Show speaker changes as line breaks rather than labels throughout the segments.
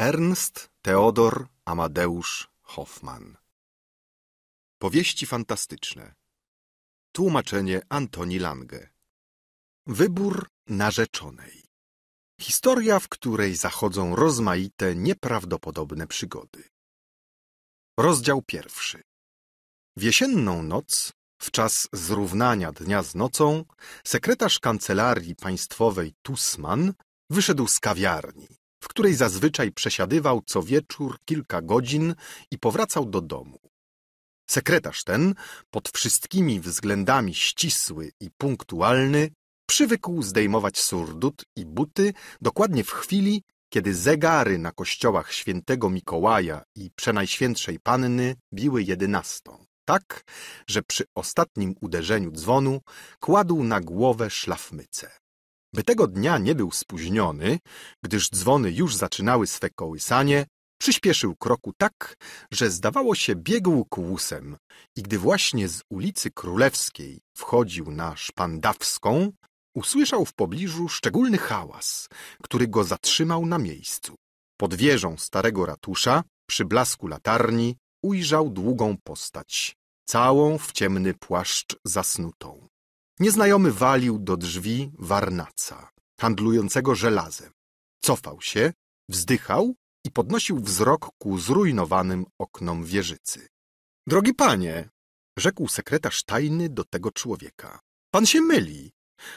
Ernst Theodor Amadeusz Hoffmann Powieści fantastyczne Tłumaczenie Antoni Lange Wybór narzeczonej Historia, w której zachodzą rozmaite, nieprawdopodobne przygody. Rozdział pierwszy W jesienną noc, w czas zrównania dnia z nocą, sekretarz Kancelarii Państwowej Tusman wyszedł z kawiarni w której zazwyczaj przesiadywał co wieczór kilka godzin i powracał do domu. Sekretarz ten, pod wszystkimi względami ścisły i punktualny, przywykł zdejmować surdut i buty dokładnie w chwili, kiedy zegary na kościołach świętego Mikołaja i Przenajświętszej Panny biły jedenastą, tak, że przy ostatnim uderzeniu dzwonu kładł na głowę szlafmycę. By tego dnia nie był spóźniony, gdyż dzwony już zaczynały swe kołysanie, przyspieszył kroku tak, że zdawało się biegł kłusem i gdy właśnie z ulicy Królewskiej wchodził na Szpandawską, usłyszał w pobliżu szczególny hałas, który go zatrzymał na miejscu. Pod wieżą starego ratusza, przy blasku latarni, ujrzał długą postać, całą w ciemny płaszcz zasnutą. Nieznajomy walił do drzwi warnaca, handlującego żelazem. Cofał się, wzdychał i podnosił wzrok ku zrujnowanym oknom wieżycy. Drogi panie, rzekł sekretarz tajny do tego człowieka. Pan się myli.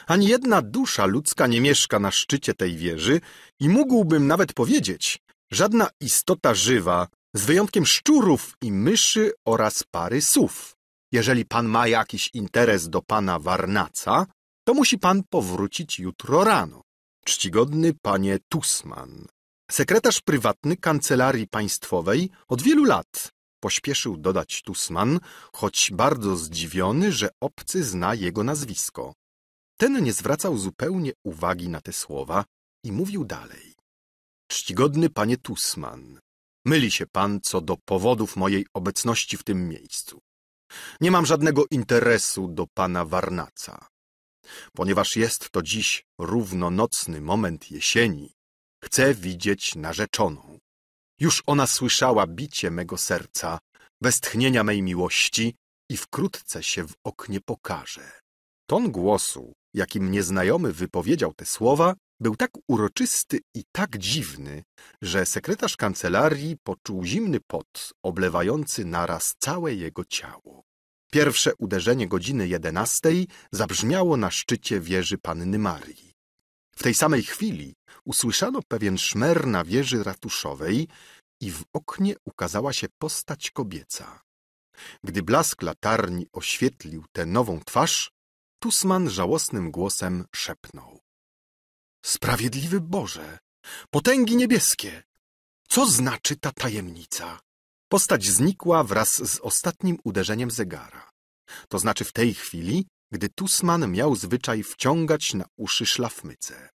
Ani jedna dusza ludzka nie mieszka na szczycie tej wieży i mógłbym nawet powiedzieć, żadna istota żywa, z wyjątkiem szczurów i myszy oraz pary sów, jeżeli pan ma jakiś interes do pana Warnaca, to musi pan powrócić jutro rano. Czcigodny panie Tusman. Sekretarz prywatny Kancelarii Państwowej od wielu lat pośpieszył dodać Tusman, choć bardzo zdziwiony, że obcy zna jego nazwisko. Ten nie zwracał zupełnie uwagi na te słowa i mówił dalej. Czcigodny panie Tusman, myli się pan co do powodów mojej obecności w tym miejscu. Nie mam żadnego interesu do pana Warnaca. Ponieważ jest to dziś równonocny moment jesieni, chcę widzieć narzeczoną. Już ona słyszała bicie mego serca, westchnienia mej miłości i wkrótce się w oknie pokaże. Ton głosu, jakim nieznajomy wypowiedział te słowa, był tak uroczysty i tak dziwny, że sekretarz kancelarii poczuł zimny pot oblewający naraz całe jego ciało. Pierwsze uderzenie godziny jedenastej zabrzmiało na szczycie wieży panny Marii. W tej samej chwili usłyszano pewien szmer na wieży ratuszowej i w oknie ukazała się postać kobieca. Gdy blask latarni oświetlił tę nową twarz, Tusman żałosnym głosem szepnął. Sprawiedliwy Boże, potęgi niebieskie! Co znaczy ta tajemnica? Postać znikła wraz z ostatnim uderzeniem zegara. To znaczy w tej chwili, gdy Tusman miał zwyczaj wciągać na uszy szlafmycę.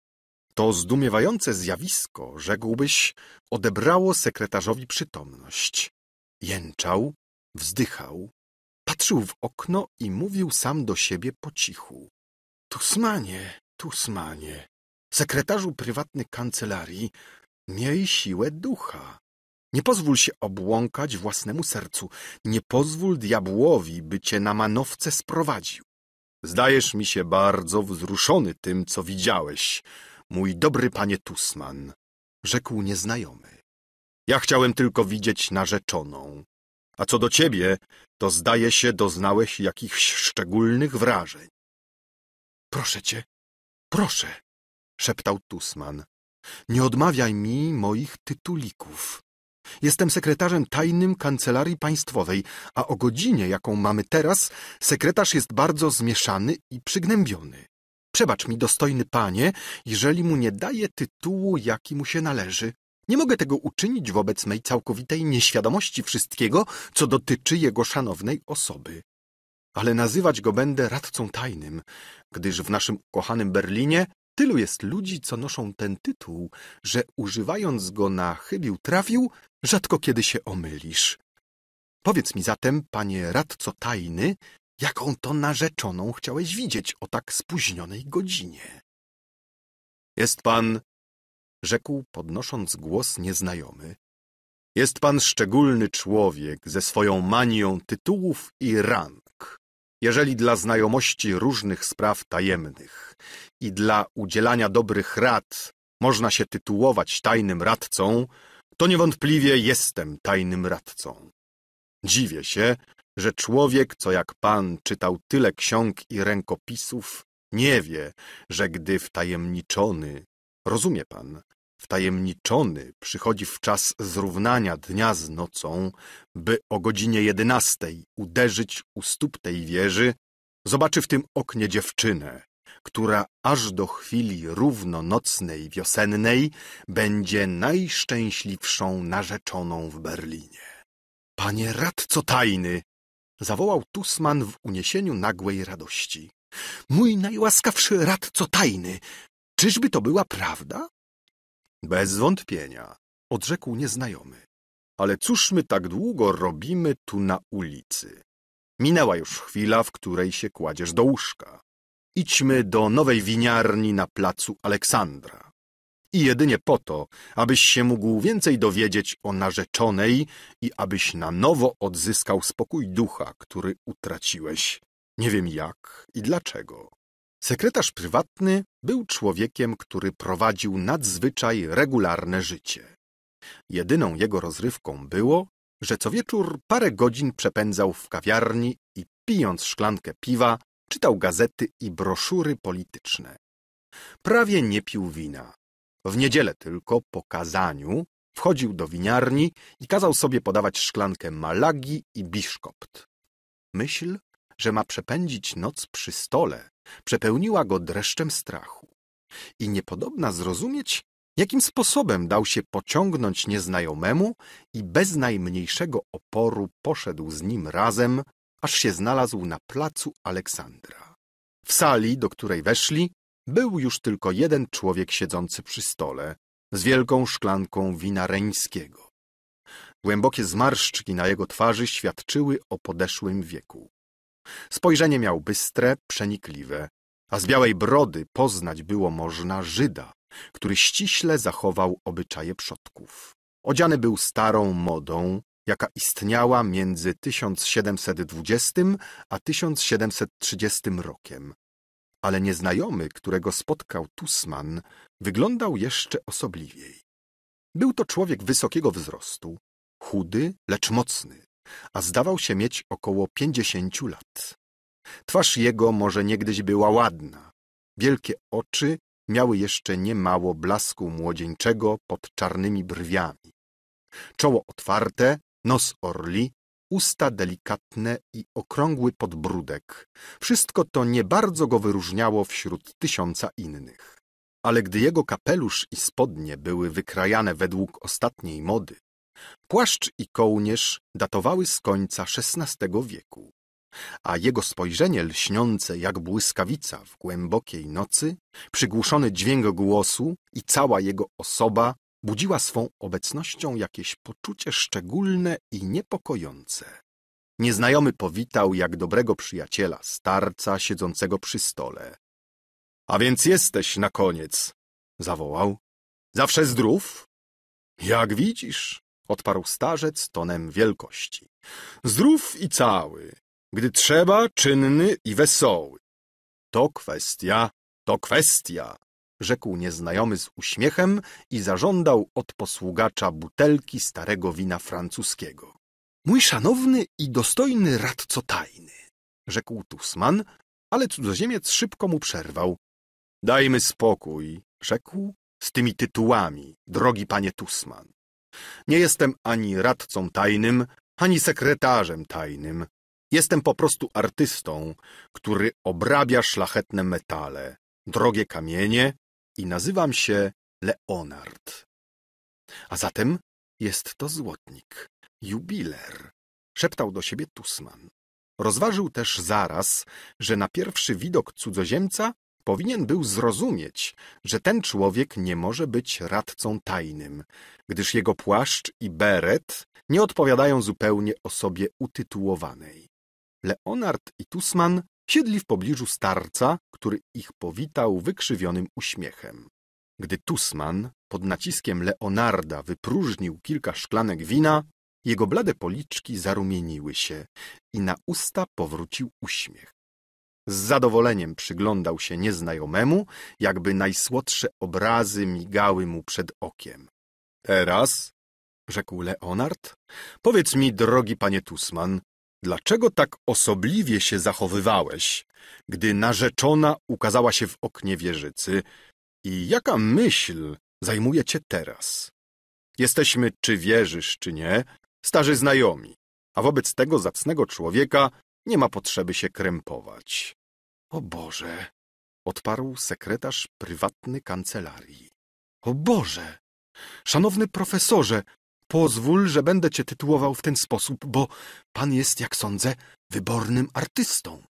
To zdumiewające zjawisko, rzekłbyś, odebrało sekretarzowi przytomność. Jęczał, wzdychał, patrzył w okno i mówił sam do siebie po cichu. Tusmanie, Tusmanie, sekretarzu prywatnej kancelarii, miej siłę ducha. Nie pozwól się obłąkać własnemu sercu. Nie pozwól diabłowi, by cię na manowce sprowadził. Zdajesz mi się bardzo wzruszony tym, co widziałeś, mój dobry panie Tusman, rzekł nieznajomy. Ja chciałem tylko widzieć narzeczoną. A co do ciebie, to zdaje się doznałeś jakichś szczególnych wrażeń. Proszę cię, proszę, szeptał Tusman. Nie odmawiaj mi moich tytulików. Jestem sekretarzem tajnym kancelarii państwowej, a o godzinie, jaką mamy teraz, sekretarz jest bardzo zmieszany i przygnębiony. Przebacz mi, dostojny panie, jeżeli mu nie daję tytułu, jaki mu się należy. Nie mogę tego uczynić wobec mej całkowitej nieświadomości wszystkiego, co dotyczy jego szanownej osoby. Ale nazywać go będę radcą tajnym, gdyż w naszym ukochanym Berlinie Tylu jest ludzi, co noszą ten tytuł, że używając go na chybił trafił, rzadko kiedy się omylisz. Powiedz mi zatem, panie radco tajny, jaką to narzeczoną chciałeś widzieć o tak spóźnionej godzinie? Jest pan, rzekł podnosząc głos nieznajomy, jest pan szczególny człowiek ze swoją manią tytułów i ran jeżeli dla znajomości różnych spraw tajemnych i dla udzielania dobrych rad można się tytułować tajnym radcą, to niewątpliwie jestem tajnym radcą. Dziwię się, że człowiek, co jak pan czytał tyle ksiąg i rękopisów, nie wie, że gdy wtajemniczony, rozumie pan, Wtajemniczony przychodzi w czas zrównania dnia z nocą, by o godzinie jedenastej uderzyć u stóp tej wieży, zobaczy w tym oknie dziewczynę, która aż do chwili równonocnej wiosennej będzie najszczęśliwszą narzeczoną w Berlinie. Panie radco tajny! zawołał Tusman w uniesieniu nagłej radości. Mój najłaskawszy radco tajny! Czyżby to była prawda? Bez wątpienia, odrzekł nieznajomy. Ale cóż my tak długo robimy tu na ulicy? Minęła już chwila, w której się kładziesz do łóżka. Idźmy do nowej winiarni na placu Aleksandra. I jedynie po to, abyś się mógł więcej dowiedzieć o narzeczonej i abyś na nowo odzyskał spokój ducha, który utraciłeś. Nie wiem jak i dlaczego. Sekretarz prywatny był człowiekiem, który prowadził nadzwyczaj regularne życie. Jedyną jego rozrywką było, że co wieczór parę godzin przepędzał w kawiarni i pijąc szklankę piwa, czytał gazety i broszury polityczne. Prawie nie pił wina. W niedzielę tylko po kazaniu wchodził do winiarni i kazał sobie podawać szklankę malagi i biszkopt. Myśl że ma przepędzić noc przy stole, przepełniła go dreszczem strachu. I niepodobna zrozumieć, jakim sposobem dał się pociągnąć nieznajomemu i bez najmniejszego oporu poszedł z nim razem, aż się znalazł na placu Aleksandra. W sali, do której weszli, był już tylko jeden człowiek siedzący przy stole, z wielką szklanką wina reńskiego. Głębokie zmarszczki na jego twarzy świadczyły o podeszłym wieku. Spojrzenie miał bystre, przenikliwe, a z białej brody poznać było można Żyda, który ściśle zachował obyczaje przodków. Odziany był starą modą, jaka istniała między 1720 a 1730 rokiem. Ale nieznajomy, którego spotkał Tusman, wyglądał jeszcze osobliwiej. Był to człowiek wysokiego wzrostu, chudy, lecz mocny, a zdawał się mieć około pięćdziesięciu lat. Twarz jego może niegdyś była ładna. Wielkie oczy miały jeszcze niemało blasku młodzieńczego pod czarnymi brwiami. Czoło otwarte, nos orli, usta delikatne i okrągły podbródek. Wszystko to nie bardzo go wyróżniało wśród tysiąca innych. Ale gdy jego kapelusz i spodnie były wykrajane według ostatniej mody, Płaszcz i kołnierz datowały z końca XVI wieku, a jego spojrzenie lśniące jak błyskawica w głębokiej nocy, przygłuszony dźwięk głosu i cała jego osoba budziła swą obecnością jakieś poczucie szczególne i niepokojące. Nieznajomy powitał jak dobrego przyjaciela starca siedzącego przy stole. — A więc jesteś na koniec! — zawołał. — Zawsze zdrów? — Jak widzisz, odparł starzec tonem wielkości. Zdrów i cały, gdy trzeba, czynny i wesoły. To kwestia, to kwestia, rzekł nieznajomy z uśmiechem i zażądał od posługacza butelki starego wina francuskiego. Mój szanowny i dostojny radco tajny, rzekł Tusman, ale cudzoziemiec szybko mu przerwał. Dajmy spokój, rzekł, z tymi tytułami, drogi panie Tusman. Nie jestem ani radcą tajnym, ani sekretarzem tajnym. Jestem po prostu artystą, który obrabia szlachetne metale, drogie kamienie i nazywam się Leonard. A zatem jest to złotnik, jubiler, szeptał do siebie Tusman. Rozważył też zaraz, że na pierwszy widok cudzoziemca powinien był zrozumieć, że ten człowiek nie może być radcą tajnym, gdyż jego płaszcz i beret nie odpowiadają zupełnie osobie utytułowanej. Leonard i Tusman siedli w pobliżu starca, który ich powitał wykrzywionym uśmiechem. Gdy Tusman pod naciskiem Leonarda wypróżnił kilka szklanek wina, jego blade policzki zarumieniły się i na usta powrócił uśmiech. Z zadowoleniem przyglądał się nieznajomemu, jakby najsłodsze obrazy migały mu przed okiem. Teraz, rzekł Leonard, powiedz mi, drogi panie Tusman, dlaczego tak osobliwie się zachowywałeś, gdy narzeczona ukazała się w oknie wieżycy i jaka myśl zajmuje cię teraz? Jesteśmy, czy wierzysz, czy nie, starzy znajomi, a wobec tego zacnego człowieka nie ma potrzeby się krępować. O Boże! odparł sekretarz prywatny kancelarii. O Boże! Szanowny profesorze, pozwól, że będę cię tytułował w ten sposób, bo pan jest, jak sądzę, wybornym artystą.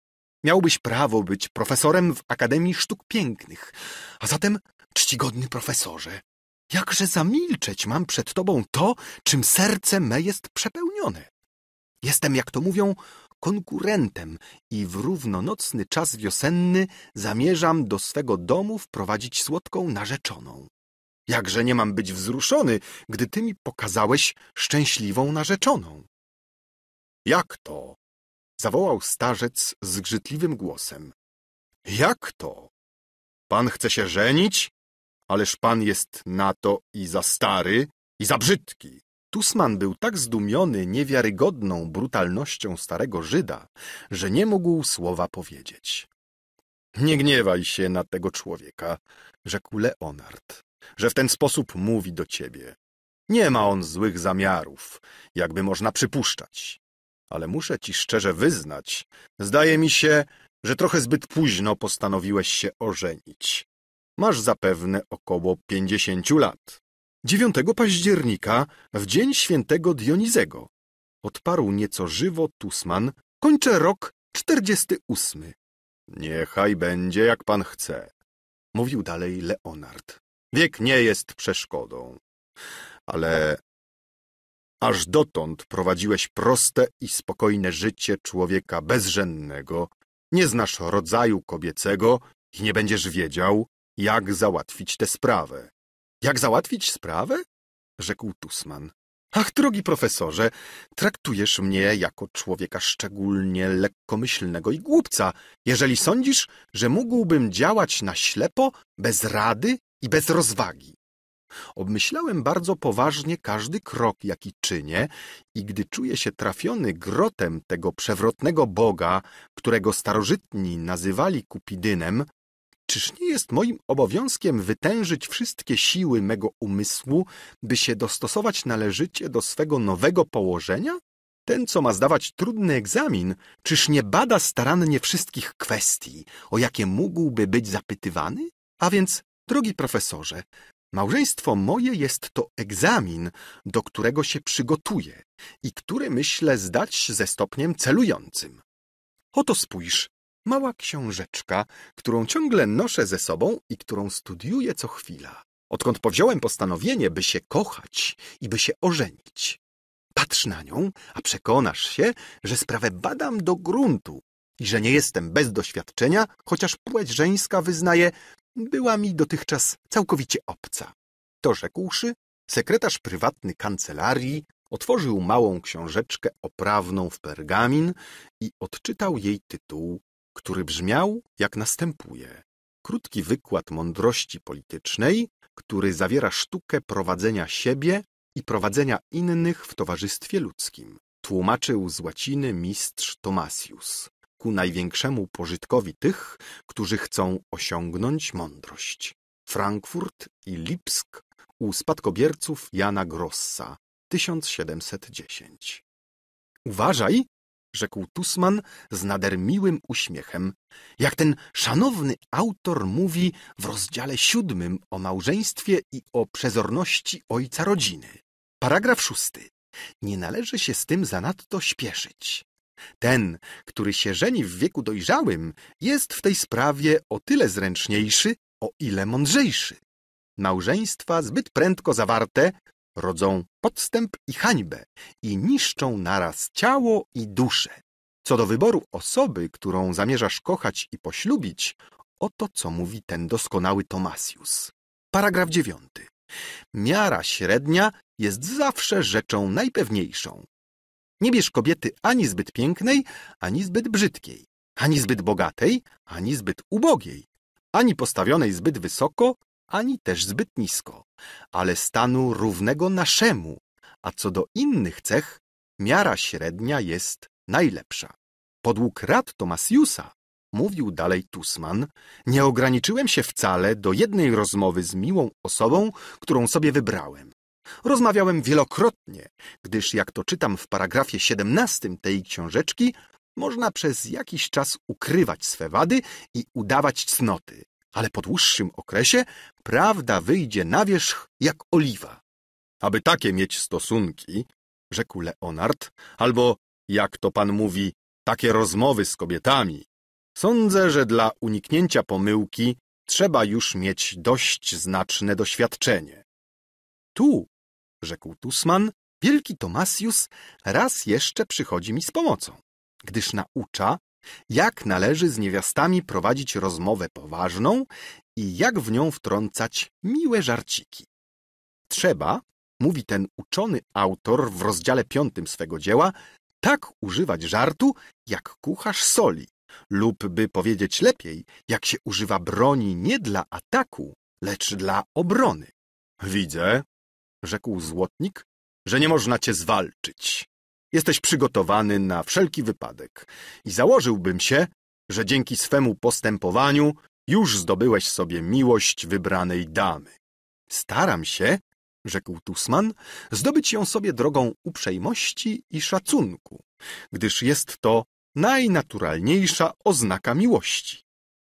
Miałbyś prawo być profesorem w Akademii Sztuk Pięknych. A zatem, czcigodny profesorze, jakże zamilczeć mam przed tobą to, czym serce me jest przepełnione. Jestem, jak to mówią, konkurentem i w równonocny czas wiosenny zamierzam do swego domu wprowadzić słodką narzeczoną. Jakże nie mam być wzruszony, gdy ty mi pokazałeś szczęśliwą narzeczoną? Jak to? zawołał starzec zgrzytliwym głosem. Jak to? Pan chce się żenić? Ależ pan jest na to i za stary, i za brzydki. Tusman był tak zdumiony niewiarygodną brutalnością starego Żyda, że nie mógł słowa powiedzieć. Nie gniewaj się na tego człowieka, rzekł Leonard, że w ten sposób mówi do ciebie. Nie ma on złych zamiarów, jakby można przypuszczać. Ale muszę ci szczerze wyznać, zdaje mi się, że trochę zbyt późno postanowiłeś się ożenić. Masz zapewne około pięćdziesięciu lat. 9 października, w dzień świętego Dionizego, odparł nieco żywo Tusman, kończę rok 48. Niechaj będzie jak pan chce, mówił dalej Leonard. Wiek nie jest przeszkodą, ale aż dotąd prowadziłeś proste i spokojne życie człowieka bezrzędnego, nie znasz rodzaju kobiecego i nie będziesz wiedział, jak załatwić tę sprawę. Jak załatwić sprawę? rzekł Tusman. Ach, drogi profesorze, traktujesz mnie jako człowieka szczególnie lekkomyślnego i głupca, jeżeli sądzisz, że mógłbym działać na ślepo, bez rady i bez rozwagi. Obmyślałem bardzo poważnie każdy krok, jaki czynię i gdy czuję się trafiony grotem tego przewrotnego boga, którego starożytni nazywali Kupidynem, Czyż nie jest moim obowiązkiem wytężyć wszystkie siły mego umysłu, by się dostosować należycie do swego nowego położenia? Ten, co ma zdawać trudny egzamin, czyż nie bada starannie wszystkich kwestii, o jakie mógłby być zapytywany? A więc, drogi profesorze, małżeństwo moje jest to egzamin, do którego się przygotuję i który myślę zdać ze stopniem celującym. Oto spójrz, mała książeczka, którą ciągle noszę ze sobą i którą studiuję co chwila. Odkąd powziąłem postanowienie, by się kochać i by się ożenić. Patrz na nią, a przekonasz się, że sprawę badam do gruntu i że nie jestem bez doświadczenia, chociaż płeć żeńska, wyznaje, była mi dotychczas całkowicie obca. To rzekłszy, sekretarz prywatny kancelarii otworzył małą książeczkę oprawną w pergamin i odczytał jej tytuł który brzmiał jak następuje. Krótki wykład mądrości politycznej, który zawiera sztukę prowadzenia siebie i prowadzenia innych w towarzystwie ludzkim. Tłumaczył z łaciny mistrz Tomasius ku największemu pożytkowi tych, którzy chcą osiągnąć mądrość. Frankfurt i Lipsk u spadkobierców Jana Grossa 1710. Uważaj, rzekł Tusman z nader miłym uśmiechem, jak ten szanowny autor mówi w rozdziale siódmym o małżeństwie i o przezorności ojca rodziny. Paragraf szósty. Nie należy się z tym zanadto śpieszyć. Ten, który się żeni w wieku dojrzałym, jest w tej sprawie o tyle zręczniejszy, o ile mądrzejszy. Małżeństwa zbyt prędko zawarte rodzą podstęp i hańbę i niszczą naraz ciało i duszę. Co do wyboru osoby, którą zamierzasz kochać i poślubić, oto co mówi ten doskonały Tomasius. Paragraf dziewiąty. Miara średnia jest zawsze rzeczą najpewniejszą. Nie bierz kobiety ani zbyt pięknej, ani zbyt brzydkiej, ani zbyt bogatej, ani zbyt ubogiej, ani postawionej zbyt wysoko, ani też zbyt nisko, ale stanu równego naszemu, a co do innych cech, miara średnia jest najlepsza. Podług rad Tomasiusa, mówił dalej Tusman, nie ograniczyłem się wcale do jednej rozmowy z miłą osobą, którą sobie wybrałem. Rozmawiałem wielokrotnie, gdyż jak to czytam w paragrafie 17 tej książeczki, można przez jakiś czas ukrywać swe wady i udawać cnoty, ale po dłuższym okresie prawda wyjdzie na wierzch jak oliwa. Aby takie mieć stosunki, rzekł Leonard, albo, jak to pan mówi, takie rozmowy z kobietami, sądzę, że dla uniknięcia pomyłki trzeba już mieć dość znaczne doświadczenie. Tu, rzekł Tusman, wielki Tomasius raz jeszcze przychodzi mi z pomocą, gdyż naucza, jak należy z niewiastami prowadzić rozmowę poważną i jak w nią wtrącać miłe żarciki. Trzeba, mówi ten uczony autor w rozdziale piątym swego dzieła, tak używać żartu, jak kucharz soli, lub by powiedzieć lepiej, jak się używa broni nie dla ataku, lecz dla obrony. Widzę, rzekł złotnik, że nie można cię zwalczyć. Jesteś przygotowany na wszelki wypadek i założyłbym się, że dzięki swemu postępowaniu już zdobyłeś sobie miłość wybranej damy. Staram się, rzekł Tusman, zdobyć ją sobie drogą uprzejmości i szacunku, gdyż jest to najnaturalniejsza oznaka miłości.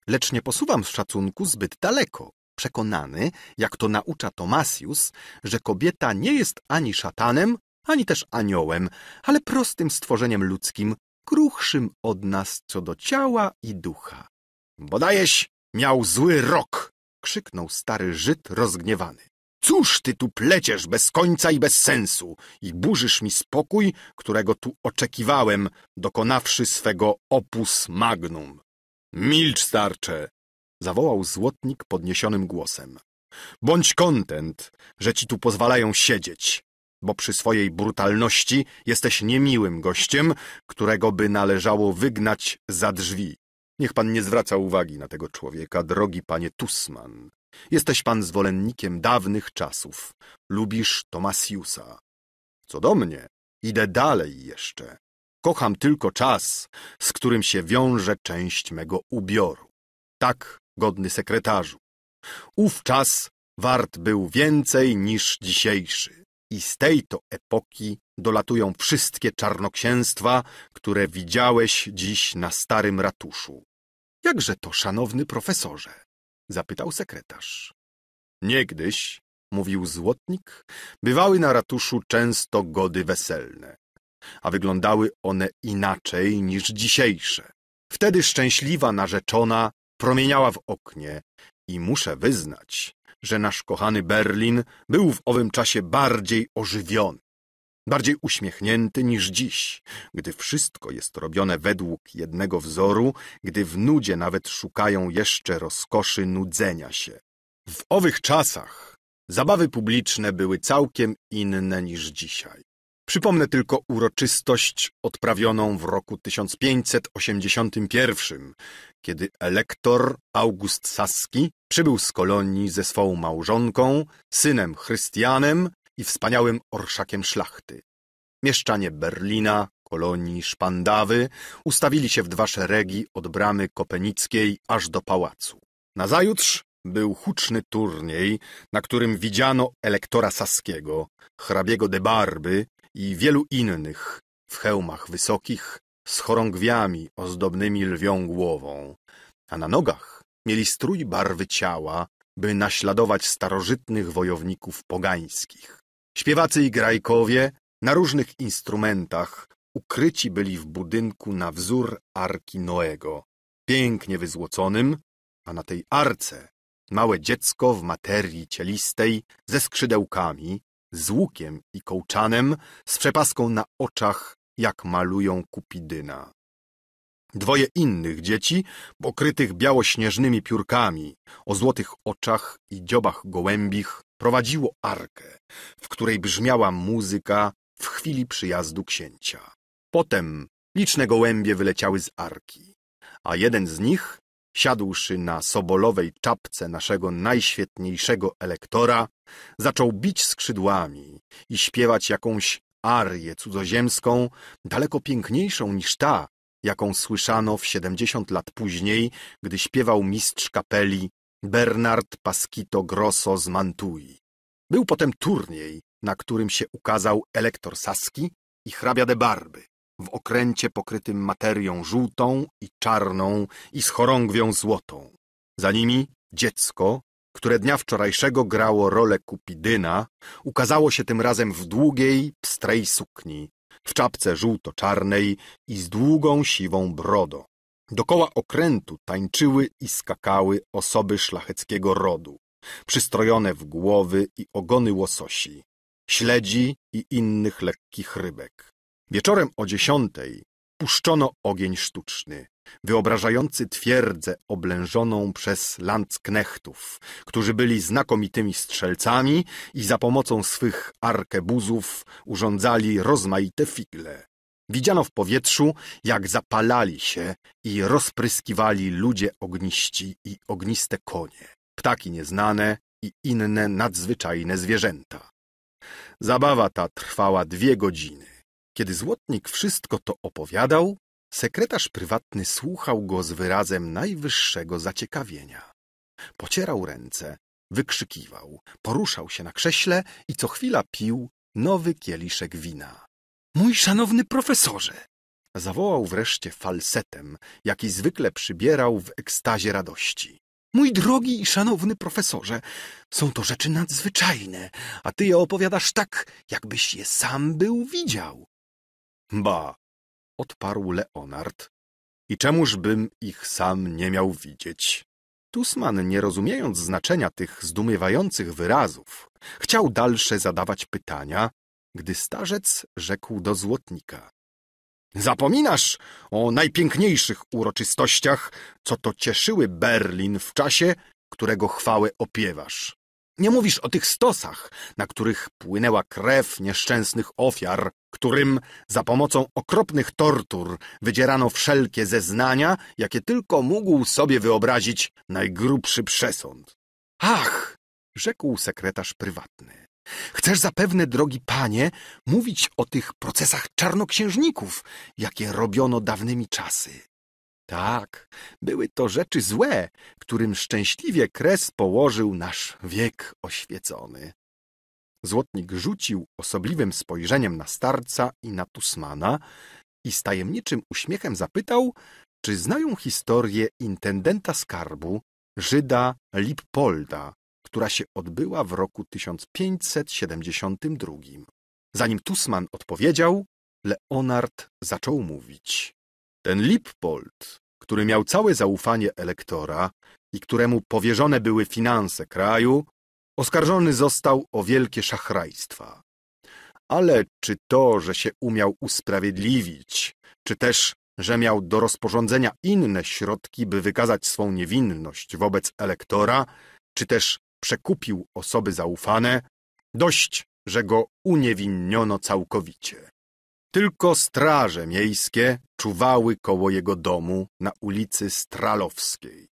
Lecz nie posuwam z szacunku zbyt daleko, przekonany, jak to naucza Tomasius, że kobieta nie jest ani szatanem, ani też aniołem, ale prostym stworzeniem ludzkim, kruchszym od nas co do ciała i ducha. Bodajeś miał zły rok! krzyknął stary Żyd rozgniewany. Cóż ty tu pleciesz bez końca i bez sensu i burzysz mi spokój, którego tu oczekiwałem, dokonawszy swego opus magnum? Milcz, starcze! zawołał złotnik podniesionym głosem. Bądź kontent, że ci tu pozwalają siedzieć bo przy swojej brutalności jesteś niemiłym gościem, którego by należało wygnać za drzwi. Niech pan nie zwraca uwagi na tego człowieka, drogi panie Tusman. Jesteś pan zwolennikiem dawnych czasów. Lubisz Tomasiusa. Co do mnie, idę dalej jeszcze. Kocham tylko czas, z którym się wiąże część mego ubioru. Tak, godny sekretarzu. Ów czas wart był więcej niż dzisiejszy i z tej to epoki dolatują wszystkie czarnoksięstwa, które widziałeś dziś na starym ratuszu. Jakże to, szanowny profesorze? zapytał sekretarz. Niegdyś, mówił złotnik, bywały na ratuszu często gody weselne, a wyglądały one inaczej niż dzisiejsze. Wtedy szczęśliwa narzeczona promieniała w oknie i muszę wyznać, że nasz kochany Berlin był w owym czasie bardziej ożywiony, bardziej uśmiechnięty niż dziś, gdy wszystko jest robione według jednego wzoru, gdy w nudzie nawet szukają jeszcze rozkoszy nudzenia się. W owych czasach zabawy publiczne były całkiem inne niż dzisiaj. Przypomnę tylko uroczystość odprawioną w roku 1581, kiedy elektor August Saski przybył z kolonii ze swoją małżonką, synem Chrystianem i wspaniałym orszakiem szlachty. Mieszczanie Berlina, kolonii Szpandawy ustawili się w dwa szeregi od bramy kopenickiej aż do pałacu. Nazajutrz był huczny turniej, na którym widziano elektora Saskiego, hrabiego de Barby i wielu innych w hełmach wysokich, z chorągwiami ozdobnymi lwią głową, a na nogach mieli strój barwy ciała, by naśladować starożytnych wojowników pogańskich. Śpiewacy i grajkowie na różnych instrumentach ukryci byli w budynku na wzór Arki Noego, pięknie wyzłoconym, a na tej arce małe dziecko w materii cielistej ze skrzydełkami, z łukiem i kołczanem, z przepaską na oczach, jak malują kupidyna. Dwoje innych dzieci, pokrytych białośnieżnymi piórkami, o złotych oczach i dziobach gołębich, prowadziło arkę, w której brzmiała muzyka w chwili przyjazdu księcia. Potem liczne gołębie wyleciały z arki, a jeden z nich Siadłszy na sobolowej czapce naszego najświetniejszego elektora, zaczął bić skrzydłami i śpiewać jakąś arię cudzoziemską, daleko piękniejszą niż ta, jaką słyszano w siedemdziesiąt lat później, gdy śpiewał mistrz kapeli Bernard Pasquito Grosso z Mantui. Był potem turniej, na którym się ukazał elektor Saski i hrabia de Barby w okręcie pokrytym materią żółtą i czarną i z chorągwią złotą. Za nimi dziecko, które dnia wczorajszego grało rolę kupidyna, ukazało się tym razem w długiej, pstrej sukni, w czapce żółto-czarnej i z długą, siwą brodą. Dokoła okrętu tańczyły i skakały osoby szlacheckiego rodu, przystrojone w głowy i ogony łososi, śledzi i innych lekkich rybek. Wieczorem o dziesiątej puszczono ogień sztuczny, wyobrażający twierdzę oblężoną przez landsknechtów, którzy byli znakomitymi strzelcami i za pomocą swych arkebuzów urządzali rozmaite figle. Widziano w powietrzu, jak zapalali się i rozpryskiwali ludzie ogniści i ogniste konie, ptaki nieznane i inne nadzwyczajne zwierzęta. Zabawa ta trwała dwie godziny. Kiedy złotnik wszystko to opowiadał, sekretarz prywatny słuchał go z wyrazem najwyższego zaciekawienia. Pocierał ręce, wykrzykiwał, poruszał się na krześle i co chwila pił nowy kieliszek wina. Mój szanowny profesorze! Zawołał wreszcie falsetem, jaki zwykle przybierał w ekstazie radości. Mój drogi i szanowny profesorze, są to rzeczy nadzwyczajne, a ty je opowiadasz tak, jakbyś je sam był widział. Ba, odparł Leonard. I czemużbym ich sam nie miał widzieć? Tusman, nie rozumiejąc znaczenia tych zdumiewających wyrazów, chciał dalsze zadawać pytania, gdy starzec rzekł do złotnika. Zapominasz o najpiękniejszych uroczystościach, co to cieszyły Berlin w czasie, którego chwałę opiewasz. Nie mówisz o tych stosach, na których płynęła krew nieszczęsnych ofiar, którym za pomocą okropnych tortur wydzierano wszelkie zeznania, jakie tylko mógł sobie wyobrazić najgrubszy przesąd. Ach, rzekł sekretarz prywatny. Chcesz zapewne, drogi panie, mówić o tych procesach czarnoksiężników, jakie robiono dawnymi czasy. Tak, były to rzeczy złe, którym szczęśliwie kres położył nasz wiek oświecony. Złotnik rzucił osobliwym spojrzeniem na starca i na Tusmana i z tajemniczym uśmiechem zapytał, czy znają historię intendenta skarbu, Żyda Lippolda, która się odbyła w roku 1572. Zanim Tusman odpowiedział, Leonard zaczął mówić. Ten Lippold który miał całe zaufanie elektora i któremu powierzone były finanse kraju, oskarżony został o wielkie szachrajstwa. Ale czy to, że się umiał usprawiedliwić, czy też, że miał do rozporządzenia inne środki, by wykazać swą niewinność wobec elektora, czy też przekupił osoby zaufane, dość, że go uniewinniono całkowicie. Tylko straże miejskie czuwały koło jego domu na ulicy Stralowskiej.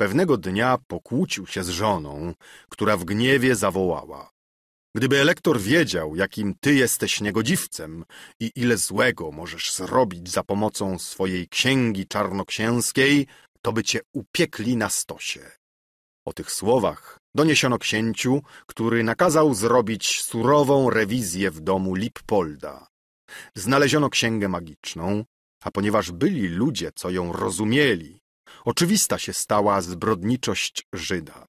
Pewnego dnia pokłócił się z żoną, która w gniewie zawołała. Gdyby elektor wiedział, jakim ty jesteś niegodziwcem i ile złego możesz zrobić za pomocą swojej księgi czarnoksięskiej, to by cię upiekli na stosie. O tych słowach doniesiono księciu, który nakazał zrobić surową rewizję w domu Lippolda. Znaleziono księgę magiczną, a ponieważ byli ludzie, co ją rozumieli, oczywista się stała zbrodniczość Żyda.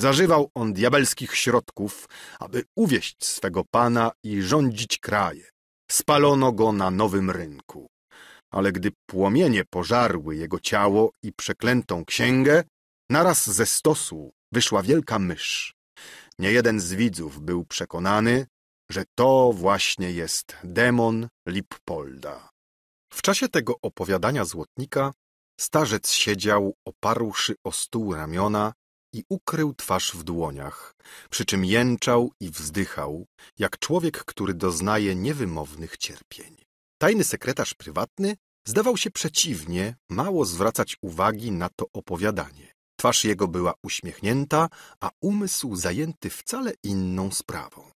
Zażywał on diabelskich środków, aby uwieść swego pana i rządzić kraje. Spalono go na nowym rynku. Ale gdy płomienie pożarły jego ciało i przeklętą księgę, naraz ze stosu wyszła wielka mysz. Niejeden z widzów był przekonany, że to właśnie jest demon Lippolda. W czasie tego opowiadania złotnika starzec siedział, oparłszy o stół ramiona i ukrył twarz w dłoniach, przy czym jęczał i wzdychał, jak człowiek, który doznaje niewymownych cierpień. Tajny sekretarz prywatny zdawał się przeciwnie mało zwracać uwagi na to opowiadanie. Twarz jego była uśmiechnięta, a umysł zajęty wcale inną sprawą.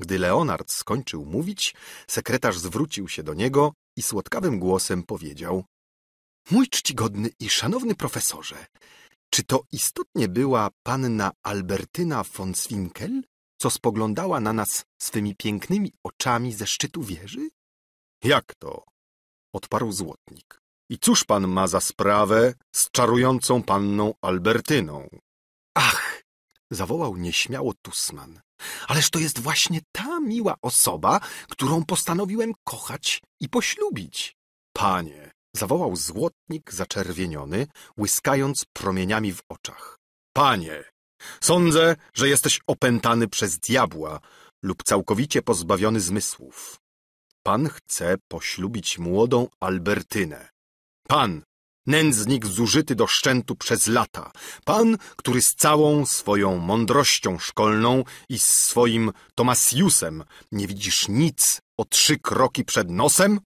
Gdy Leonard skończył mówić, sekretarz zwrócił się do niego i słodkawym głosem powiedział Mój czcigodny i szanowny profesorze, czy to istotnie była panna Albertyna von Swinkel, co spoglądała na nas swymi pięknymi oczami ze szczytu wieży? Jak to? odparł złotnik. I cóż pan ma za sprawę z czarującą panną Albertyną? Ach! zawołał nieśmiało Tusman. Ależ to jest właśnie ta miła osoba, którą postanowiłem kochać i poślubić. Panie, zawołał złotnik zaczerwieniony, łyskając promieniami w oczach. Panie, sądzę, że jesteś opętany przez diabła lub całkowicie pozbawiony zmysłów. Pan chce poślubić młodą Albertynę. Pan nędznik zużyty do szczętu przez lata, pan, który z całą swoją mądrością szkolną i z swoim Tomasiusem nie widzisz nic o trzy kroki przed nosem?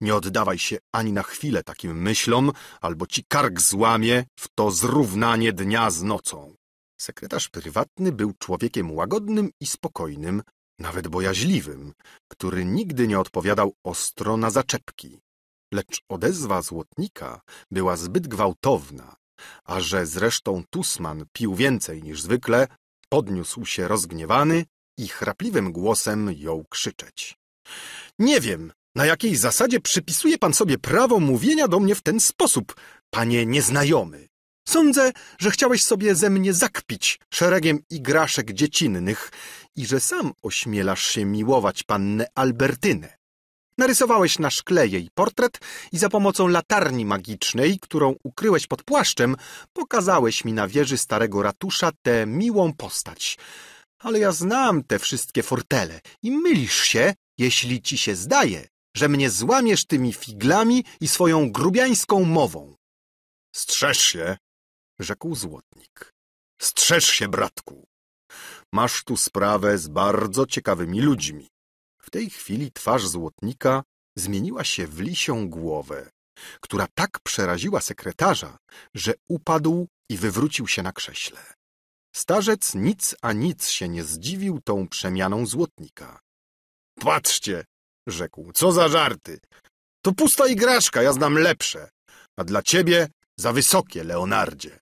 Nie oddawaj się ani na chwilę takim myślom, albo ci kark złamie w to zrównanie dnia z nocą. Sekretarz prywatny był człowiekiem łagodnym i spokojnym, nawet bojaźliwym, który nigdy nie odpowiadał ostro na zaczepki. Lecz odezwa złotnika była zbyt gwałtowna, a że zresztą Tusman pił więcej niż zwykle, podniósł się rozgniewany i chrapliwym głosem jął krzyczeć. Nie wiem, na jakiej zasadzie przypisuje pan sobie prawo mówienia do mnie w ten sposób, panie nieznajomy. Sądzę, że chciałeś sobie ze mnie zakpić szeregiem igraszek dziecinnych i że sam ośmielasz się miłować pannę Albertynę. Narysowałeś na szkle jej portret i za pomocą latarni magicznej, którą ukryłeś pod płaszczem, pokazałeś mi na wieży starego ratusza tę miłą postać. Ale ja znam te wszystkie fortele i mylisz się, jeśli ci się zdaje, że mnie złamiesz tymi figlami i swoją grubiańską mową. Strzeż się, rzekł złotnik. Strzeż się, bratku. Masz tu sprawę z bardzo ciekawymi ludźmi tej chwili twarz złotnika zmieniła się w lisią głowę, która tak przeraziła sekretarza, że upadł i wywrócił się na krześle. Starzec nic a nic się nie zdziwił tą przemianą złotnika. Patrzcie, rzekł, co za żarty. To pusta igraszka, ja znam lepsze, a dla ciebie za wysokie, Leonardzie.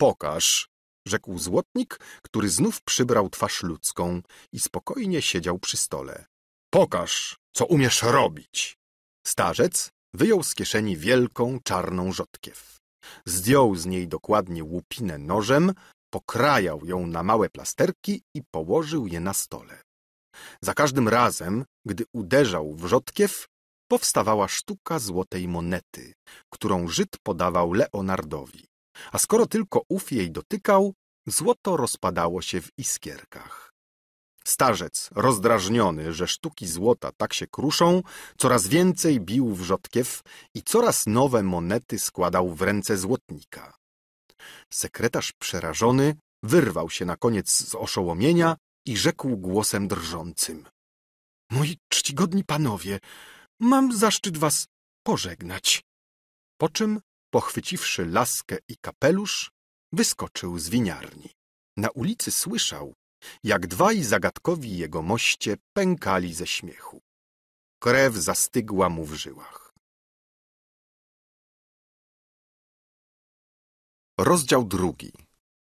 Pokaż, rzekł złotnik, który znów przybrał twarz ludzką i spokojnie siedział przy stole. Pokaż, co umiesz robić. Starzec wyjął z kieszeni wielką czarną rzodkiew. Zdjął z niej dokładnie łupinę nożem, pokrajał ją na małe plasterki i położył je na stole. Za każdym razem, gdy uderzał w rzodkiew, powstawała sztuka złotej monety, którą Żyd podawał Leonardowi a skoro tylko ów jej dotykał, złoto rozpadało się w iskierkach. Starzec, rozdrażniony, że sztuki złota tak się kruszą, coraz więcej bił wrzodkiew i coraz nowe monety składał w ręce złotnika. Sekretarz przerażony wyrwał się na koniec z oszołomienia i rzekł głosem drżącym. Moi czcigodni panowie, mam zaszczyt was pożegnać. Po czym pochwyciwszy laskę i kapelusz, wyskoczył z winiarni. Na ulicy słyszał, jak dwaj zagadkowi jego moście pękali ze śmiechu. Krew zastygła mu w żyłach. Rozdział drugi.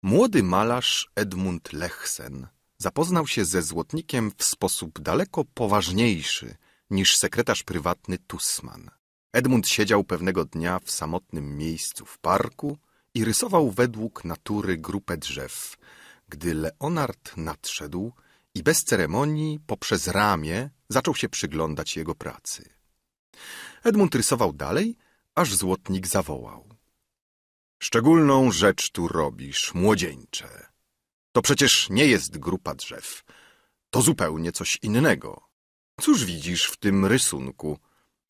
Młody malarz Edmund Lechsen zapoznał się ze złotnikiem w sposób daleko poważniejszy niż sekretarz prywatny Tusman. Edmund siedział pewnego dnia w samotnym miejscu w parku i rysował według natury grupę drzew, gdy Leonard nadszedł i bez ceremonii poprzez ramię zaczął się przyglądać jego pracy. Edmund rysował dalej, aż złotnik zawołał. Szczególną rzecz tu robisz, młodzieńcze. To przecież nie jest grupa drzew. To zupełnie coś innego. Cóż widzisz w tym rysunku?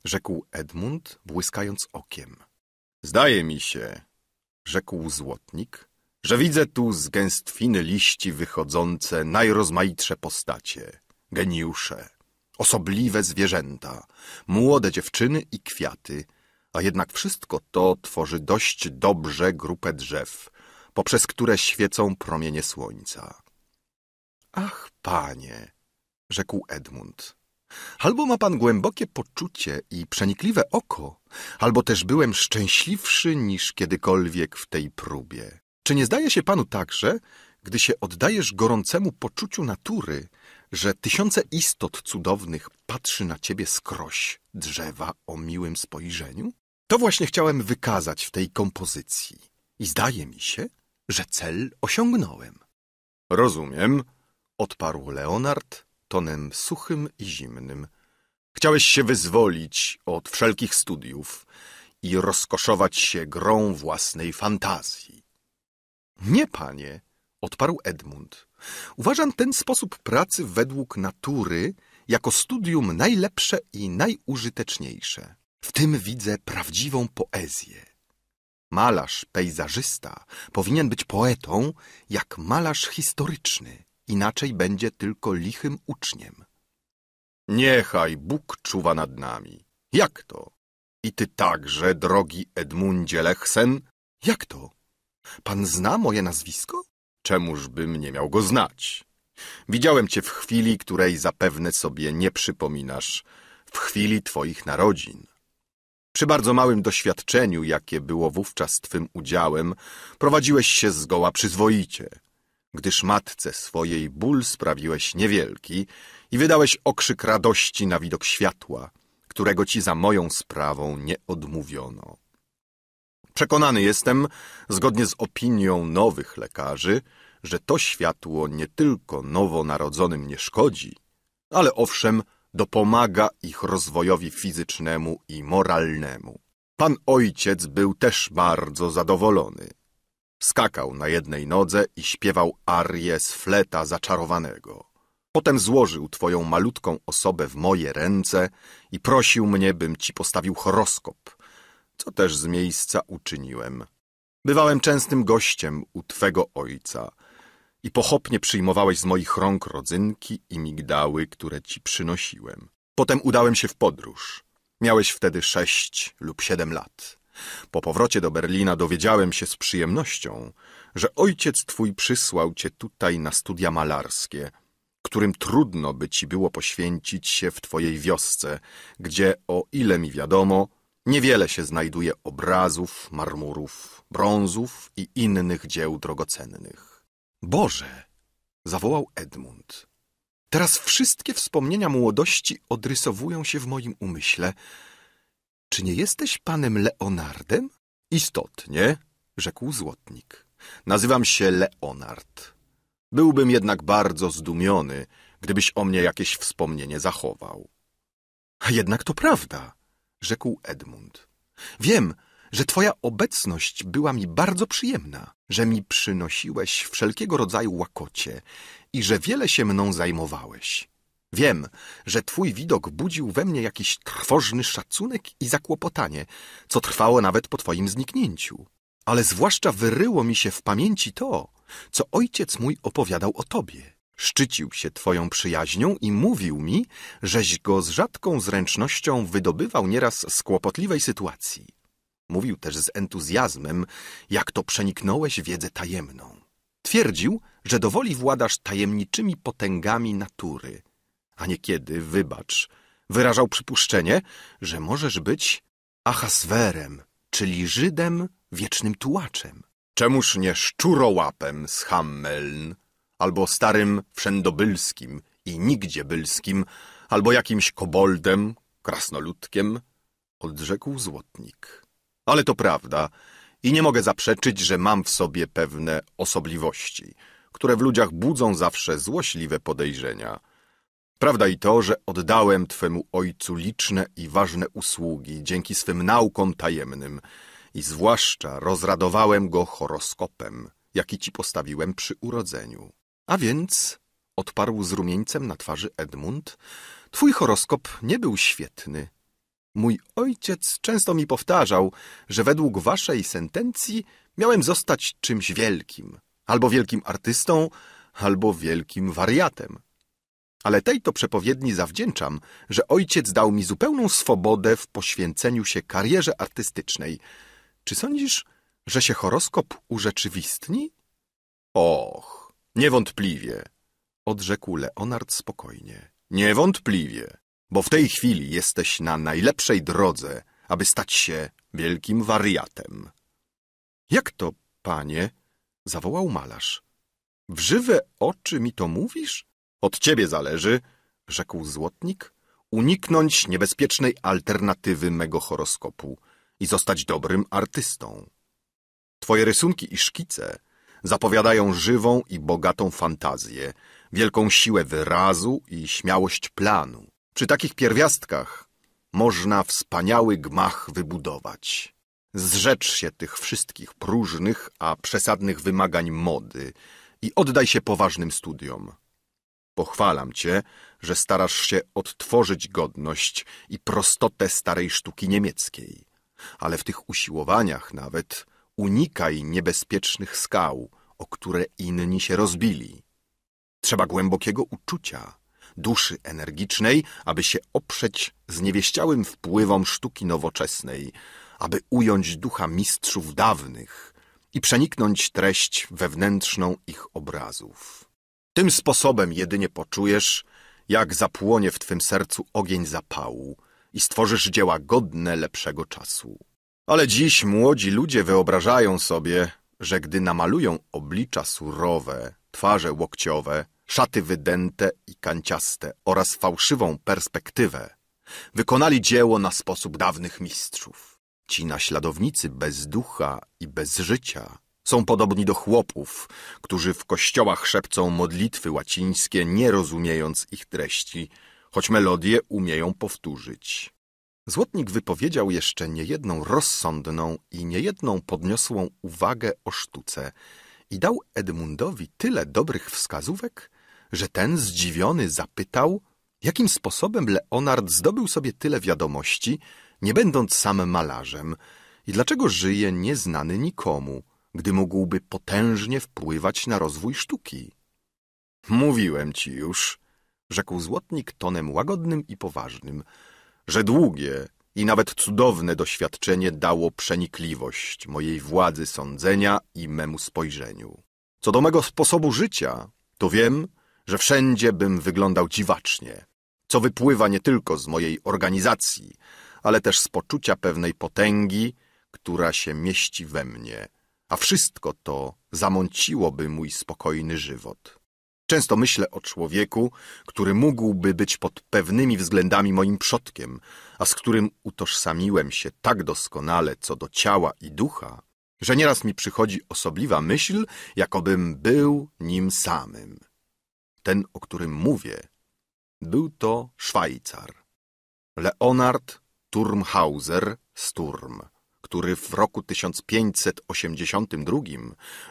rzekł Edmund, błyskając okiem. Zdaje mi się, rzekł złotnik, że widzę tu z gęstwiny liści wychodzące najrozmaitsze postacie, geniusze, osobliwe zwierzęta, młode dziewczyny i kwiaty, a jednak wszystko to tworzy dość dobrze grupę drzew, poprzez które świecą promienie słońca. Ach, panie, rzekł Edmund, Albo ma pan głębokie poczucie i przenikliwe oko, albo też byłem szczęśliwszy niż kiedykolwiek w tej próbie. Czy nie zdaje się panu także, gdy się oddajesz gorącemu poczuciu natury, że tysiące istot cudownych patrzy na ciebie skroś drzewa o miłym spojrzeniu? To właśnie chciałem wykazać w tej kompozycji. I zdaje mi się, że cel osiągnąłem. Rozumiem, odparł Leonard tonem suchym i zimnym. Chciałeś się wyzwolić od wszelkich studiów i rozkoszować się grą własnej fantazji. Nie, panie, odparł Edmund. Uważam ten sposób pracy według natury jako studium najlepsze i najużyteczniejsze. W tym widzę prawdziwą poezję. Malarz pejzażysta powinien być poetą jak malarz historyczny inaczej będzie tylko lichym uczniem. Niechaj Bóg czuwa nad nami. Jak to? I ty także, drogi Edmundzie Lechsen? Jak to? Pan zna moje nazwisko? Czemużbym nie miał go znać? Widziałem cię w chwili, której zapewne sobie nie przypominasz, w chwili twoich narodzin. Przy bardzo małym doświadczeniu, jakie było wówczas twym udziałem, prowadziłeś się zgoła przyzwoicie – gdyż matce swojej ból sprawiłeś niewielki i wydałeś okrzyk radości na widok światła, którego ci za moją sprawą nie odmówiono. Przekonany jestem, zgodnie z opinią nowych lekarzy, że to światło nie tylko nowonarodzonym nie szkodzi, ale owszem dopomaga ich rozwojowi fizycznemu i moralnemu. Pan ojciec był też bardzo zadowolony. Skakał na jednej nodze i śpiewał arię z fleta zaczarowanego. Potem złożył twoją malutką osobę w moje ręce i prosił mnie, bym ci postawił horoskop, co też z miejsca uczyniłem. Bywałem częstym gościem u twego ojca i pochopnie przyjmowałeś z moich rąk rodzynki i migdały, które ci przynosiłem. Potem udałem się w podróż. Miałeś wtedy sześć lub siedem lat. Po powrocie do Berlina dowiedziałem się z przyjemnością, że ojciec twój przysłał cię tutaj na studia malarskie, którym trudno by ci było poświęcić się w twojej wiosce, gdzie, o ile mi wiadomo, niewiele się znajduje obrazów, marmurów, brązów i innych dzieł drogocennych. Boże! zawołał Edmund. Teraz wszystkie wspomnienia młodości odrysowują się w moim umyśle, czy nie jesteś panem Leonardem? Istotnie, rzekł złotnik. Nazywam się Leonard. Byłbym jednak bardzo zdumiony, gdybyś o mnie jakieś wspomnienie zachował. A jednak to prawda, rzekł Edmund. Wiem, że twoja obecność była mi bardzo przyjemna, że mi przynosiłeś wszelkiego rodzaju łakocie i że wiele się mną zajmowałeś. Wiem, że twój widok budził we mnie jakiś trwożny szacunek i zakłopotanie, co trwało nawet po twoim zniknięciu. Ale zwłaszcza wyryło mi się w pamięci to, co ojciec mój opowiadał o tobie. Szczycił się twoją przyjaźnią i mówił mi, żeś go z rzadką zręcznością wydobywał nieraz z kłopotliwej sytuacji. Mówił też z entuzjazmem, jak to przeniknąłeś wiedzę tajemną. Twierdził, że do woli władasz tajemniczymi potęgami natury – a niekiedy, wybacz, wyrażał przypuszczenie, że możesz być Ahaswerem, czyli Żydem wiecznym tułaczem. Czemuż nie szczurołapem z Hammeln, albo starym wszędobylskim i nigdziebylskim, albo jakimś koboldem, krasnoludkiem? Odrzekł złotnik. Ale to prawda i nie mogę zaprzeczyć, że mam w sobie pewne osobliwości, które w ludziach budzą zawsze złośliwe podejrzenia – Prawda i to, że oddałem Twemu Ojcu liczne i ważne usługi dzięki swym naukom tajemnym i zwłaszcza rozradowałem Go horoskopem, jaki Ci postawiłem przy urodzeniu. A więc, odparł z rumieńcem na twarzy Edmund, Twój horoskop nie był świetny. Mój ojciec często mi powtarzał, że według Waszej sentencji miałem zostać czymś wielkim, albo wielkim artystą, albo wielkim wariatem ale tej to przepowiedni zawdzięczam, że ojciec dał mi zupełną swobodę w poświęceniu się karierze artystycznej. Czy sądzisz, że się horoskop urzeczywistni? Och, niewątpliwie, odrzekł Leonard spokojnie. Niewątpliwie, bo w tej chwili jesteś na najlepszej drodze, aby stać się wielkim wariatem. Jak to, panie? zawołał malarz. W żywe oczy mi to mówisz? Od ciebie zależy, rzekł złotnik, uniknąć niebezpiecznej alternatywy mego horoskopu i zostać dobrym artystą. Twoje rysunki i szkice zapowiadają żywą i bogatą fantazję, wielką siłę wyrazu i śmiałość planu. Przy takich pierwiastkach można wspaniały gmach wybudować. Zrzecz się tych wszystkich próżnych, a przesadnych wymagań mody i oddaj się poważnym studiom. Pochwalam cię, że starasz się odtworzyć godność i prostotę starej sztuki niemieckiej. Ale w tych usiłowaniach nawet unikaj niebezpiecznych skał, o które inni się rozbili. Trzeba głębokiego uczucia, duszy energicznej, aby się oprzeć zniewieściałym wpływom sztuki nowoczesnej, aby ująć ducha mistrzów dawnych i przeniknąć treść wewnętrzną ich obrazów. Tym sposobem jedynie poczujesz, jak zapłonie w twym sercu ogień zapału i stworzysz dzieła godne lepszego czasu. Ale dziś młodzi ludzie wyobrażają sobie, że gdy namalują oblicza surowe, twarze łokciowe, szaty wydęte i kanciaste oraz fałszywą perspektywę, wykonali dzieło na sposób dawnych mistrzów. Ci naśladownicy bez ducha i bez życia są podobni do chłopów, którzy w kościołach szepcą modlitwy łacińskie, nie rozumiejąc ich treści, choć melodie umieją powtórzyć. Złotnik wypowiedział jeszcze niejedną rozsądną i niejedną podniosłą uwagę o sztuce i dał Edmundowi tyle dobrych wskazówek, że ten zdziwiony zapytał, jakim sposobem Leonard zdobył sobie tyle wiadomości, nie będąc sam malarzem i dlaczego żyje nieznany nikomu gdy mógłby potężnie wpływać na rozwój sztuki. Mówiłem ci już, rzekł złotnik tonem łagodnym i poważnym, że długie i nawet cudowne doświadczenie dało przenikliwość mojej władzy sądzenia i memu spojrzeniu. Co do mego sposobu życia, to wiem, że wszędzie bym wyglądał dziwacznie, co wypływa nie tylko z mojej organizacji, ale też z poczucia pewnej potęgi, która się mieści we mnie – a wszystko to zamąciłoby mój spokojny żywot. Często myślę o człowieku, który mógłby być pod pewnymi względami moim przodkiem, a z którym utożsamiłem się tak doskonale co do ciała i ducha, że nieraz mi przychodzi osobliwa myśl, jakobym był nim samym. Ten, o którym mówię, był to Szwajcar. Leonard Turmhauser Sturm który w roku 1582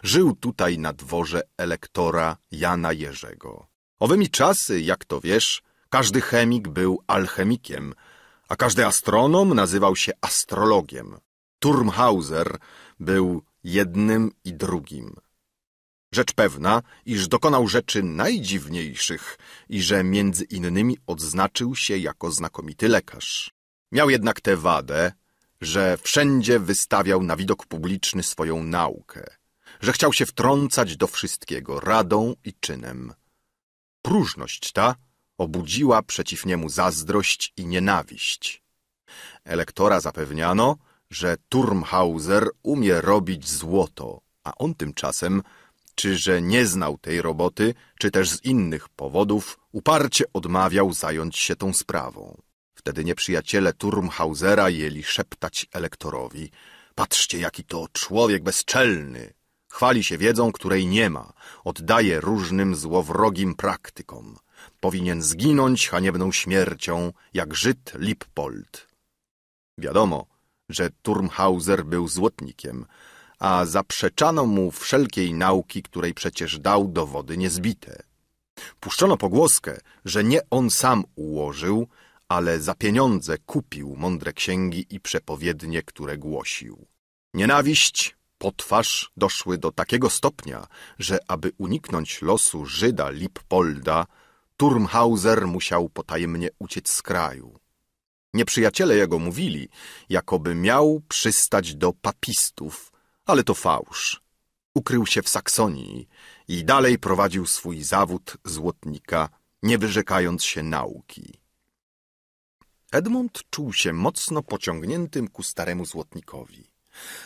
żył tutaj na dworze elektora Jana Jerzego. Owymi czasy, jak to wiesz, każdy chemik był alchemikiem, a każdy astronom nazywał się astrologiem. Turmhauser był jednym i drugim. Rzecz pewna, iż dokonał rzeczy najdziwniejszych i że między innymi odznaczył się jako znakomity lekarz. Miał jednak tę wadę, że wszędzie wystawiał na widok publiczny swoją naukę, że chciał się wtrącać do wszystkiego radą i czynem. Próżność ta obudziła przeciw niemu zazdrość i nienawiść. Elektora zapewniano, że Turmhauser umie robić złoto, a on tymczasem, czy że nie znał tej roboty, czy też z innych powodów, uparcie odmawiał zająć się tą sprawą. Wtedy nieprzyjaciele Turmhausera jęli szeptać elektorowi. Patrzcie, jaki to człowiek bezczelny! Chwali się wiedzą, której nie ma. Oddaje różnym złowrogim praktykom. Powinien zginąć haniebną śmiercią, jak Żyd Lippold. Wiadomo, że Turmhauser był złotnikiem, a zaprzeczano mu wszelkiej nauki, której przecież dał dowody niezbite. Puszczono pogłoskę, że nie on sam ułożył, ale za pieniądze kupił mądre księgi i przepowiednie, które głosił. Nienawiść, potwarz doszły do takiego stopnia, że aby uniknąć losu Żyda Lippolda, Turmhauser musiał potajemnie uciec z kraju. Nieprzyjaciele jego mówili, jakoby miał przystać do papistów, ale to fałsz. Ukrył się w Saksonii i dalej prowadził swój zawód złotnika, nie wyrzekając się nauki. Edmund czuł się mocno pociągniętym ku staremu złotnikowi,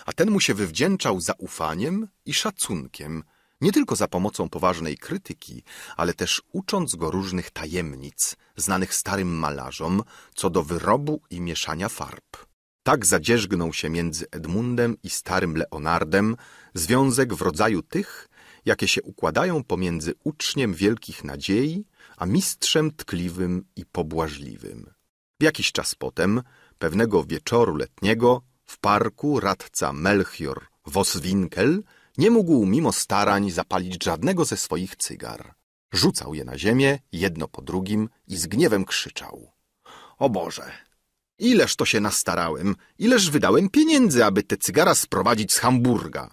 a ten mu się wywdzięczał zaufaniem i szacunkiem, nie tylko za pomocą poważnej krytyki, ale też ucząc go różnych tajemnic, znanych starym malarzom, co do wyrobu i mieszania farb. Tak zadzierzgnął się między Edmundem i starym Leonardem związek w rodzaju tych, jakie się układają pomiędzy uczniem wielkich nadziei, a mistrzem tkliwym i pobłażliwym. Jakiś czas potem, pewnego wieczoru letniego, w parku radca Melchior Woswinkel nie mógł mimo starań zapalić żadnego ze swoich cygar. Rzucał je na ziemię, jedno po drugim i z gniewem krzyczał. O Boże! Ileż to się nastarałem, ileż wydałem pieniędzy, aby te cygara sprowadzić z Hamburga.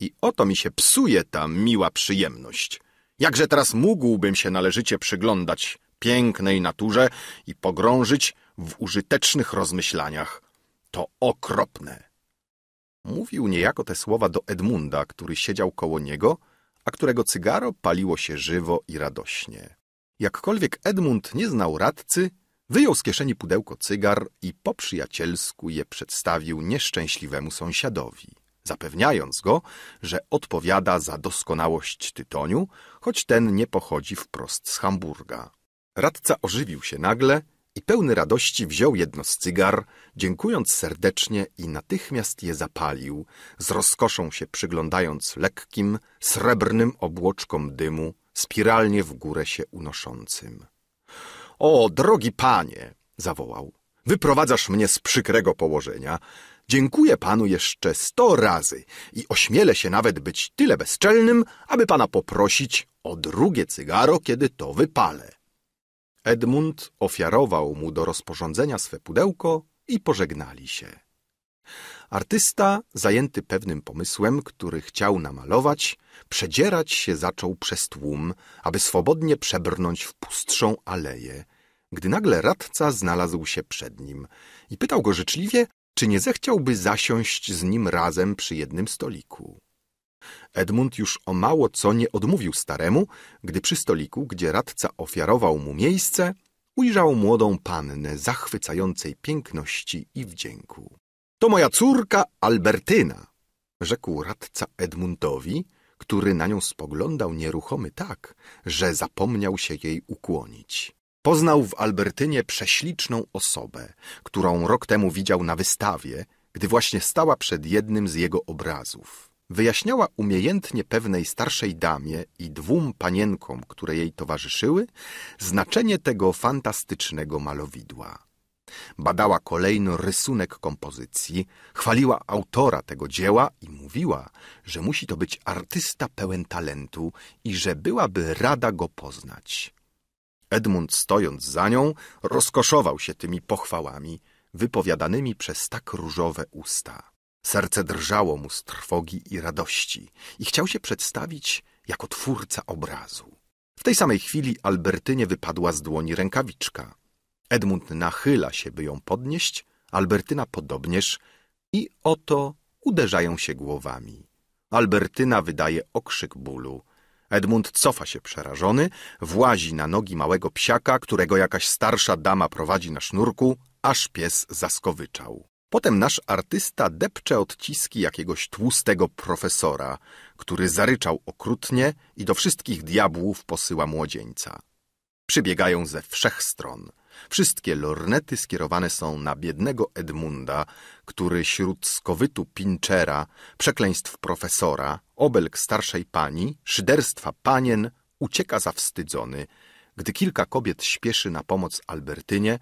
I oto mi się psuje ta miła przyjemność. Jakże teraz mógłbym się należycie przyglądać pięknej naturze i pogrążyć w użytecznych rozmyślaniach. To okropne. Mówił niejako te słowa do Edmunda, który siedział koło niego, a którego cygaro paliło się żywo i radośnie. Jakkolwiek Edmund nie znał radcy, wyjął z kieszeni pudełko cygar i po przyjacielsku je przedstawił nieszczęśliwemu sąsiadowi, zapewniając go, że odpowiada za doskonałość tytoniu, choć ten nie pochodzi wprost z Hamburga. Radca ożywił się nagle i pełny radości wziął jedno z cygar, dziękując serdecznie i natychmiast je zapalił, z rozkoszą się przyglądając lekkim, srebrnym obłoczkom dymu, spiralnie w górę się unoszącym. O, drogi panie! zawołał. Wyprowadzasz mnie z przykrego położenia. Dziękuję panu jeszcze sto razy i ośmielę się nawet być tyle bezczelnym, aby pana poprosić o drugie cygaro, kiedy to wypalę. Edmund ofiarował mu do rozporządzenia swe pudełko i pożegnali się. Artysta, zajęty pewnym pomysłem, który chciał namalować, przedzierać się zaczął przez tłum, aby swobodnie przebrnąć w pustszą aleję, gdy nagle radca znalazł się przed nim i pytał go życzliwie, czy nie zechciałby zasiąść z nim razem przy jednym stoliku. Edmund już o mało co nie odmówił staremu, gdy przy stoliku, gdzie radca ofiarował mu miejsce, ujrzał młodą pannę zachwycającej piękności i wdzięku. To moja córka Albertyna, rzekł radca Edmundowi, który na nią spoglądał nieruchomy tak, że zapomniał się jej ukłonić. Poznał w Albertynie prześliczną osobę, którą rok temu widział na wystawie, gdy właśnie stała przed jednym z jego obrazów wyjaśniała umiejętnie pewnej starszej damie i dwóm panienkom, które jej towarzyszyły, znaczenie tego fantastycznego malowidła. Badała kolejno rysunek kompozycji, chwaliła autora tego dzieła i mówiła, że musi to być artysta pełen talentu i że byłaby rada go poznać. Edmund stojąc za nią, rozkoszował się tymi pochwałami, wypowiadanymi przez tak różowe usta. Serce drżało mu z trwogi i radości i chciał się przedstawić jako twórca obrazu. W tej samej chwili Albertynie wypadła z dłoni rękawiczka. Edmund nachyla się, by ją podnieść, Albertyna podobnież i oto uderzają się głowami. Albertyna wydaje okrzyk bólu. Edmund cofa się przerażony, włazi na nogi małego psiaka, którego jakaś starsza dama prowadzi na sznurku, aż pies zaskowyczał. Potem nasz artysta depcze odciski jakiegoś tłustego profesora, który zaryczał okrutnie i do wszystkich diabłów posyła młodzieńca. Przybiegają ze wszech stron. Wszystkie lornety skierowane są na biednego Edmunda, który śród skowytu pinczera, przekleństw profesora, obelg starszej pani, szyderstwa panien ucieka zawstydzony, gdy kilka kobiet śpieszy na pomoc Albertynie,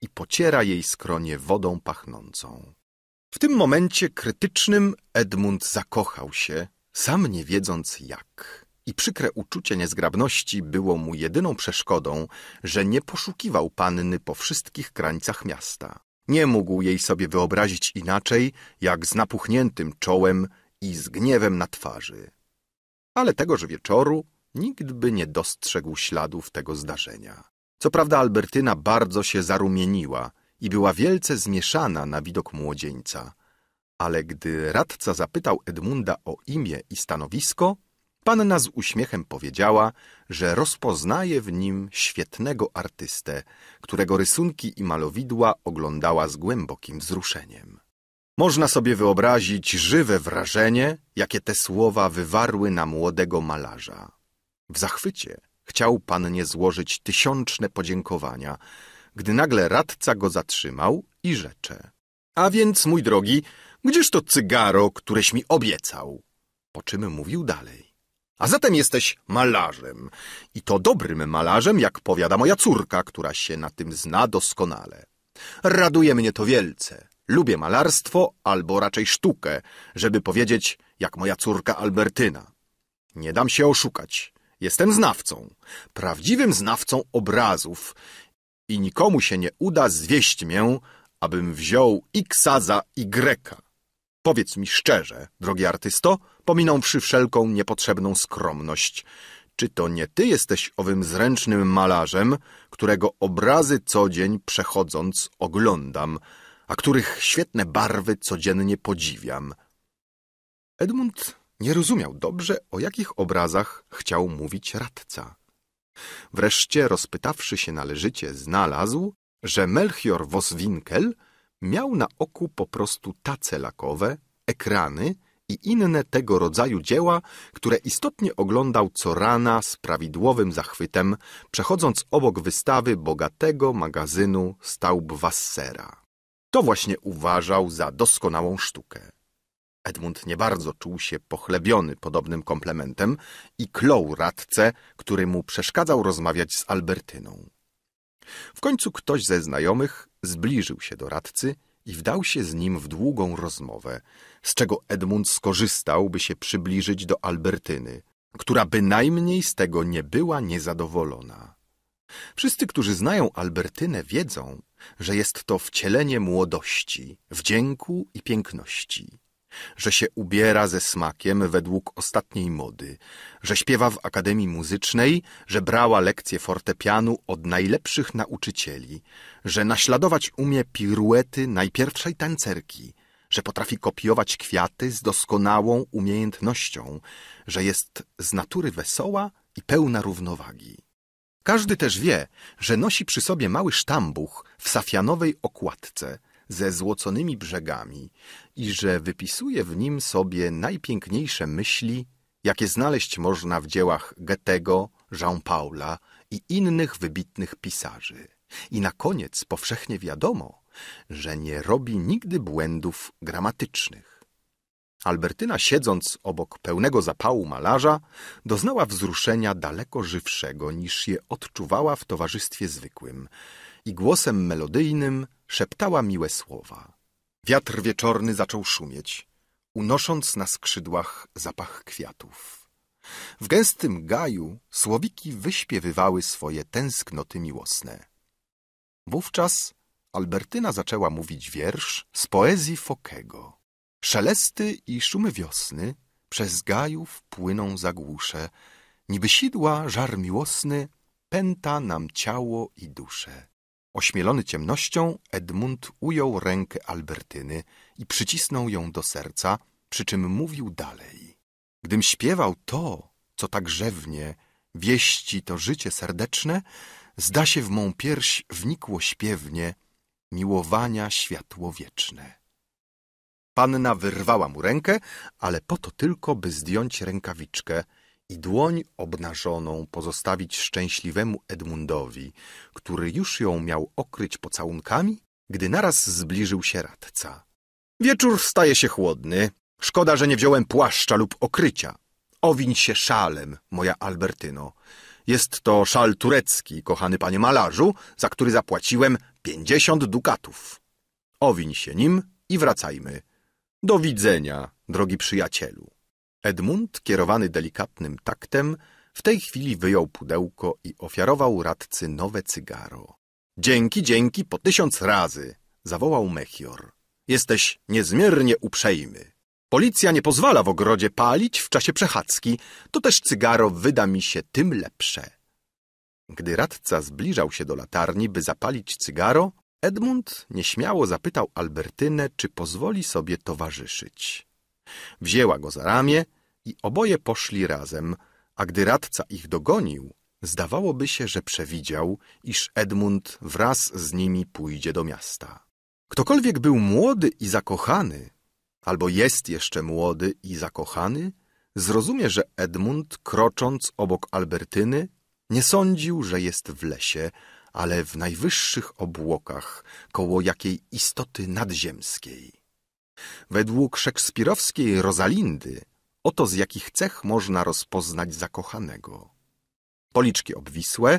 i pociera jej skronie wodą pachnącą. W tym momencie krytycznym Edmund zakochał się, sam nie wiedząc jak. I przykre uczucie niezgrabności było mu jedyną przeszkodą, że nie poszukiwał panny po wszystkich krańcach miasta. Nie mógł jej sobie wyobrazić inaczej, jak z napuchniętym czołem i z gniewem na twarzy. Ale tegoż wieczoru nikt by nie dostrzegł śladów tego zdarzenia. Co prawda Albertyna bardzo się zarumieniła i była wielce zmieszana na widok młodzieńca. Ale gdy radca zapytał Edmunda o imię i stanowisko, panna z uśmiechem powiedziała, że rozpoznaje w nim świetnego artystę, którego rysunki i malowidła oglądała z głębokim wzruszeniem. Można sobie wyobrazić żywe wrażenie, jakie te słowa wywarły na młodego malarza. W zachwycie Chciał pannie złożyć tysiączne podziękowania, gdy nagle radca go zatrzymał i rzecze. A więc, mój drogi, gdzież to cygaro, któreś mi obiecał? Po czym mówił dalej. A zatem jesteś malarzem. I to dobrym malarzem, jak powiada moja córka, która się na tym zna doskonale. Raduje mnie to wielce. Lubię malarstwo, albo raczej sztukę, żeby powiedzieć, jak moja córka Albertyna. Nie dam się oszukać. Jestem znawcą, prawdziwym znawcą obrazów i nikomu się nie uda zwieść mię, abym wziął Xa za Y. Powiedz mi szczerze, drogi artysto, pominąwszy wszelką niepotrzebną skromność, czy to nie ty jesteś owym zręcznym malarzem, którego obrazy co dzień przechodząc oglądam, a których świetne barwy codziennie podziwiam? Edmund nie rozumiał dobrze, o jakich obrazach chciał mówić radca. Wreszcie, rozpytawszy się należycie, znalazł, że Melchior Woswinkel miał na oku po prostu tace lakowe, ekrany i inne tego rodzaju dzieła, które istotnie oglądał co rana z prawidłowym zachwytem, przechodząc obok wystawy bogatego magazynu Staub Wassera. To właśnie uważał za doskonałą sztukę. Edmund nie bardzo czuł się pochlebiony podobnym komplementem i klął radcę, który mu przeszkadzał rozmawiać z Albertyną. W końcu ktoś ze znajomych zbliżył się do radcy i wdał się z nim w długą rozmowę, z czego Edmund skorzystał, by się przybliżyć do Albertyny, która bynajmniej z tego nie była niezadowolona. Wszyscy, którzy znają Albertynę, wiedzą, że jest to wcielenie młodości, wdzięku i piękności że się ubiera ze smakiem według ostatniej mody, że śpiewa w Akademii Muzycznej, że brała lekcje fortepianu od najlepszych nauczycieli, że naśladować umie piruety najpierwszej tancerki, że potrafi kopiować kwiaty z doskonałą umiejętnością, że jest z natury wesoła i pełna równowagi. Każdy też wie, że nosi przy sobie mały sztambuch w safianowej okładce – ze złoconymi brzegami i że wypisuje w nim sobie najpiękniejsze myśli, jakie znaleźć można w dziełach Goethego, Jean-Paula i innych wybitnych pisarzy. I na koniec powszechnie wiadomo, że nie robi nigdy błędów gramatycznych. Albertyna, siedząc obok pełnego zapału malarza, doznała wzruszenia daleko żywszego niż je odczuwała w towarzystwie zwykłym i głosem melodyjnym Szeptała miłe słowa. Wiatr wieczorny zaczął szumieć, unosząc na skrzydłach zapach kwiatów. W gęstym gaju słowiki wyśpiewywały swoje tęsknoty miłosne. Wówczas Albertyna zaczęła mówić wiersz z poezji Fokego. Szelesty i szumy wiosny przez gajów płyną zagłusze, niby sidła żar miłosny pęta nam ciało i duszę. Ośmielony ciemnością, Edmund ujął rękę Albertyny i przycisnął ją do serca, przy czym mówił dalej. Gdym śpiewał to, co tak rzewnie, wieści to życie serdeczne, zda się w mą pierś wnikło śpiewnie miłowania światło wieczne. Panna wyrwała mu rękę, ale po to tylko, by zdjąć rękawiczkę – i dłoń obnażoną pozostawić szczęśliwemu Edmundowi, który już ją miał okryć pocałunkami, gdy naraz zbliżył się radca. Wieczór staje się chłodny. Szkoda, że nie wziąłem płaszcza lub okrycia. Owiń się szalem, moja Albertyno. Jest to szal turecki, kochany panie malarzu, za który zapłaciłem pięćdziesiąt dukatów. Owiń się nim i wracajmy. Do widzenia, drogi przyjacielu. Edmund, kierowany delikatnym taktem, w tej chwili wyjął pudełko i ofiarował radcy nowe cygaro. Dzięki, dzięki, po tysiąc razy! zawołał Mechior. Jesteś niezmiernie uprzejmy. Policja nie pozwala w ogrodzie palić w czasie przechadzki. To też cygaro wyda mi się tym lepsze. Gdy radca zbliżał się do latarni, by zapalić cygaro, Edmund nieśmiało zapytał Albertynę, czy pozwoli sobie towarzyszyć. Wzięła go za ramię i oboje poszli razem, a gdy radca ich dogonił, zdawałoby się, że przewidział, iż Edmund wraz z nimi pójdzie do miasta. Ktokolwiek był młody i zakochany, albo jest jeszcze młody i zakochany, zrozumie, że Edmund, krocząc obok Albertyny, nie sądził, że jest w lesie, ale w najwyższych obłokach koło jakiej istoty nadziemskiej. Według szekspirowskiej Rosalindy oto z jakich cech można rozpoznać zakochanego. Policzki obwisłe,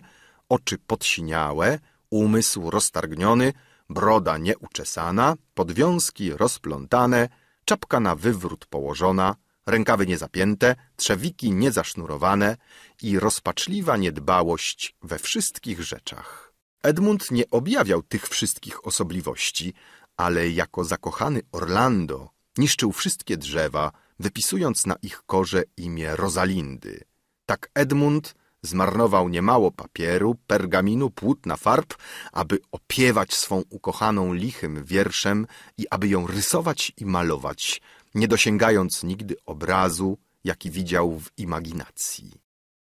oczy podsiniałe, umysł roztargniony, broda nieuczesana, podwiązki rozplątane, czapka na wywrót położona, rękawy niezapięte, trzewiki niezasznurowane i rozpaczliwa niedbałość we wszystkich rzeczach. Edmund nie objawiał tych wszystkich osobliwości, ale jako zakochany Orlando niszczył wszystkie drzewa, wypisując na ich korze imię Rosalindy. Tak Edmund zmarnował niemało papieru, pergaminu, płótna farb, aby opiewać swą ukochaną lichym wierszem i aby ją rysować i malować, nie dosięgając nigdy obrazu, jaki widział w imaginacji.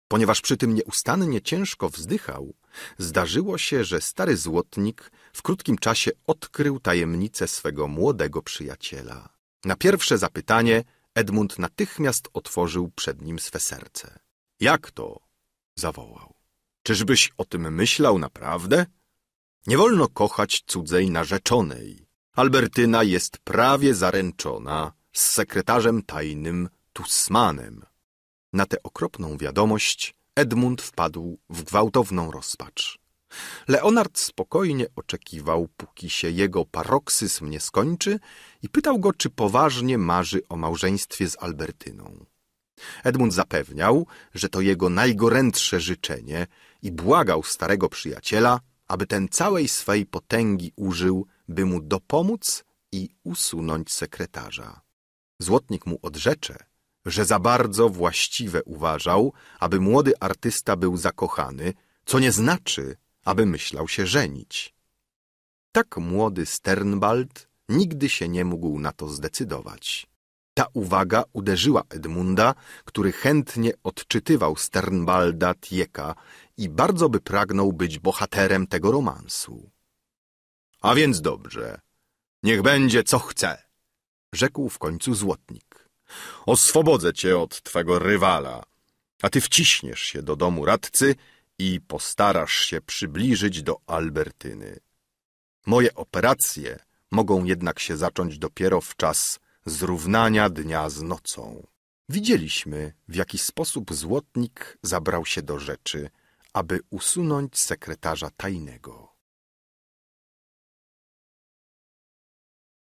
Ponieważ przy tym nieustannie ciężko wzdychał, zdarzyło się, że stary złotnik w krótkim czasie odkrył tajemnicę swego młodego przyjaciela. Na pierwsze zapytanie Edmund natychmiast otworzył przed nim swe serce. Jak to? zawołał. Czyżbyś o tym myślał naprawdę? Nie wolno kochać cudzej narzeczonej. Albertyna jest prawie zaręczona z sekretarzem tajnym Tusmanem. Na tę okropną wiadomość Edmund wpadł w gwałtowną rozpacz. Leonard spokojnie oczekiwał, póki się jego paroksyzm nie skończy i pytał go, czy poważnie marzy o małżeństwie z Albertyną. Edmund zapewniał, że to jego najgorętsze życzenie i błagał starego przyjaciela, aby ten całej swej potęgi użył, by mu dopomóc i usunąć sekretarza. Złotnik mu odrzecze, że za bardzo właściwe uważał, aby młody artysta był zakochany, co nie znaczy, aby myślał się żenić. Tak młody Sternbald nigdy się nie mógł na to zdecydować. Ta uwaga uderzyła Edmunda, który chętnie odczytywał Sternbalda Tieka i bardzo by pragnął być bohaterem tego romansu. A więc dobrze, niech będzie co chce, rzekł w końcu złotnik. Oswobodzę cię od twego rywala, a ty wciśniesz się do domu radcy i postarasz się przybliżyć do Albertyny. Moje operacje mogą jednak się zacząć dopiero w czas zrównania dnia z nocą. Widzieliśmy, w jaki sposób złotnik zabrał się do rzeczy, aby usunąć sekretarza tajnego.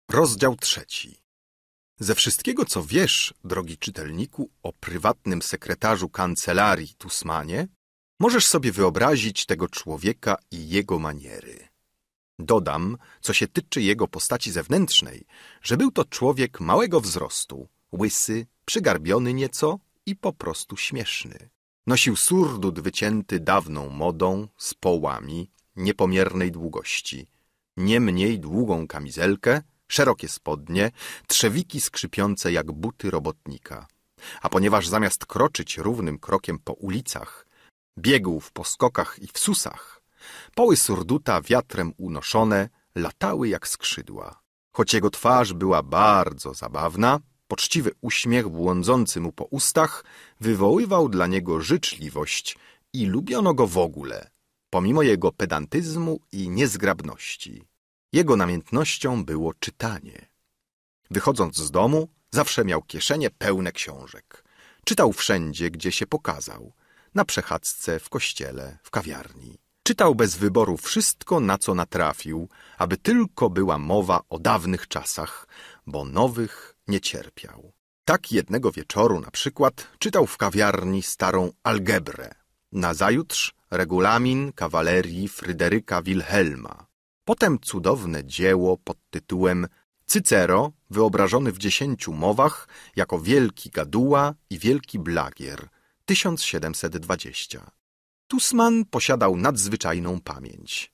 Rozdział trzeci. Ze wszystkiego, co wiesz, drogi czytelniku, o prywatnym sekretarzu kancelarii Tusmanie, Możesz sobie wyobrazić tego człowieka i jego maniery. Dodam, co się tyczy jego postaci zewnętrznej, że był to człowiek małego wzrostu, łysy, przygarbiony nieco i po prostu śmieszny. Nosił surdut wycięty dawną modą, z połami, niepomiernej długości. Nie mniej długą kamizelkę, szerokie spodnie, trzewiki skrzypiące jak buty robotnika. A ponieważ zamiast kroczyć równym krokiem po ulicach, Biegł w poskokach i w susach. Poły surduta wiatrem unoszone latały jak skrzydła. Choć jego twarz była bardzo zabawna, poczciwy uśmiech błądzący mu po ustach wywoływał dla niego życzliwość i lubiono go w ogóle, pomimo jego pedantyzmu i niezgrabności. Jego namiętnością było czytanie. Wychodząc z domu, zawsze miał kieszenie pełne książek. Czytał wszędzie, gdzie się pokazał na przechadzce, w kościele, w kawiarni. Czytał bez wyboru wszystko, na co natrafił, aby tylko była mowa o dawnych czasach, bo nowych nie cierpiał. Tak jednego wieczoru na przykład czytał w kawiarni starą algebrę. Nazajutrz regulamin kawalerii Fryderyka Wilhelma. Potem cudowne dzieło pod tytułem Cycero, wyobrażony w dziesięciu mowach jako wielki gaduła i wielki blagier – 1720. Tusman posiadał nadzwyczajną pamięć.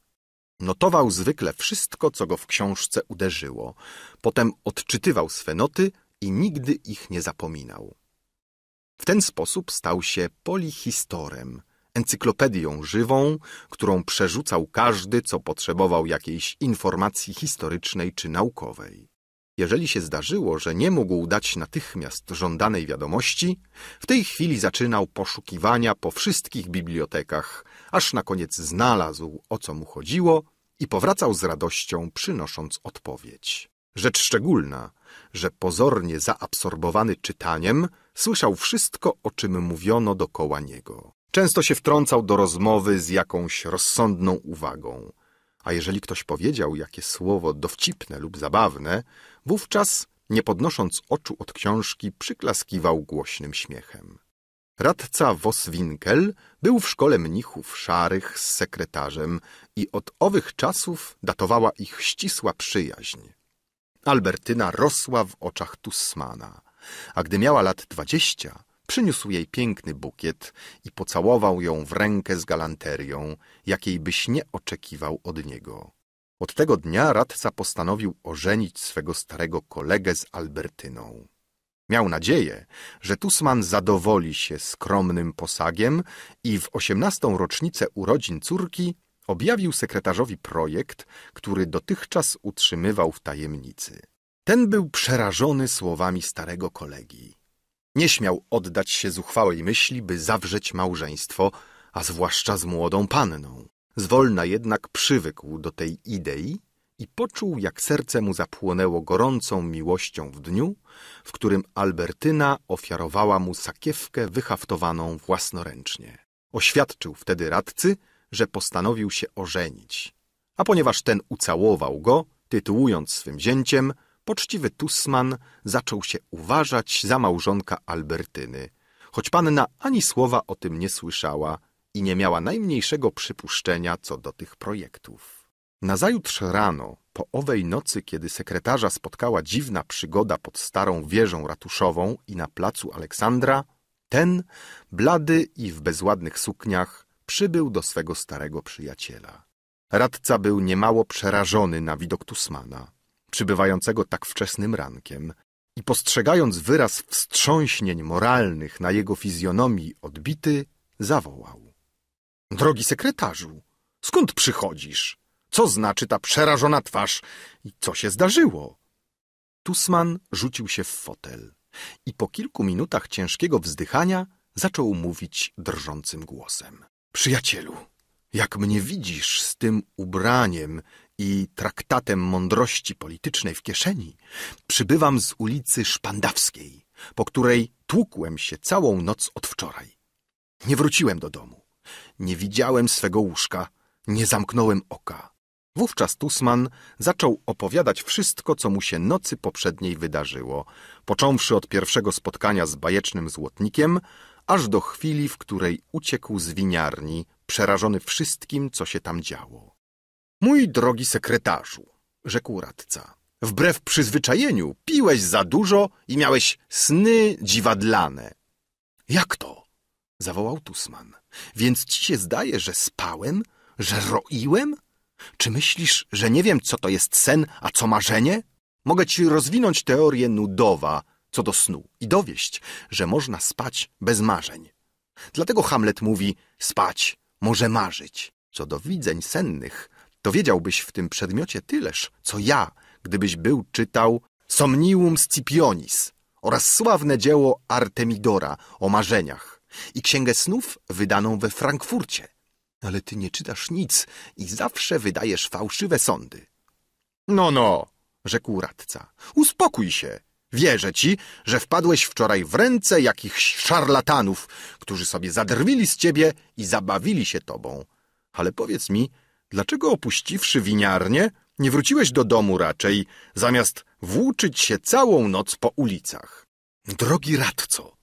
Notował zwykle wszystko, co go w książce uderzyło. Potem odczytywał swe noty i nigdy ich nie zapominał. W ten sposób stał się polihistorem, encyklopedią żywą, którą przerzucał każdy, co potrzebował jakiejś informacji historycznej czy naukowej. Jeżeli się zdarzyło, że nie mógł dać natychmiast żądanej wiadomości, w tej chwili zaczynał poszukiwania po wszystkich bibliotekach, aż na koniec znalazł, o co mu chodziło i powracał z radością, przynosząc odpowiedź. Rzecz szczególna, że pozornie zaabsorbowany czytaniem, słyszał wszystko, o czym mówiono dokoła niego. Często się wtrącał do rozmowy z jakąś rozsądną uwagą. A jeżeli ktoś powiedział jakie słowo dowcipne lub zabawne, Wówczas, nie podnosząc oczu od książki, przyklaskiwał głośnym śmiechem. Radca Woswinkel był w szkole mnichów szarych z sekretarzem i od owych czasów datowała ich ścisła przyjaźń. Albertyna rosła w oczach Tusmana, a gdy miała lat dwadzieścia, przyniósł jej piękny bukiet i pocałował ją w rękę z galanterią, jakiej byś nie oczekiwał od niego. Od tego dnia radca postanowił ożenić swego starego kolegę z Albertyną. Miał nadzieję, że Tusman zadowoli się skromnym posagiem i w osiemnastą rocznicę urodzin córki objawił sekretarzowi projekt, który dotychczas utrzymywał w tajemnicy. Ten był przerażony słowami starego kolegi. Nie śmiał oddać się zuchwałej myśli, by zawrzeć małżeństwo, a zwłaszcza z młodą panną. Zwolna jednak przywykł do tej idei i poczuł, jak serce mu zapłonęło gorącą miłością w dniu, w którym Albertyna ofiarowała mu sakiewkę wyhaftowaną własnoręcznie. Oświadczył wtedy radcy, że postanowił się ożenić. A ponieważ ten ucałował go, tytułując swym zięciem, poczciwy Tusman zaczął się uważać za małżonka Albertyny, choć panna ani słowa o tym nie słyszała i nie miała najmniejszego przypuszczenia co do tych projektów. Nazajutrz rano, po owej nocy, kiedy sekretarza spotkała dziwna przygoda pod starą wieżą ratuszową i na placu Aleksandra, ten, blady i w bezładnych sukniach, przybył do swego starego przyjaciela. Radca był niemało przerażony na widok Tusmana, przybywającego tak wczesnym rankiem, i postrzegając wyraz wstrząśnień moralnych na jego fizjonomii odbity, zawołał. Drogi sekretarzu, skąd przychodzisz? Co znaczy ta przerażona twarz i co się zdarzyło? Tusman rzucił się w fotel i po kilku minutach ciężkiego wzdychania zaczął mówić drżącym głosem. Przyjacielu, jak mnie widzisz z tym ubraniem i traktatem mądrości politycznej w kieszeni, przybywam z ulicy Szpandawskiej, po której tłukłem się całą noc od wczoraj. Nie wróciłem do domu nie widziałem swego łóżka, nie zamknąłem oka. Wówczas Tusman zaczął opowiadać wszystko, co mu się nocy poprzedniej wydarzyło, począwszy od pierwszego spotkania z bajecznym złotnikiem, aż do chwili, w której uciekł z winiarni, przerażony wszystkim, co się tam działo. Mój drogi sekretarzu, rzekł radca, wbrew przyzwyczajeniu piłeś za dużo i miałeś sny dziwadlane. Jak to? zawołał Tusman. Więc ci się zdaje, że spałem, że roiłem? Czy myślisz, że nie wiem, co to jest sen, a co marzenie? Mogę ci rozwinąć teorię nudowa co do snu i dowieść, że można spać bez marzeń. Dlatego Hamlet mówi: spać może marzyć. Co do widzeń sennych, to wiedziałbyś w tym przedmiocie tyleż, co ja, gdybyś był czytał Somnium Scipionis oraz sławne dzieło Artemidora o marzeniach i Księgę Snów wydaną we Frankfurcie. Ale ty nie czytasz nic i zawsze wydajesz fałszywe sądy. No, no, rzekł radca, uspokój się. Wierzę ci, że wpadłeś wczoraj w ręce jakichś szarlatanów, którzy sobie zadrwili z ciebie i zabawili się tobą. Ale powiedz mi, dlaczego opuściwszy winiarnię, nie wróciłeś do domu raczej, zamiast włóczyć się całą noc po ulicach? Drogi radco,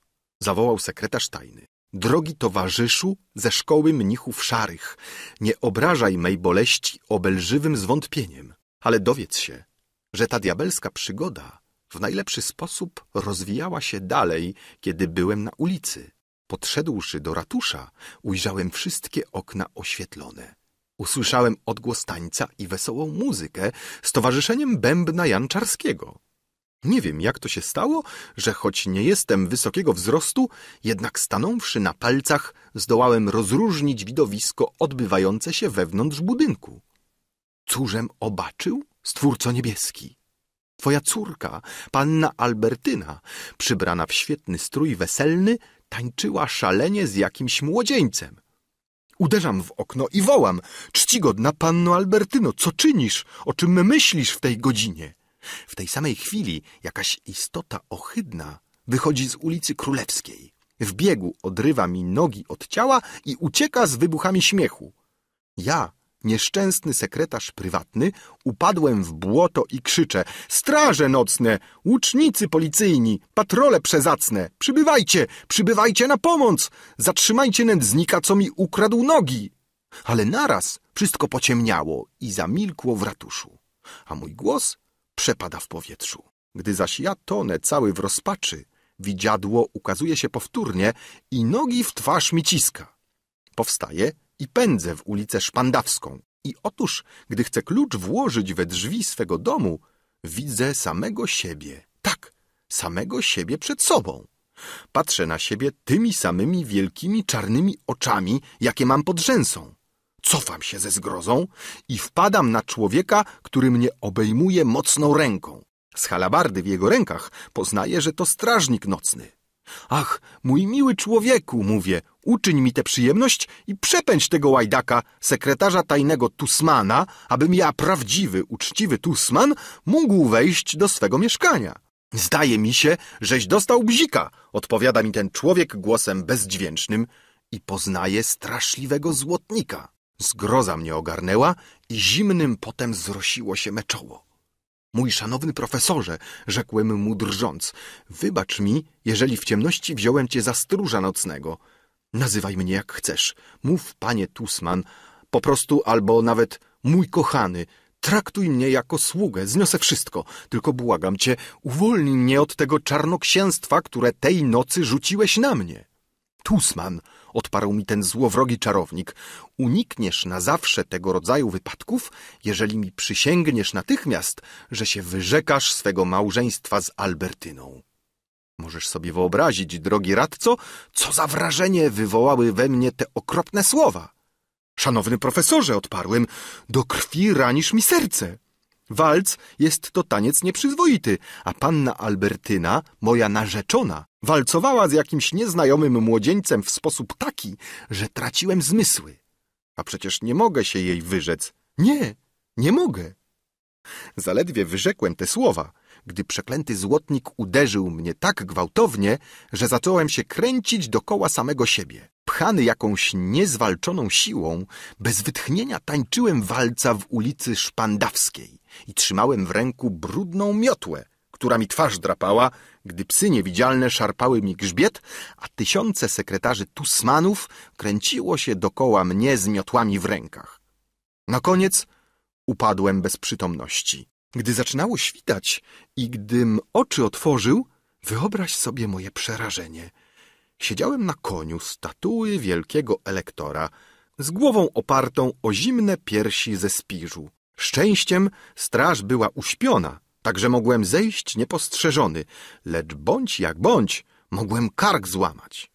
zawołał sekretarz tajny. Drogi towarzyszu ze szkoły mnichów szarych, nie obrażaj mej boleści obelżywym zwątpieniem, ale dowiedz się, że ta diabelska przygoda w najlepszy sposób rozwijała się dalej, kiedy byłem na ulicy. Podszedłszy do ratusza, ujrzałem wszystkie okna oświetlone. Usłyszałem odgłos tańca i wesołą muzykę z towarzyszeniem bębna Janczarskiego. Nie wiem, jak to się stało, że choć nie jestem wysokiego wzrostu, jednak stanąwszy na palcach, zdołałem rozróżnić widowisko odbywające się wewnątrz budynku. Cóżem obaczył Stwórco Niebieski? Twoja córka, panna Albertyna, przybrana w świetny strój weselny, tańczyła szalenie z jakimś młodzieńcem. Uderzam w okno i wołam: Czcigodna panno Albertyno, co czynisz? O czym myślisz w tej godzinie? W tej samej chwili jakaś istota ohydna wychodzi z ulicy Królewskiej. W biegu odrywa mi nogi od ciała i ucieka z wybuchami śmiechu. Ja, nieszczęsny sekretarz prywatny, upadłem w błoto i krzyczę – straże nocne, łucznicy policyjni, patrole przezacne, przybywajcie, przybywajcie na pomoc, zatrzymajcie nędznika, co mi ukradł nogi. Ale naraz wszystko pociemniało i zamilkło w ratuszu, a mój głos przepada w powietrzu. Gdy zaś ja tonę cały w rozpaczy, widziadło ukazuje się powtórnie i nogi w twarz mi ciska. Powstaję i pędzę w ulicę Szpandawską. I otóż, gdy chcę klucz włożyć we drzwi swego domu, widzę samego siebie. Tak, samego siebie przed sobą. Patrzę na siebie tymi samymi wielkimi czarnymi oczami, jakie mam pod rzęsą. Cofam się ze zgrozą i wpadam na człowieka, który mnie obejmuje mocną ręką. Z halabardy w jego rękach poznaję, że to strażnik nocny. Ach, mój miły człowieku, mówię, uczyń mi tę przyjemność i przepędź tego łajdaka, sekretarza tajnego Tusmana, abym ja, prawdziwy, uczciwy Tusman, mógł wejść do swego mieszkania. Zdaje mi się, żeś dostał bzika, odpowiada mi ten człowiek głosem bezdźwięcznym i poznaje straszliwego złotnika. Zgroza mnie ogarnęła i zimnym potem zrosiło się me czoło. Mój szanowny profesorze, rzekłem mu drżąc, wybacz mi, jeżeli w ciemności wziąłem cię za stróża nocnego. Nazywaj mnie jak chcesz. Mów, panie Tusman, po prostu albo nawet mój kochany. Traktuj mnie jako sługę, zniosę wszystko. Tylko błagam cię, uwolnij mnie od tego czarnoksięstwa, które tej nocy rzuciłeś na mnie. Tusman, odparł mi ten złowrogi czarownik. Unikniesz na zawsze tego rodzaju wypadków, jeżeli mi przysięgniesz natychmiast, że się wyrzekasz swego małżeństwa z Albertyną. Możesz sobie wyobrazić, drogi radco, co za wrażenie wywołały we mnie te okropne słowa. Szanowny profesorze, odparłem, do krwi ranisz mi serce. Walc jest to taniec nieprzyzwoity, a panna Albertyna, moja narzeczona, walcowała z jakimś nieznajomym młodzieńcem w sposób taki, że traciłem zmysły. A przecież nie mogę się jej wyrzec. Nie, nie mogę. Zaledwie wyrzekłem te słowa, gdy przeklęty złotnik uderzył mnie tak gwałtownie, że zacząłem się kręcić dokoła samego siebie. Pchany jakąś niezwalczoną siłą, bez wytchnienia tańczyłem walca w ulicy Szpandawskiej i trzymałem w ręku brudną miotłę, która mi twarz drapała, gdy psy niewidzialne szarpały mi grzbiet, a tysiące sekretarzy tusmanów kręciło się dokoła mnie z miotłami w rękach. Na koniec upadłem bez przytomności. Gdy zaczynało świtać i gdym oczy otworzył, wyobraź sobie moje przerażenie. Siedziałem na koniu statuły wielkiego elektora, z głową opartą o zimne piersi ze spiżu. Szczęściem straż była uśpiona, także mogłem zejść niepostrzeżony, lecz bądź jak bądź, mogłem kark złamać.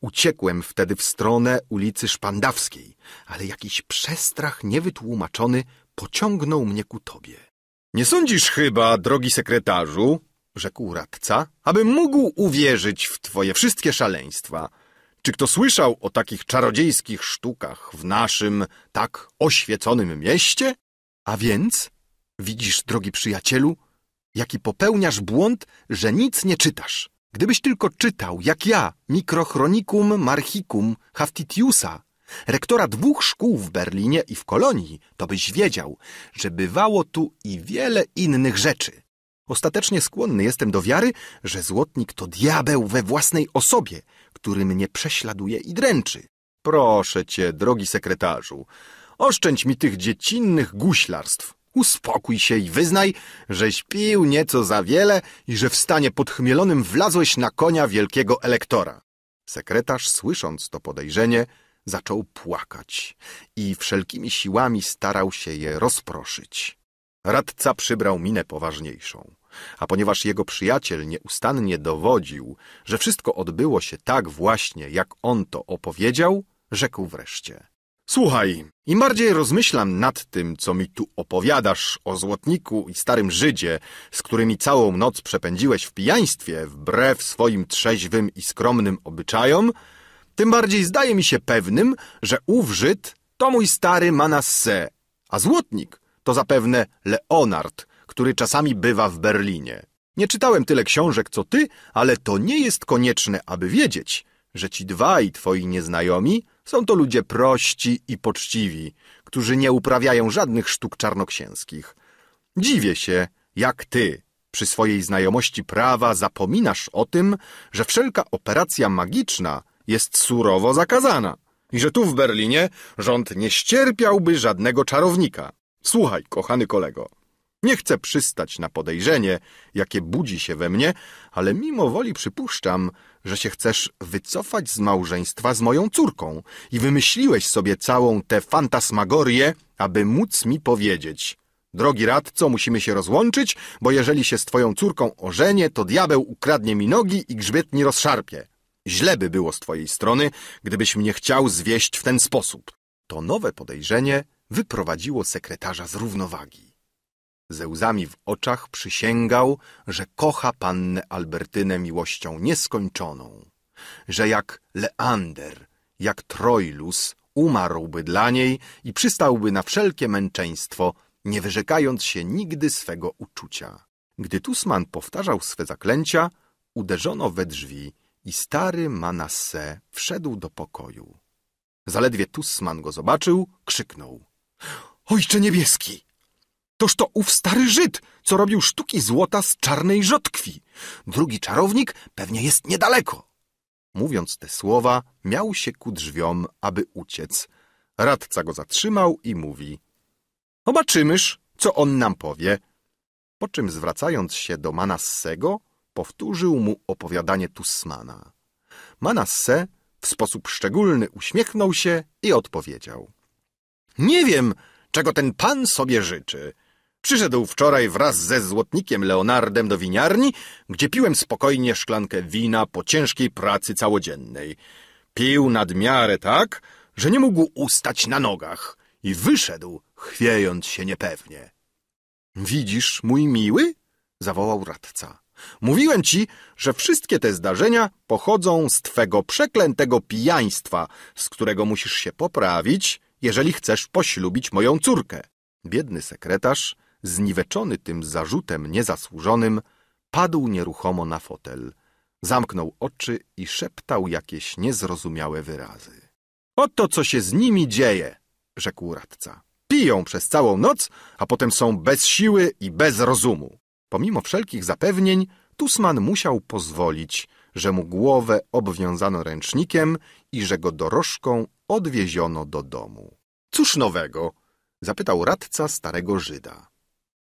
Uciekłem wtedy w stronę ulicy Szpandawskiej, ale jakiś przestrach niewytłumaczony pociągnął mnie ku tobie. Nie sądzisz chyba, drogi sekretarzu, rzekł radca, aby mógł uwierzyć w twoje wszystkie szaleństwa. Czy kto słyszał o takich czarodziejskich sztukach w naszym tak oświeconym mieście? A więc, widzisz, drogi przyjacielu, jaki popełniasz błąd, że nic nie czytasz. Gdybyś tylko czytał, jak ja, mikrochronicum marchicum Haftitiusa, rektora dwóch szkół w Berlinie i w Kolonii, to byś wiedział, że bywało tu i wiele innych rzeczy. Ostatecznie skłonny jestem do wiary, że złotnik to diabeł we własnej osobie, który mnie prześladuje i dręczy. Proszę cię, drogi sekretarzu, oszczędź mi tych dziecinnych guślarstw. Uspokój się i wyznaj, żeś pił nieco za wiele i że w stanie podchmielonym wlazłeś na konia wielkiego elektora. Sekretarz, słysząc to podejrzenie, zaczął płakać i wszelkimi siłami starał się je rozproszyć. Radca przybrał minę poważniejszą, a ponieważ jego przyjaciel nieustannie dowodził, że wszystko odbyło się tak właśnie, jak on to opowiedział, rzekł wreszcie. Słuchaj, im bardziej rozmyślam nad tym, co mi tu opowiadasz o złotniku i starym Żydzie, z którymi całą noc przepędziłeś w pijaństwie, wbrew swoim trzeźwym i skromnym obyczajom, tym bardziej zdaje mi się pewnym, że ów Żyd to mój stary Manasse, a złotnik to zapewne Leonard, który czasami bywa w Berlinie. Nie czytałem tyle książek co ty, ale to nie jest konieczne, aby wiedzieć, że ci dwaj twoi nieznajomi są to ludzie prości i poczciwi, którzy nie uprawiają żadnych sztuk czarnoksięskich. Dziwię się, jak ty przy swojej znajomości prawa zapominasz o tym, że wszelka operacja magiczna jest surowo zakazana i że tu w Berlinie rząd nie ścierpiałby żadnego czarownika. Słuchaj, kochany kolego. Nie chcę przystać na podejrzenie, jakie budzi się we mnie, ale mimo woli przypuszczam, że się chcesz wycofać z małżeństwa z moją córką i wymyśliłeś sobie całą tę fantasmagorię, aby móc mi powiedzieć. Drogi radco, musimy się rozłączyć, bo jeżeli się z twoją córką ożenię, to diabeł ukradnie mi nogi i grzbiet nie rozszarpie. Źle by było z twojej strony, gdybyś mnie chciał zwieść w ten sposób. To nowe podejrzenie wyprowadziło sekretarza z równowagi. Ze łzami w oczach przysięgał, że kocha pannę Albertynę miłością nieskończoną, że jak Leander, jak Troilus umarłby dla niej i przystałby na wszelkie męczeństwo, nie wyrzekając się nigdy swego uczucia. Gdy Tusman powtarzał swe zaklęcia, uderzono we drzwi i stary Manasse wszedł do pokoju. Zaledwie Tusman go zobaczył, krzyknął. Ojcze niebieski! Toż to ów stary Żyd, co robił sztuki złota z czarnej rzodkwi. Drugi czarownik pewnie jest niedaleko. Mówiąc te słowa, miał się ku drzwiom, aby uciec. Radca go zatrzymał i mówi – Obaczymy, co on nam powie. Po czym zwracając się do Manassego, powtórzył mu opowiadanie Tussmana. Manasse w sposób szczególny uśmiechnął się i odpowiedział. Nie wiem, czego ten pan sobie życzy. Przyszedł wczoraj wraz ze złotnikiem Leonardem do winiarni, gdzie piłem spokojnie szklankę wina po ciężkiej pracy całodziennej. Pił nad miarę tak, że nie mógł ustać na nogach i wyszedł, chwiejąc się niepewnie. — Widzisz, mój miły? — zawołał radca. Mówiłem ci, że wszystkie te zdarzenia pochodzą z twego przeklętego pijaństwa, z którego musisz się poprawić, jeżeli chcesz poślubić moją córkę. Biedny sekretarz, zniweczony tym zarzutem niezasłużonym, padł nieruchomo na fotel. Zamknął oczy i szeptał jakieś niezrozumiałe wyrazy. Oto co się z nimi dzieje, rzekł radca. Piją przez całą noc, a potem są bez siły i bez rozumu. Pomimo wszelkich zapewnień, Tusman musiał pozwolić, że mu głowę obwiązano ręcznikiem i że go dorożką odwieziono do domu. Cóż nowego? zapytał radca starego Żyda.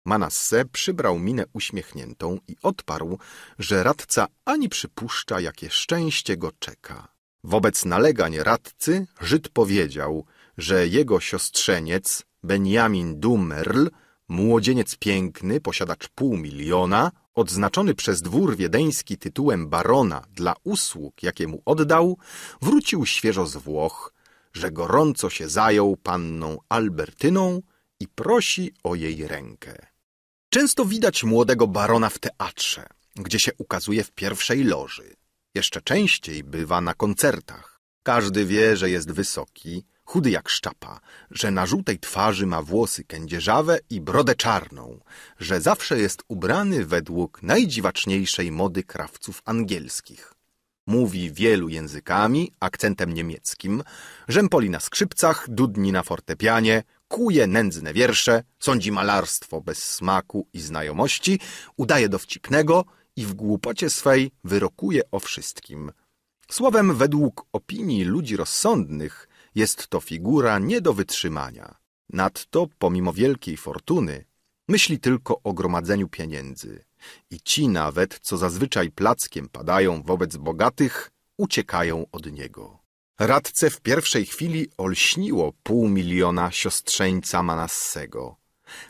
Manasse przybrał minę uśmiechniętą i odparł, że radca ani przypuszcza, jakie szczęście go czeka. Wobec nalegań radcy Żyd powiedział, że jego siostrzeniec, Benjamin Dumerl, Młodzieniec piękny, posiadacz pół miliona, odznaczony przez dwór wiedeński tytułem barona dla usług, jakie mu oddał, wrócił świeżo z Włoch, że gorąco się zajął panną Albertyną i prosi o jej rękę. Często widać młodego barona w teatrze, gdzie się ukazuje w pierwszej loży. Jeszcze częściej bywa na koncertach. Każdy wie, że jest wysoki, chudy jak szczapa, że na żółtej twarzy ma włosy kędzierzawe i brodę czarną, że zawsze jest ubrany według najdziwaczniejszej mody krawców angielskich. Mówi wielu językami, akcentem niemieckim, rzępoli na skrzypcach, dudni na fortepianie, kuje nędzne wiersze, sądzi malarstwo bez smaku i znajomości, udaje dowcipnego i w głupocie swej wyrokuje o wszystkim. Słowem, według opinii ludzi rozsądnych, jest to figura nie do wytrzymania. Nadto, pomimo wielkiej fortuny, myśli tylko o gromadzeniu pieniędzy. I ci nawet, co zazwyczaj plackiem padają wobec bogatych, uciekają od niego. Radce w pierwszej chwili olśniło pół miliona siostrzeńca Manassego,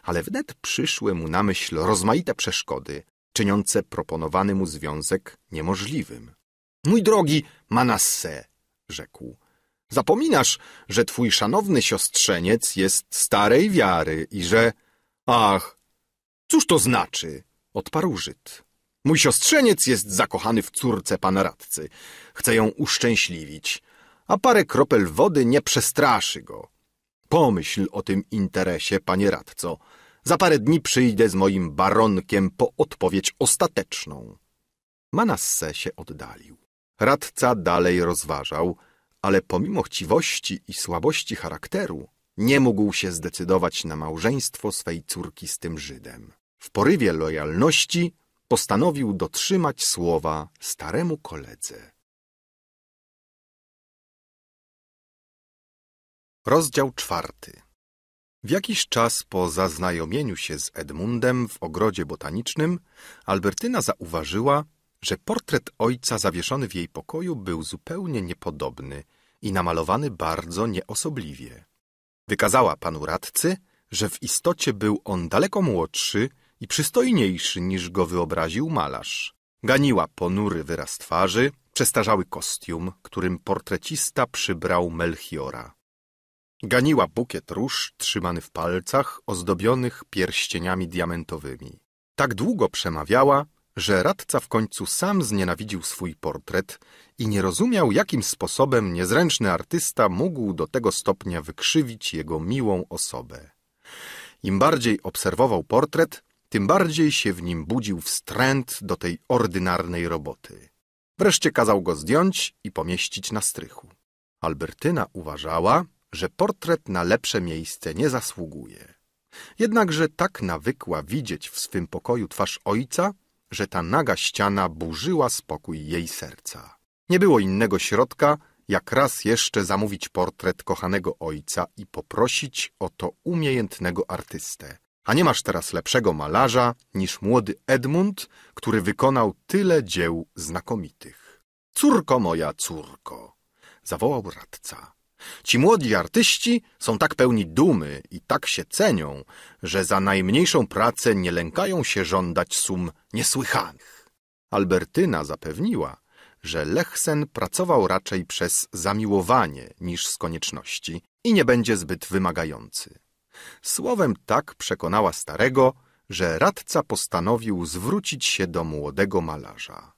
ale wnet przyszły mu na myśl rozmaite przeszkody, czyniące proponowany mu związek niemożliwym. Mój drogi Manasse, rzekł, Zapominasz, że twój szanowny siostrzeniec jest starej wiary i że... Ach, cóż to znaczy? Odparł Żyd. Mój siostrzeniec jest zakochany w córce pana radcy. Chce ją uszczęśliwić, a parę kropel wody nie przestraszy go. Pomyśl o tym interesie, panie radco. Za parę dni przyjdę z moim baronkiem po odpowiedź ostateczną. Manasse się oddalił. Radca dalej rozważał – ale pomimo chciwości i słabości charakteru nie mógł się zdecydować na małżeństwo swej córki z tym Żydem. W porywie lojalności postanowił dotrzymać słowa staremu koledze. Rozdział czwarty W jakiś czas po zaznajomieniu się z Edmundem w ogrodzie botanicznym Albertyna zauważyła, że portret ojca zawieszony w jej pokoju był zupełnie niepodobny i namalowany bardzo nieosobliwie. Wykazała panu radcy, że w istocie był on daleko młodszy i przystojniejszy niż go wyobraził malarz. Ganiła ponury wyraz twarzy, przestarzały kostium, którym portrecista przybrał Melchiora. Ganiła bukiet róż trzymany w palcach, ozdobionych pierścieniami diamentowymi. Tak długo przemawiała, że radca w końcu sam znienawidził swój portret i nie rozumiał, jakim sposobem niezręczny artysta mógł do tego stopnia wykrzywić jego miłą osobę. Im bardziej obserwował portret, tym bardziej się w nim budził wstręt do tej ordynarnej roboty. Wreszcie kazał go zdjąć i pomieścić na strychu. Albertyna uważała, że portret na lepsze miejsce nie zasługuje. Jednakże tak nawykła widzieć w swym pokoju twarz ojca, że ta naga ściana burzyła spokój jej serca. Nie było innego środka, jak raz jeszcze zamówić portret kochanego ojca i poprosić o to umiejętnego artystę. A nie masz teraz lepszego malarza niż młody Edmund, który wykonał tyle dzieł znakomitych. Córko moja, córko, zawołał radca. Ci młodzi artyści są tak pełni dumy i tak się cenią, że za najmniejszą pracę nie lękają się żądać sum niesłychanych. Albertyna zapewniła, że Lechsen pracował raczej przez zamiłowanie niż z konieczności i nie będzie zbyt wymagający. Słowem tak przekonała starego, że radca postanowił zwrócić się do młodego malarza.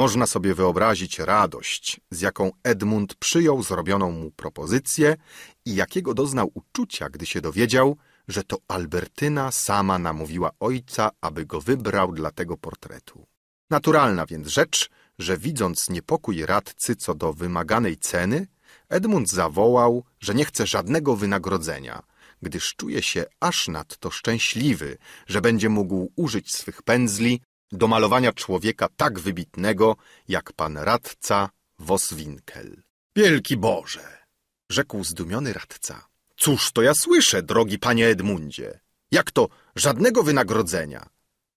Można sobie wyobrazić radość, z jaką Edmund przyjął zrobioną mu propozycję i jakiego doznał uczucia, gdy się dowiedział, że to Albertyna sama namówiła ojca, aby go wybrał dla tego portretu. Naturalna więc rzecz, że widząc niepokój radcy co do wymaganej ceny, Edmund zawołał, że nie chce żadnego wynagrodzenia, gdyż czuje się aż nadto szczęśliwy, że będzie mógł użyć swych pędzli do malowania człowieka tak wybitnego jak pan radca Woswinkel. Wielki Boże! rzekł zdumiony radca. Cóż to ja słyszę, drogi panie Edmundzie? Jak to żadnego wynagrodzenia?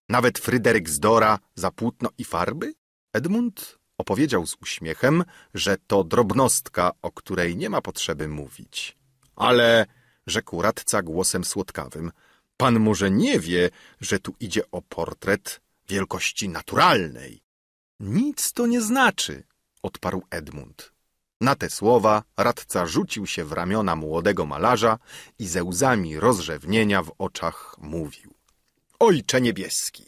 Nawet Fryderyk Zdora za płótno i farby? Edmund opowiedział z uśmiechem, że to drobnostka, o której nie ma potrzeby mówić. Ale, rzekł radca głosem słodkawym, pan może nie wie, że tu idzie o portret wielkości naturalnej. Nic to nie znaczy, odparł Edmund. Na te słowa radca rzucił się w ramiona młodego malarza i ze łzami rozrzewnienia w oczach mówił. Ojcze niebieski,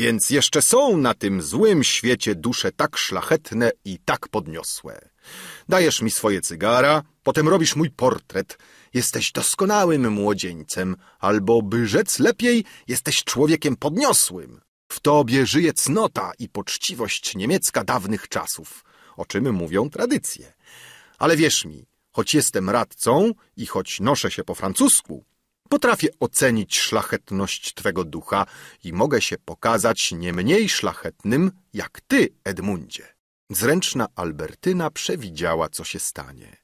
więc jeszcze są na tym złym świecie dusze tak szlachetne i tak podniosłe. Dajesz mi swoje cygara, potem robisz mój portret. Jesteś doskonałym młodzieńcem, albo by rzec lepiej, jesteś człowiekiem podniosłym. W tobie żyje cnota i poczciwość niemiecka dawnych czasów, o czym mówią tradycje. Ale wierz mi, choć jestem radcą i choć noszę się po francusku, potrafię ocenić szlachetność twego ducha i mogę się pokazać nie mniej szlachetnym jak ty, Edmundzie. Zręczna Albertyna przewidziała, co się stanie.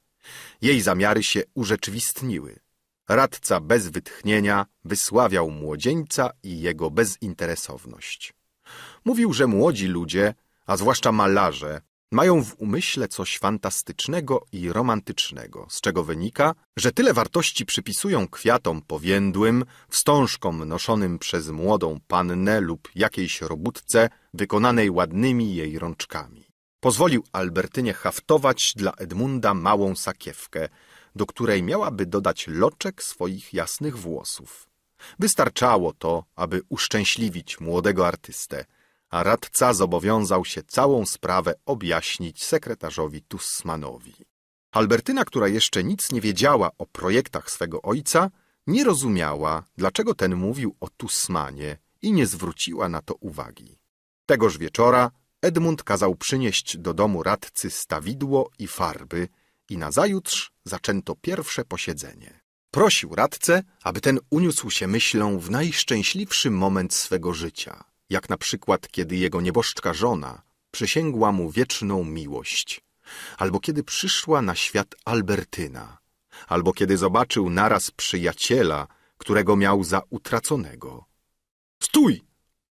Jej zamiary się urzeczywistniły. Radca bez wytchnienia wysławiał młodzieńca i jego bezinteresowność. Mówił, że młodzi ludzie, a zwłaszcza malarze, mają w umyśle coś fantastycznego i romantycznego, z czego wynika, że tyle wartości przypisują kwiatom powiędłym, wstążkom noszonym przez młodą pannę lub jakiejś robótce wykonanej ładnymi jej rączkami. Pozwolił Albertynie haftować dla Edmunda małą sakiewkę, do której miałaby dodać loczek swoich jasnych włosów. Wystarczało to, aby uszczęśliwić młodego artystę, a radca zobowiązał się całą sprawę objaśnić sekretarzowi Tussmanowi. Albertyna, która jeszcze nic nie wiedziała o projektach swego ojca, nie rozumiała, dlaczego ten mówił o Tussmanie i nie zwróciła na to uwagi. Tegoż wieczora Edmund kazał przynieść do domu radcy stawidło i farby i nazajutrz zaczęto pierwsze posiedzenie. Prosił radcę, aby ten uniósł się myślą w najszczęśliwszy moment swego życia, jak na przykład kiedy jego nieboszczka żona przysięgła mu wieczną miłość, albo kiedy przyszła na świat Albertyna, albo kiedy zobaczył naraz przyjaciela, którego miał za utraconego. Stój!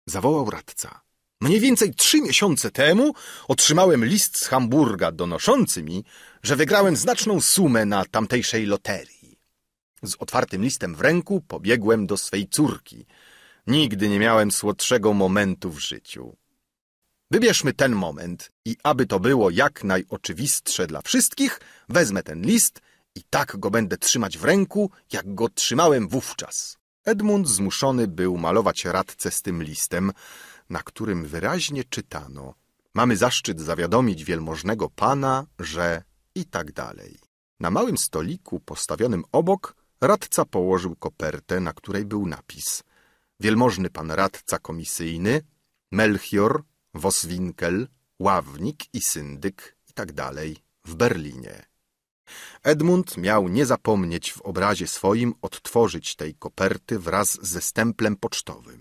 zawołał radca. Mniej więcej trzy miesiące temu otrzymałem list z Hamburga donoszący mi, że wygrałem znaczną sumę na tamtejszej loterii. Z otwartym listem w ręku pobiegłem do swej córki. Nigdy nie miałem słodszego momentu w życiu. Wybierzmy ten moment i aby to było jak najoczywistsze dla wszystkich, wezmę ten list i tak go będę trzymać w ręku, jak go trzymałem wówczas. Edmund zmuszony był malować radce z tym listem, na którym wyraźnie czytano: Mamy zaszczyt zawiadomić wielmożnego pana, że i tak dalej. Na małym stoliku postawionym obok radca położył kopertę, na której był napis: Wielmożny pan radca komisyjny, Melchior, Woswinkel, ławnik i syndyk i tak dalej w Berlinie. Edmund miał nie zapomnieć w obrazie swoim odtworzyć tej koperty wraz ze stemplem pocztowym.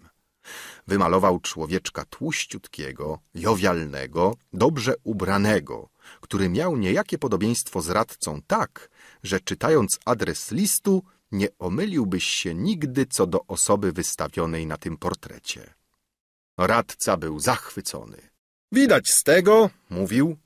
Wymalował człowieczka tłuściutkiego, jowialnego, dobrze ubranego, który miał niejakie podobieństwo z radcą tak, że czytając adres listu nie omyliłbyś się nigdy co do osoby wystawionej na tym portrecie. Radca był zachwycony. Widać z tego, mówił,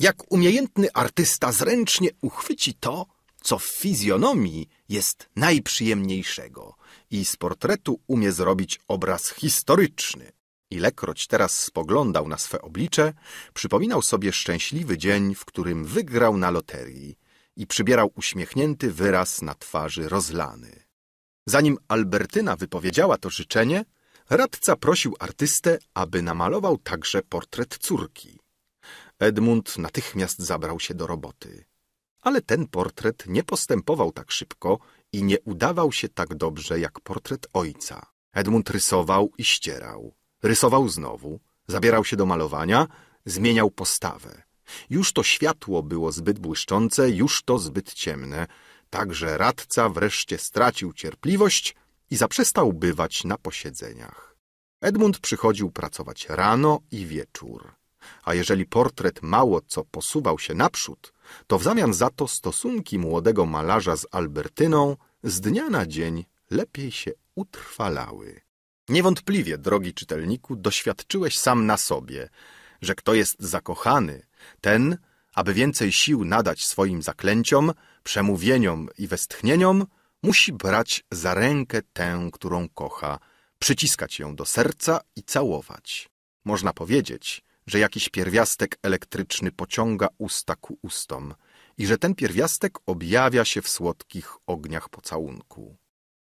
jak umiejętny artysta zręcznie uchwyci to, co w fizjonomii jest najprzyjemniejszego i z portretu umie zrobić obraz historyczny. Ilekroć teraz spoglądał na swe oblicze, przypominał sobie szczęśliwy dzień, w którym wygrał na loterii i przybierał uśmiechnięty wyraz na twarzy rozlany. Zanim Albertyna wypowiedziała to życzenie, radca prosił artystę, aby namalował także portret córki. Edmund natychmiast zabrał się do roboty ale ten portret nie postępował tak szybko i nie udawał się tak dobrze jak portret ojca. Edmund rysował i ścierał. Rysował znowu, zabierał się do malowania, zmieniał postawę. Już to światło było zbyt błyszczące, już to zbyt ciemne, także radca wreszcie stracił cierpliwość i zaprzestał bywać na posiedzeniach. Edmund przychodził pracować rano i wieczór a jeżeli portret mało co posuwał się naprzód, to w zamian za to stosunki młodego malarza z Albertyną z dnia na dzień lepiej się utrwalały. Niewątpliwie, drogi czytelniku, doświadczyłeś sam na sobie, że kto jest zakochany, ten, aby więcej sił nadać swoim zaklęciom, przemówieniom i westchnieniom, musi brać za rękę tę, którą kocha, przyciskać ją do serca i całować. Można powiedzieć, że jakiś pierwiastek elektryczny pociąga usta ku ustom i że ten pierwiastek objawia się w słodkich ogniach pocałunku.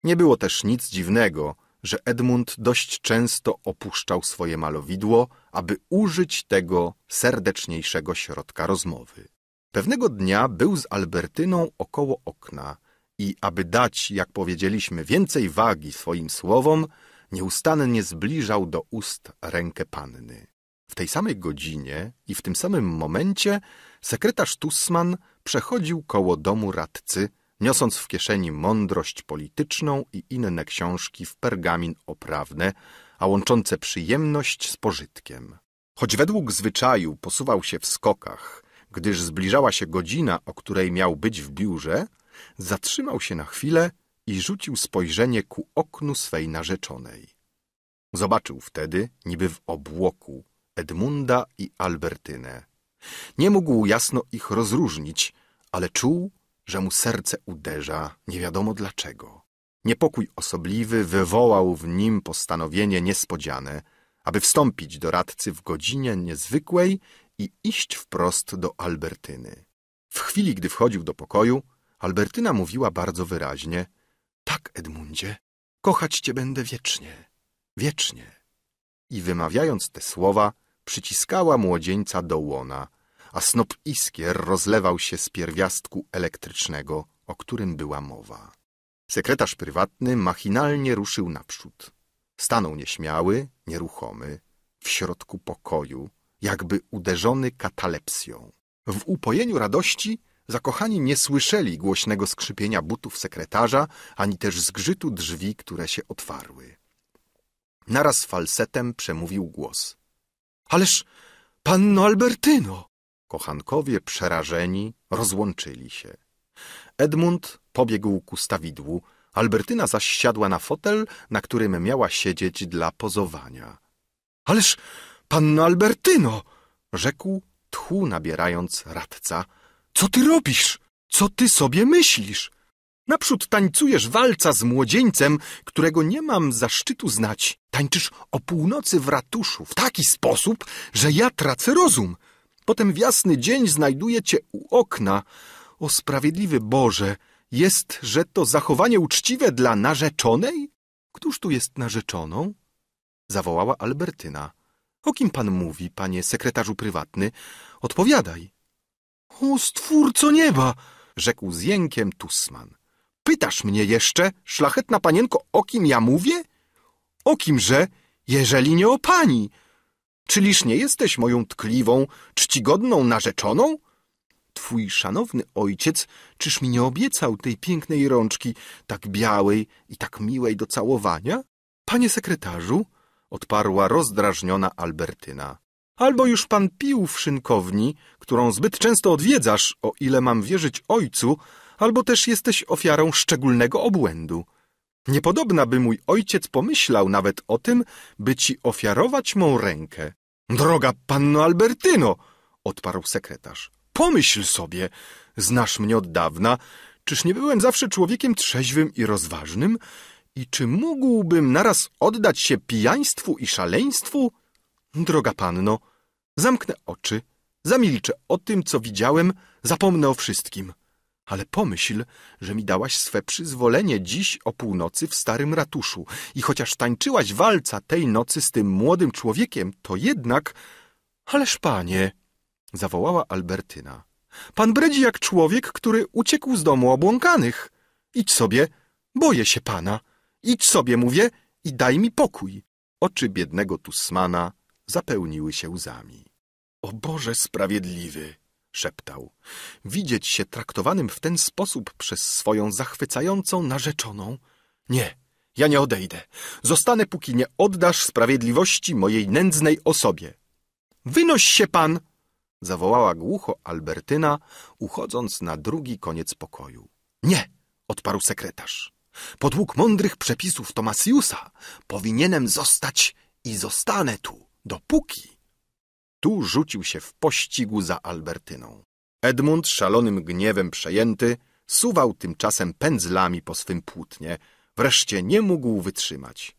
Nie było też nic dziwnego, że Edmund dość często opuszczał swoje malowidło, aby użyć tego serdeczniejszego środka rozmowy. Pewnego dnia był z Albertyną około okna i aby dać, jak powiedzieliśmy, więcej wagi swoim słowom, nieustannie zbliżał do ust rękę panny. W tej samej godzinie i w tym samym momencie sekretarz Tussman przechodził koło domu radcy, niosąc w kieszeni mądrość polityczną i inne książki w pergamin oprawne, a łączące przyjemność z pożytkiem. Choć według zwyczaju posuwał się w skokach, gdyż zbliżała się godzina, o której miał być w biurze, zatrzymał się na chwilę i rzucił spojrzenie ku oknu swej narzeczonej. Zobaczył wtedy, niby w obłoku, Edmunda i Albertynę. Nie mógł jasno ich rozróżnić, ale czuł, że mu serce uderza, nie wiadomo dlaczego. Niepokój osobliwy wywołał w nim postanowienie niespodziane, aby wstąpić do radcy w godzinie niezwykłej i iść wprost do Albertyny. W chwili, gdy wchodził do pokoju, Albertyna mówiła bardzo wyraźnie – Tak, Edmundzie, kochać cię będę wiecznie, wiecznie. I wymawiając te słowa – przyciskała młodzieńca do łona, a snop iskier rozlewał się z pierwiastku elektrycznego, o którym była mowa. Sekretarz prywatny machinalnie ruszył naprzód. Stanął nieśmiały, nieruchomy, w środku pokoju, jakby uderzony katalepsją. W upojeniu radości zakochani nie słyszeli głośnego skrzypienia butów sekretarza, ani też zgrzytu drzwi, które się otwarły. Naraz falsetem przemówił głos. Ależ panno Albertyno! Kochankowie przerażeni rozłączyli się. Edmund pobiegł ku stawidłu, Albertyna zaś siadła na fotel, na którym miała siedzieć dla pozowania. Ależ panno Albertyno! rzekł, tchu nabierając radca. Co ty robisz? Co ty sobie myślisz? Naprzód tańcujesz walca z młodzieńcem, którego nie mam zaszczytu znać. Tańczysz o północy w ratuszu w taki sposób, że ja tracę rozum. Potem w jasny dzień znajduję cię u okna. O sprawiedliwy Boże, jest, że to zachowanie uczciwe dla narzeczonej? Któż tu jest narzeczoną? Zawołała Albertyna. O kim pan mówi, panie sekretarzu prywatny? Odpowiadaj. O stwórco nieba! rzekł z jękiem Tusman. Pytasz mnie jeszcze, szlachetna panienko, o kim ja mówię? O kimże, jeżeli nie o pani? Czyliż nie jesteś moją tkliwą, czcigodną narzeczoną? Twój szanowny ojciec, czyż mi nie obiecał tej pięknej rączki, tak białej i tak miłej do całowania? Panie sekretarzu, odparła rozdrażniona Albertyna. Albo już pan pił w szynkowni, którą zbyt często odwiedzasz, o ile mam wierzyć ojcu, albo też jesteś ofiarą szczególnego obłędu. Niepodobna by mój ojciec pomyślał nawet o tym, by ci ofiarować mą rękę. Droga panno Albertyno, odparł sekretarz. Pomyśl sobie, znasz mnie od dawna, czyż nie byłem zawsze człowiekiem trzeźwym i rozważnym? I czy mógłbym naraz oddać się pijaństwu i szaleństwu? Droga panno, zamknę oczy, zamilczę o tym, co widziałem, zapomnę o wszystkim. Ale pomyśl, że mi dałaś swe przyzwolenie dziś o północy w starym ratuszu i chociaż tańczyłaś walca tej nocy z tym młodym człowiekiem, to jednak... Ależ panie, zawołała Albertyna. Pan bredzi jak człowiek, który uciekł z domu obłąkanych. Idź sobie, boję się pana. Idź sobie, mówię, i daj mi pokój. Oczy biednego Tusmana zapełniły się łzami. O Boże sprawiedliwy! szeptał. Widzieć się traktowanym w ten sposób przez swoją zachwycającą narzeczoną? Nie, ja nie odejdę. Zostanę, póki nie oddasz sprawiedliwości mojej nędznej osobie. Wynoś się pan! zawołała głucho Albertyna, uchodząc na drugi koniec pokoju. Nie! odparł sekretarz. Podług mądrych przepisów Tomasiusa powinienem zostać i zostanę tu, dopóki tu rzucił się w pościgu za Albertyną. Edmund, szalonym gniewem przejęty, suwał tymczasem pędzlami po swym płótnie. Wreszcie nie mógł wytrzymać.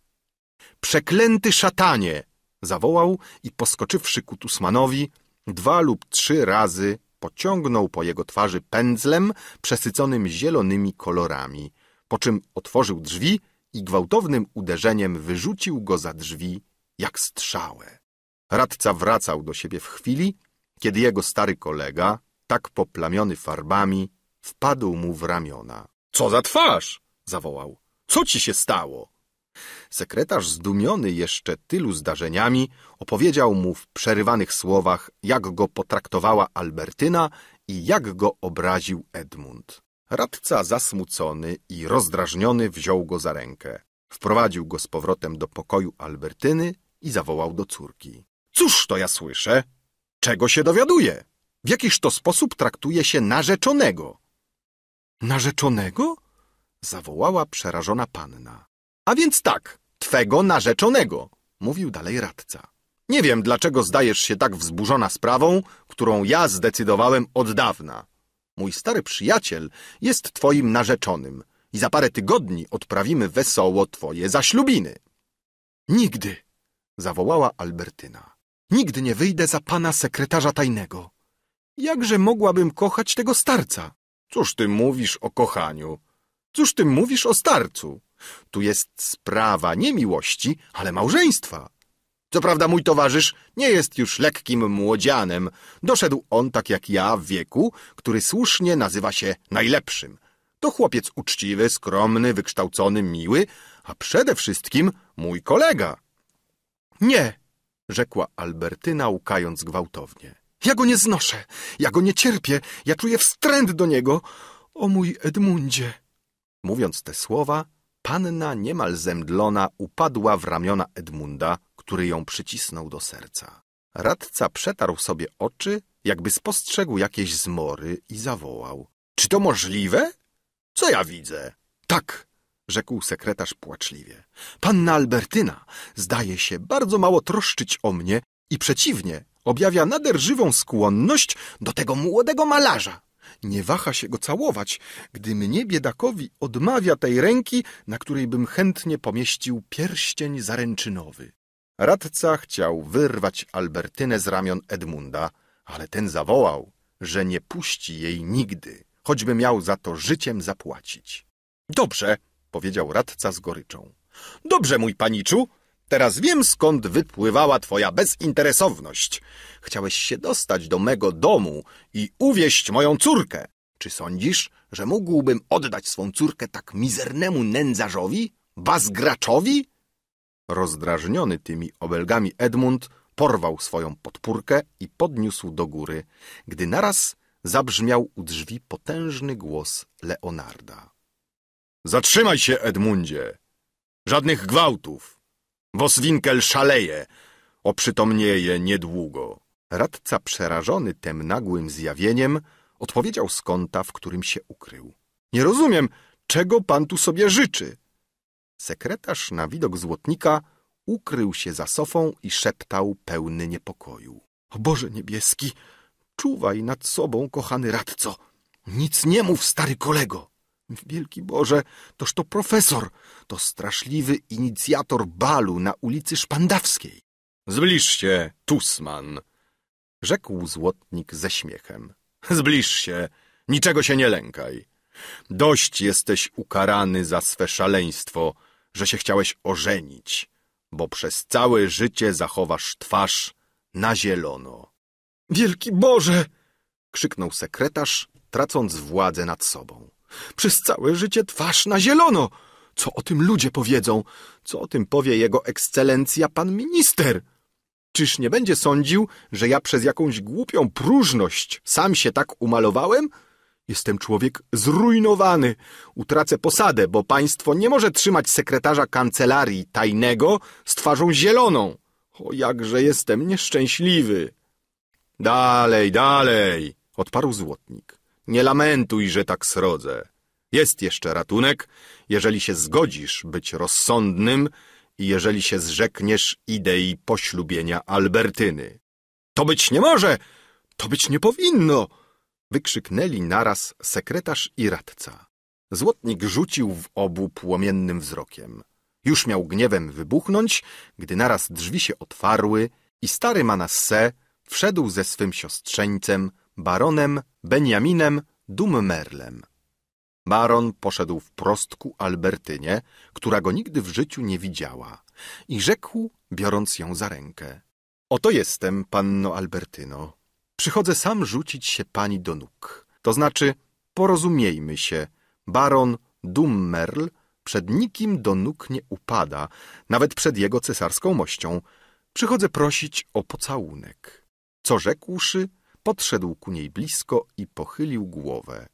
Przeklęty szatanie! zawołał i poskoczywszy ku Tusmanowi, dwa lub trzy razy pociągnął po jego twarzy pędzlem przesyconym zielonymi kolorami, po czym otworzył drzwi i gwałtownym uderzeniem wyrzucił go za drzwi jak strzałę. Radca wracał do siebie w chwili, kiedy jego stary kolega, tak poplamiony farbami, wpadł mu w ramiona. Co za twarz! zawołał. Co ci się stało? Sekretarz, zdumiony jeszcze tylu zdarzeniami, opowiedział mu w przerywanych słowach, jak go potraktowała Albertyna i jak go obraził Edmund. Radca zasmucony i rozdrażniony wziął go za rękę. Wprowadził go z powrotem do pokoju Albertyny i zawołał do córki. Cóż to ja słyszę? Czego się dowiaduję? W jakiż to sposób traktuje się narzeczonego? Narzeczonego? Zawołała przerażona panna. A więc tak, twego narzeczonego, mówił dalej radca. Nie wiem, dlaczego zdajesz się tak wzburzona sprawą, którą ja zdecydowałem od dawna. Mój stary przyjaciel jest twoim narzeczonym i za parę tygodni odprawimy wesoło twoje zaślubiny. Nigdy! zawołała Albertyna. Nigdy nie wyjdę za pana sekretarza tajnego. Jakże mogłabym kochać tego starca? Cóż ty mówisz o kochaniu? Cóż ty mówisz o starcu? Tu jest sprawa nie miłości, ale małżeństwa. Co prawda mój towarzysz nie jest już lekkim młodzianem. Doszedł on, tak jak ja, w wieku, który słusznie nazywa się najlepszym. To chłopiec uczciwy, skromny, wykształcony, miły, a przede wszystkim mój kolega. Nie, rzekła Albertyna, łkając gwałtownie. Ja go nie znoszę, ja go nie cierpię, ja czuję wstręt do niego. O mój Edmundzie! Mówiąc te słowa, panna niemal zemdlona upadła w ramiona Edmunda, który ją przycisnął do serca. Radca przetarł sobie oczy, jakby spostrzegł jakieś zmory i zawołał. Czy to możliwe? Co ja widzę? Tak, rzekł sekretarz płaczliwie. Panna Albertyna zdaje się bardzo mało troszczyć o mnie i przeciwnie, objawia nader żywą skłonność do tego młodego malarza. Nie waha się go całować, gdy mnie biedakowi odmawia tej ręki, na której bym chętnie pomieścił pierścień zaręczynowy. Radca chciał wyrwać Albertynę z ramion Edmunda, ale ten zawołał, że nie puści jej nigdy, choćby miał za to życiem zapłacić. Dobrze, powiedział radca z goryczą. Dobrze, mój paniczu, teraz wiem skąd wypływała twoja bezinteresowność. Chciałeś się dostać do mego domu i uwieść moją córkę. Czy sądzisz, że mógłbym oddać swą córkę tak mizernemu nędzarzowi, bazgraczowi? Rozdrażniony tymi obelgami Edmund porwał swoją podpórkę i podniósł do góry, gdy naraz zabrzmiał u drzwi potężny głos Leonarda. Zatrzymaj się, Edmundzie! Żadnych gwałtów! Woswinkel szaleje, oprzytomnieje niedługo. Radca przerażony tem nagłym zjawieniem odpowiedział z kąta, w którym się ukrył. Nie rozumiem, czego pan tu sobie życzy? Sekretarz na widok złotnika ukrył się za sofą i szeptał pełny niepokoju. O Boże niebieski, czuwaj nad sobą, kochany radco. Nic nie mów, stary kolego. Wielki Boże, toż to profesor, to straszliwy inicjator balu na ulicy Szpandawskiej. Zbliż się, Tusman, rzekł złotnik ze śmiechem. Zbliż się, niczego się nie lękaj. Dość jesteś ukarany za swe szaleństwo, że się chciałeś ożenić, bo przez całe życie zachowasz twarz na zielono. Wielki Boże! krzyknął sekretarz, tracąc władzę nad sobą. Przez całe życie twarz na zielono. Co o tym ludzie powiedzą? Co o tym powie jego ekscelencja pan minister? Czyż nie będzie sądził, że ja przez jakąś głupią próżność sam się tak umalowałem? Jestem człowiek zrujnowany. Utracę posadę, bo państwo nie może trzymać sekretarza kancelarii tajnego z twarzą zieloną. O, jakże jestem nieszczęśliwy. Dalej, dalej, odparł złotnik. Nie lamentuj, że tak srodzę. Jest jeszcze ratunek, jeżeli się zgodzisz być rozsądnym i jeżeli się zrzekniesz idei poślubienia Albertyny. To być nie może! To być nie powinno! Wykrzyknęli naraz sekretarz i radca. Złotnik rzucił w obu płomiennym wzrokiem. Już miał gniewem wybuchnąć, gdy naraz drzwi się otwarły i stary Manasse wszedł ze swym siostrzeńcem, baronem Benjaminem Dummerlem. Baron poszedł wprost ku Albertynie, która go nigdy w życiu nie widziała, i rzekł, biorąc ją za rękę. Oto jestem, panno Albertyno. Przychodzę sam rzucić się pani do nóg. To znaczy, porozumiejmy się. Baron Dummerl przed nikim do nóg nie upada, nawet przed jego cesarską mością. Przychodzę prosić o pocałunek. Co rzekłszy, podszedł ku niej blisko i pochylił głowę.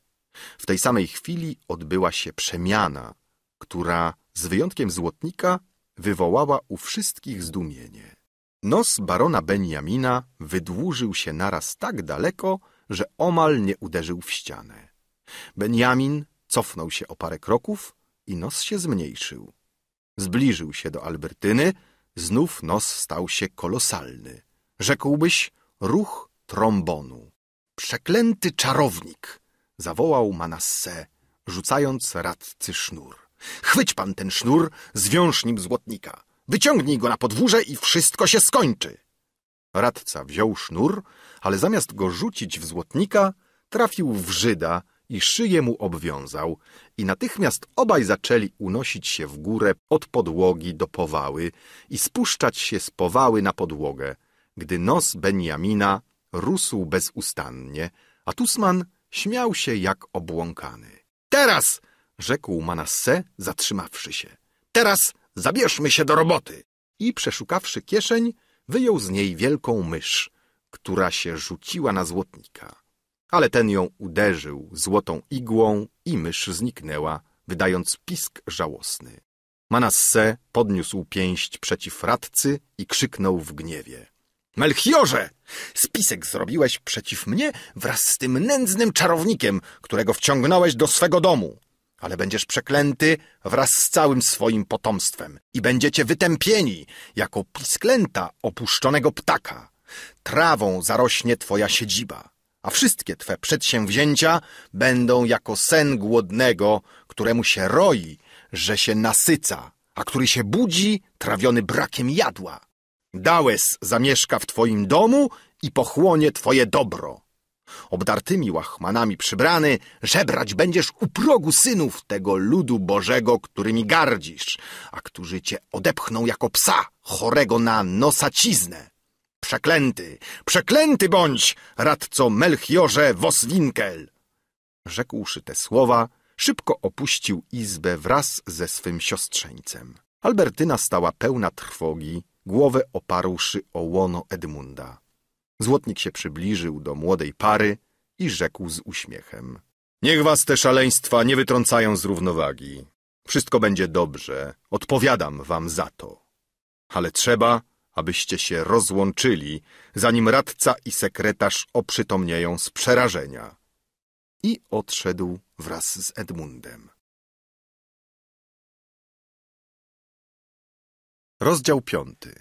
W tej samej chwili odbyła się przemiana, która, z wyjątkiem złotnika, wywołała u wszystkich zdumienie. Nos barona Benjamina wydłużył się naraz tak daleko, że omal nie uderzył w ścianę. Benjamin cofnął się o parę kroków i nos się zmniejszył. Zbliżył się do Albertyny, znów nos stał się kolosalny. Rzekłbyś ruch trombonu. Przeklęty czarownik! zawołał Manasse, rzucając radcy sznur. Chwyć pan ten sznur, zwiąż nim złotnika. Wyciągnij go na podwórze i wszystko się skończy. Radca wziął sznur, ale zamiast go rzucić w złotnika, trafił w Żyda i szyję mu obwiązał i natychmiast obaj zaczęli unosić się w górę od podłogi do powały i spuszczać się z powały na podłogę, gdy nos Benjamina rósł bezustannie, a Tusman śmiał się jak obłąkany. Teraz! rzekł Manasse, zatrzymawszy się. Teraz zabierzmy się do roboty! I przeszukawszy kieszeń, wyjął z niej wielką mysz, która się rzuciła na złotnika. Ale ten ją uderzył złotą igłą i mysz zniknęła, wydając pisk żałosny. Manasse podniósł pięść przeciw radcy i krzyknął w gniewie. Melchiorze! Spisek zrobiłeś przeciw mnie wraz z tym nędznym czarownikiem, którego wciągnąłeś do swego domu. Ale będziesz przeklęty wraz z całym swoim potomstwem i będziecie wytępieni jako pisklęta opuszczonego ptaka. Trawą zarośnie twoja siedziba, a wszystkie twe przedsięwzięcia będą jako sen głodnego, któremu się roi, że się nasyca, a który się budzi trawiony brakiem jadła. Dałes zamieszka w twoim domu i pochłonie twoje dobro. Obdartymi łachmanami przybrany, żebrać będziesz u progu synów tego ludu bożego, którymi gardzisz, a którzy cię odepchną jako psa chorego na nosaciznę. Przeklęty, przeklęty bądź, radco Melchiorze Woswinkel! Rzekłszy te słowa, szybko opuścił izbę wraz ze swym siostrzeńcem. Albertyna stała pełna trwogi głowę oparłszy o łono Edmunda. Złotnik się przybliżył do młodej pary i rzekł z uśmiechem. Niech was te szaleństwa nie wytrącają z równowagi. Wszystko będzie dobrze, odpowiadam wam za to. Ale trzeba, abyście się rozłączyli, zanim radca i sekretarz oprzytomnieją z przerażenia. I odszedł wraz z Edmundem. Rozdział piąty.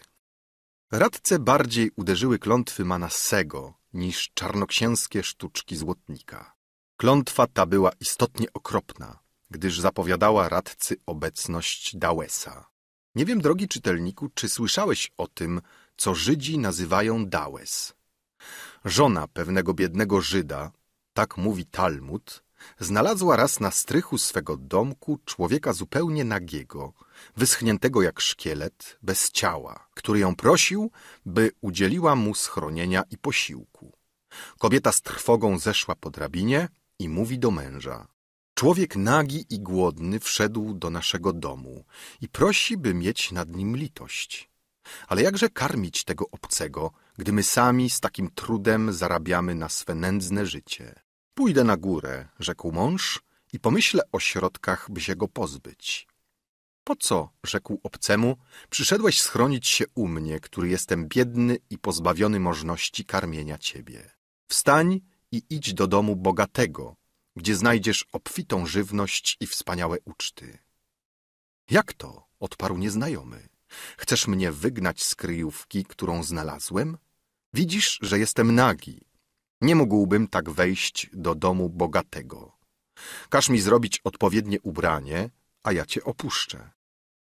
Radce bardziej uderzyły klątwy Manassego niż czarnoksięskie sztuczki złotnika. Klątwa ta była istotnie okropna, gdyż zapowiadała radcy obecność Dałesa. Nie wiem, drogi czytelniku, czy słyszałeś o tym, co Żydzi nazywają Dałes. Żona pewnego biednego Żyda, tak mówi Talmud, znalazła raz na strychu swego domku człowieka zupełnie nagiego, wyschniętego jak szkielet, bez ciała, który ją prosił, by udzieliła mu schronienia i posiłku. Kobieta z trwogą zeszła po drabinie i mówi do męża. Człowiek nagi i głodny wszedł do naszego domu i prosi, by mieć nad nim litość. Ale jakże karmić tego obcego, gdy my sami z takim trudem zarabiamy na swe nędzne życie? Pójdę na górę, rzekł mąż i pomyślę o środkach, by się go pozbyć. Po co, rzekł obcemu, przyszedłeś schronić się u mnie, który jestem biedny i pozbawiony możności karmienia ciebie? Wstań i idź do domu bogatego, gdzie znajdziesz obfitą żywność i wspaniałe uczty. Jak to? odparł nieznajomy. Chcesz mnie wygnać z kryjówki, którą znalazłem? Widzisz, że jestem nagi nie mógłbym tak wejść do domu bogatego. Każ mi zrobić odpowiednie ubranie, a ja cię opuszczę.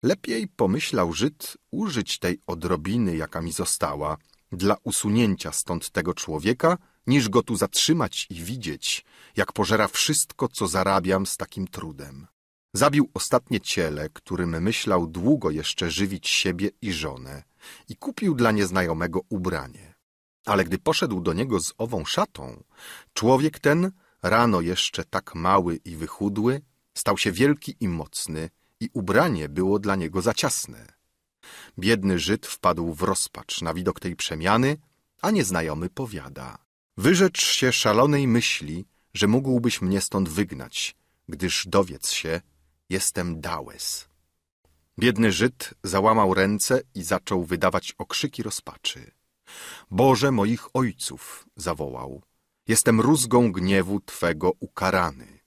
Lepiej, pomyślał Żyd, użyć tej odrobiny, jaka mi została, dla usunięcia stąd tego człowieka, niż go tu zatrzymać i widzieć, jak pożera wszystko, co zarabiam z takim trudem. Zabił ostatnie ciele, którym myślał długo jeszcze żywić siebie i żonę i kupił dla nieznajomego ubranie. Ale gdy poszedł do niego z ową szatą, człowiek ten, rano jeszcze tak mały i wychudły, stał się wielki i mocny i ubranie było dla niego za ciasne. Biedny Żyd wpadł w rozpacz na widok tej przemiany, a nieznajomy powiada. Wyrzecz się szalonej myśli, że mógłbyś mnie stąd wygnać, gdyż dowiedz się, jestem Dałes. Biedny Żyd załamał ręce i zaczął wydawać okrzyki rozpaczy. Boże moich ojców, zawołał, jestem rózgą gniewu Twego ukarany.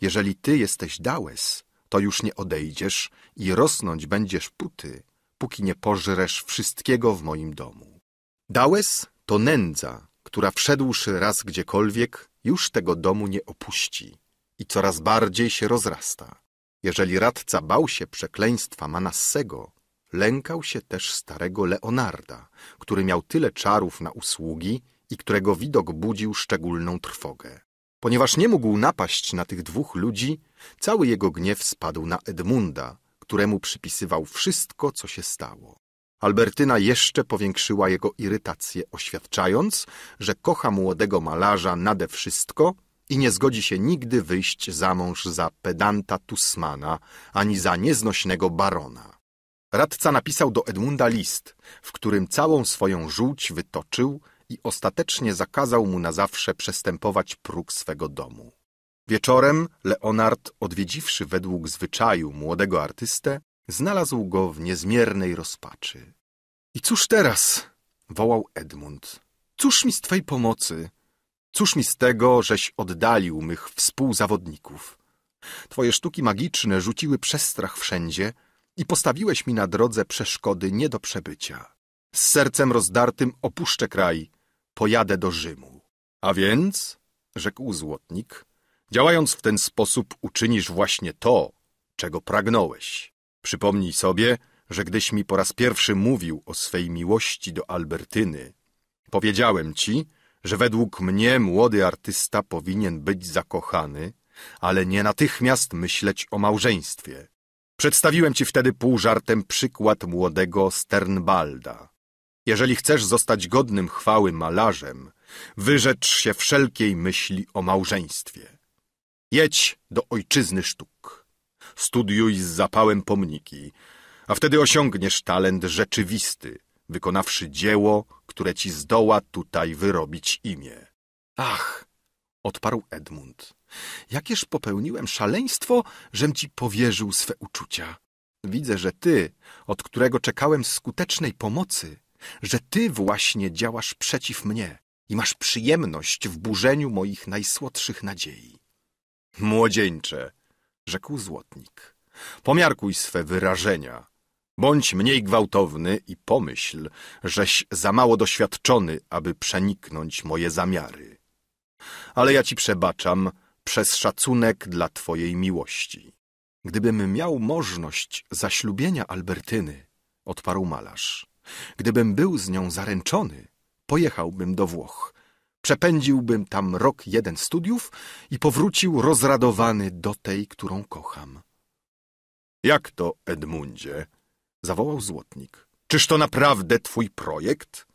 Jeżeli Ty jesteś dałes, to już nie odejdziesz i rosnąć będziesz puty, póki nie pożresz wszystkiego w moim domu. Dałes to nędza, która wszedłszy raz gdziekolwiek, już tego domu nie opuści i coraz bardziej się rozrasta. Jeżeli radca bał się przekleństwa Manassego, lękał się też starego Leonarda, który miał tyle czarów na usługi i którego widok budził szczególną trwogę. Ponieważ nie mógł napaść na tych dwóch ludzi, cały jego gniew spadł na Edmunda, któremu przypisywał wszystko, co się stało. Albertyna jeszcze powiększyła jego irytację, oświadczając, że kocha młodego malarza nade wszystko i nie zgodzi się nigdy wyjść za mąż za pedanta Tusmana ani za nieznośnego barona. Radca napisał do Edmunda list, w którym całą swoją żółć wytoczył i ostatecznie zakazał mu na zawsze przestępować próg swego domu. Wieczorem Leonard, odwiedziwszy według zwyczaju młodego artystę, znalazł go w niezmiernej rozpaczy. I cóż teraz? wołał Edmund. Cóż mi z twej pomocy? Cóż mi z tego, żeś oddalił mych współzawodników? Twoje sztuki magiczne rzuciły przestrach wszędzie, i postawiłeś mi na drodze przeszkody nie do przebycia. Z sercem rozdartym opuszczę kraj, pojadę do Rzymu. A więc, rzekł złotnik, działając w ten sposób uczynisz właśnie to, czego pragnąłeś. Przypomnij sobie, że gdyś mi po raz pierwszy mówił o swej miłości do Albertyny, powiedziałem ci, że według mnie młody artysta powinien być zakochany, ale nie natychmiast myśleć o małżeństwie. Przedstawiłem ci wtedy pół żartem przykład młodego Sternbalda. Jeżeli chcesz zostać godnym chwały malarzem, wyrzecz się wszelkiej myśli o małżeństwie. Jedź do ojczyzny sztuk. Studiuj z zapałem pomniki, a wtedy osiągniesz talent rzeczywisty, wykonawszy dzieło, które ci zdoła tutaj wyrobić imię. Ach, odparł Edmund. Jakież popełniłem szaleństwo, żem ci powierzył swe uczucia. Widzę, że ty, od którego czekałem skutecznej pomocy, że ty właśnie działasz przeciw mnie i masz przyjemność w burzeniu moich najsłodszych nadziei. Młodzieńcze, rzekł złotnik, pomiarkuj swe wyrażenia. Bądź mniej gwałtowny i pomyśl, żeś za mało doświadczony, aby przeniknąć moje zamiary. Ale ja ci przebaczam, przez szacunek dla Twojej miłości. Gdybym miał możność zaślubienia Albertyny, odparł malarz, gdybym był z nią zaręczony, pojechałbym do Włoch. Przepędziłbym tam rok jeden studiów i powrócił rozradowany do tej, którą kocham. Jak to, Edmundzie? zawołał złotnik. Czyż to naprawdę twój projekt?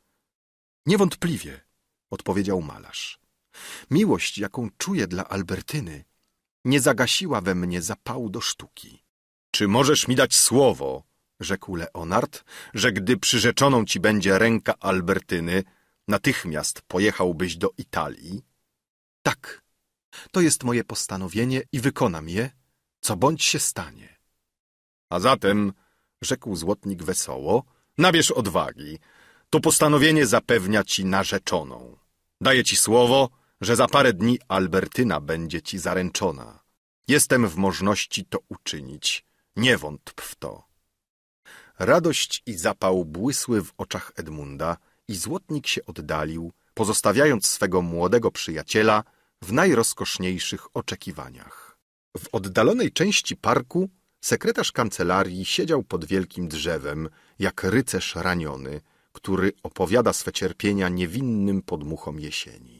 Niewątpliwie, odpowiedział malarz. Miłość, jaką czuję dla Albertyny, nie zagasiła we mnie zapału do sztuki. Czy możesz mi dać słowo, rzekł Leonard, że gdy przyrzeczoną ci będzie ręka Albertyny, natychmiast pojechałbyś do Italii? Tak, to jest moje postanowienie i wykonam je, co bądź się stanie. A zatem, rzekł złotnik wesoło, nabierz odwagi. To postanowienie zapewnia ci narzeczoną. Daję ci słowo, że za parę dni Albertyna będzie ci zaręczona. Jestem w możności to uczynić. Nie wątp w to. Radość i zapał błysły w oczach Edmunda i złotnik się oddalił, pozostawiając swego młodego przyjaciela w najrozkoszniejszych oczekiwaniach. W oddalonej części parku sekretarz kancelarii siedział pod wielkim drzewem, jak rycerz raniony, który opowiada swe cierpienia niewinnym podmuchom jesieni.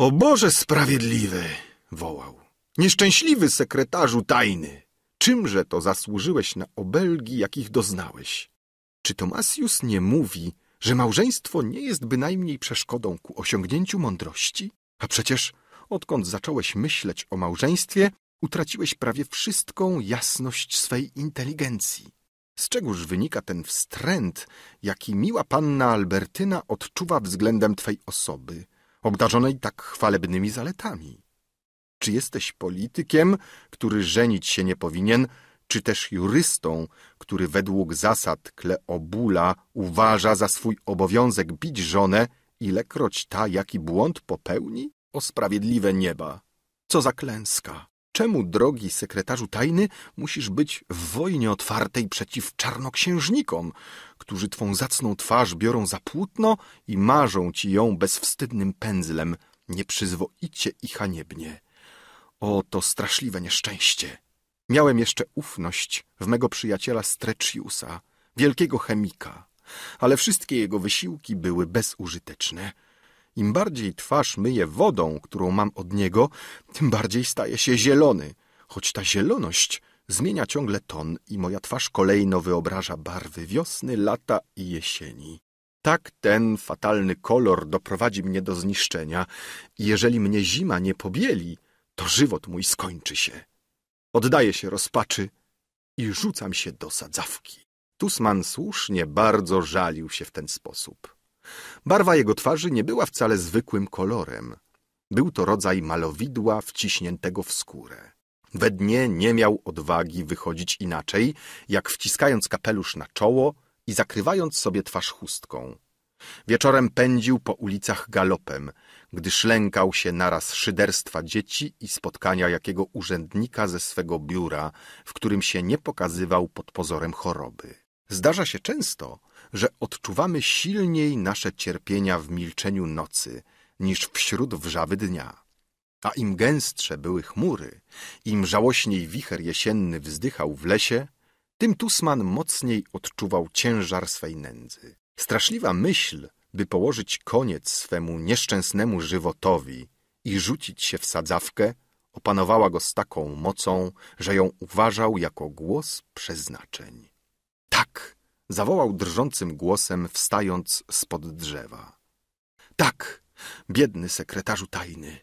O Boże sprawiedliwy! wołał. Nieszczęśliwy sekretarzu tajny! Czymże to zasłużyłeś na obelgi, jakich doznałeś? Czy Tomasius nie mówi, że małżeństwo nie jest bynajmniej przeszkodą ku osiągnięciu mądrości? A przecież odkąd zacząłeś myśleć o małżeństwie, utraciłeś prawie wszystką jasność swej inteligencji. Z czegoż wynika ten wstręt, jaki miła panna Albertyna odczuwa względem twej osoby – obdarzonej tak chwalebnymi zaletami? Czy jesteś politykiem, który żenić się nie powinien, czy też jurystą, który według zasad Kleobula uważa za swój obowiązek bić żonę, ilekroć ta jaki błąd popełni? O sprawiedliwe nieba! Co za klęska! Czemu, drogi sekretarzu tajny, musisz być w wojnie otwartej przeciw czarnoksiężnikom, którzy twą zacną twarz biorą za płótno i marzą ci ją bezwstydnym pędzlem, nieprzyzwoicie i haniebnie? O, to straszliwe nieszczęście! Miałem jeszcze ufność w mego przyjaciela Streciusa, wielkiego chemika, ale wszystkie jego wysiłki były bezużyteczne – im bardziej twarz myję wodą, którą mam od niego, tym bardziej staje się zielony, choć ta zieloność zmienia ciągle ton i moja twarz kolejno wyobraża barwy wiosny, lata i jesieni. Tak ten fatalny kolor doprowadzi mnie do zniszczenia i jeżeli mnie zima nie pobieli, to żywot mój skończy się. Oddaję się rozpaczy i rzucam się do sadzawki. Tusman słusznie bardzo żalił się w ten sposób. Barwa jego twarzy nie była wcale zwykłym kolorem. Był to rodzaj malowidła wciśniętego w skórę. We dnie nie miał odwagi wychodzić inaczej, jak wciskając kapelusz na czoło i zakrywając sobie twarz chustką. Wieczorem pędził po ulicach galopem, gdyż lękał się naraz szyderstwa dzieci i spotkania jakiego urzędnika ze swego biura, w którym się nie pokazywał pod pozorem choroby. Zdarza się często, że odczuwamy silniej nasze cierpienia w milczeniu nocy niż wśród wrzawy dnia. A im gęstsze były chmury, im żałośniej wicher jesienny wzdychał w lesie, tym Tusman mocniej odczuwał ciężar swej nędzy. Straszliwa myśl, by położyć koniec swemu nieszczęsnemu żywotowi i rzucić się w sadzawkę, opanowała go z taką mocą, że ją uważał jako głos przeznaczeń. Tak, zawołał drżącym głosem, wstając spod drzewa. Tak, biedny sekretarzu tajny,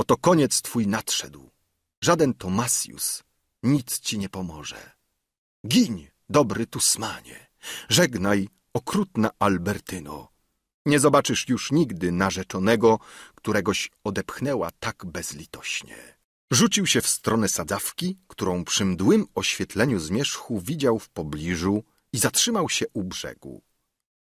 oto koniec twój nadszedł. Żaden Tomasius nic ci nie pomoże. Giń, dobry Tusmanie, żegnaj, okrutna Albertyno. Nie zobaczysz już nigdy narzeczonego, któregoś odepchnęła tak bezlitośnie. Rzucił się w stronę sadzawki, którą przy mdłym oświetleniu zmierzchu widział w pobliżu i zatrzymał się u brzegu.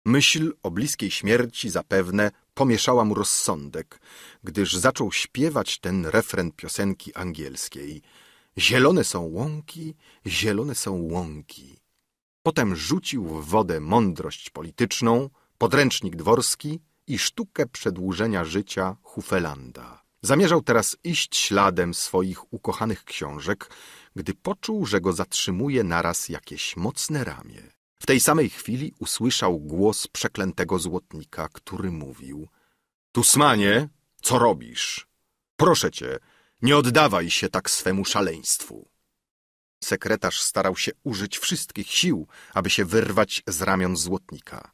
Myśl o bliskiej śmierci zapewne pomieszała mu rozsądek, gdyż zaczął śpiewać ten refren piosenki angielskiej. Zielone są łąki, zielone są łąki. Potem rzucił w wodę mądrość polityczną, podręcznik dworski i sztukę przedłużenia życia Hufelanda. Zamierzał teraz iść śladem swoich ukochanych książek, gdy poczuł, że go zatrzymuje naraz jakieś mocne ramię. W tej samej chwili usłyszał głos przeklętego złotnika, który mówił – Tusmanie, co robisz? Proszę cię, nie oddawaj się tak swemu szaleństwu. Sekretarz starał się użyć wszystkich sił, aby się wyrwać z ramion złotnika.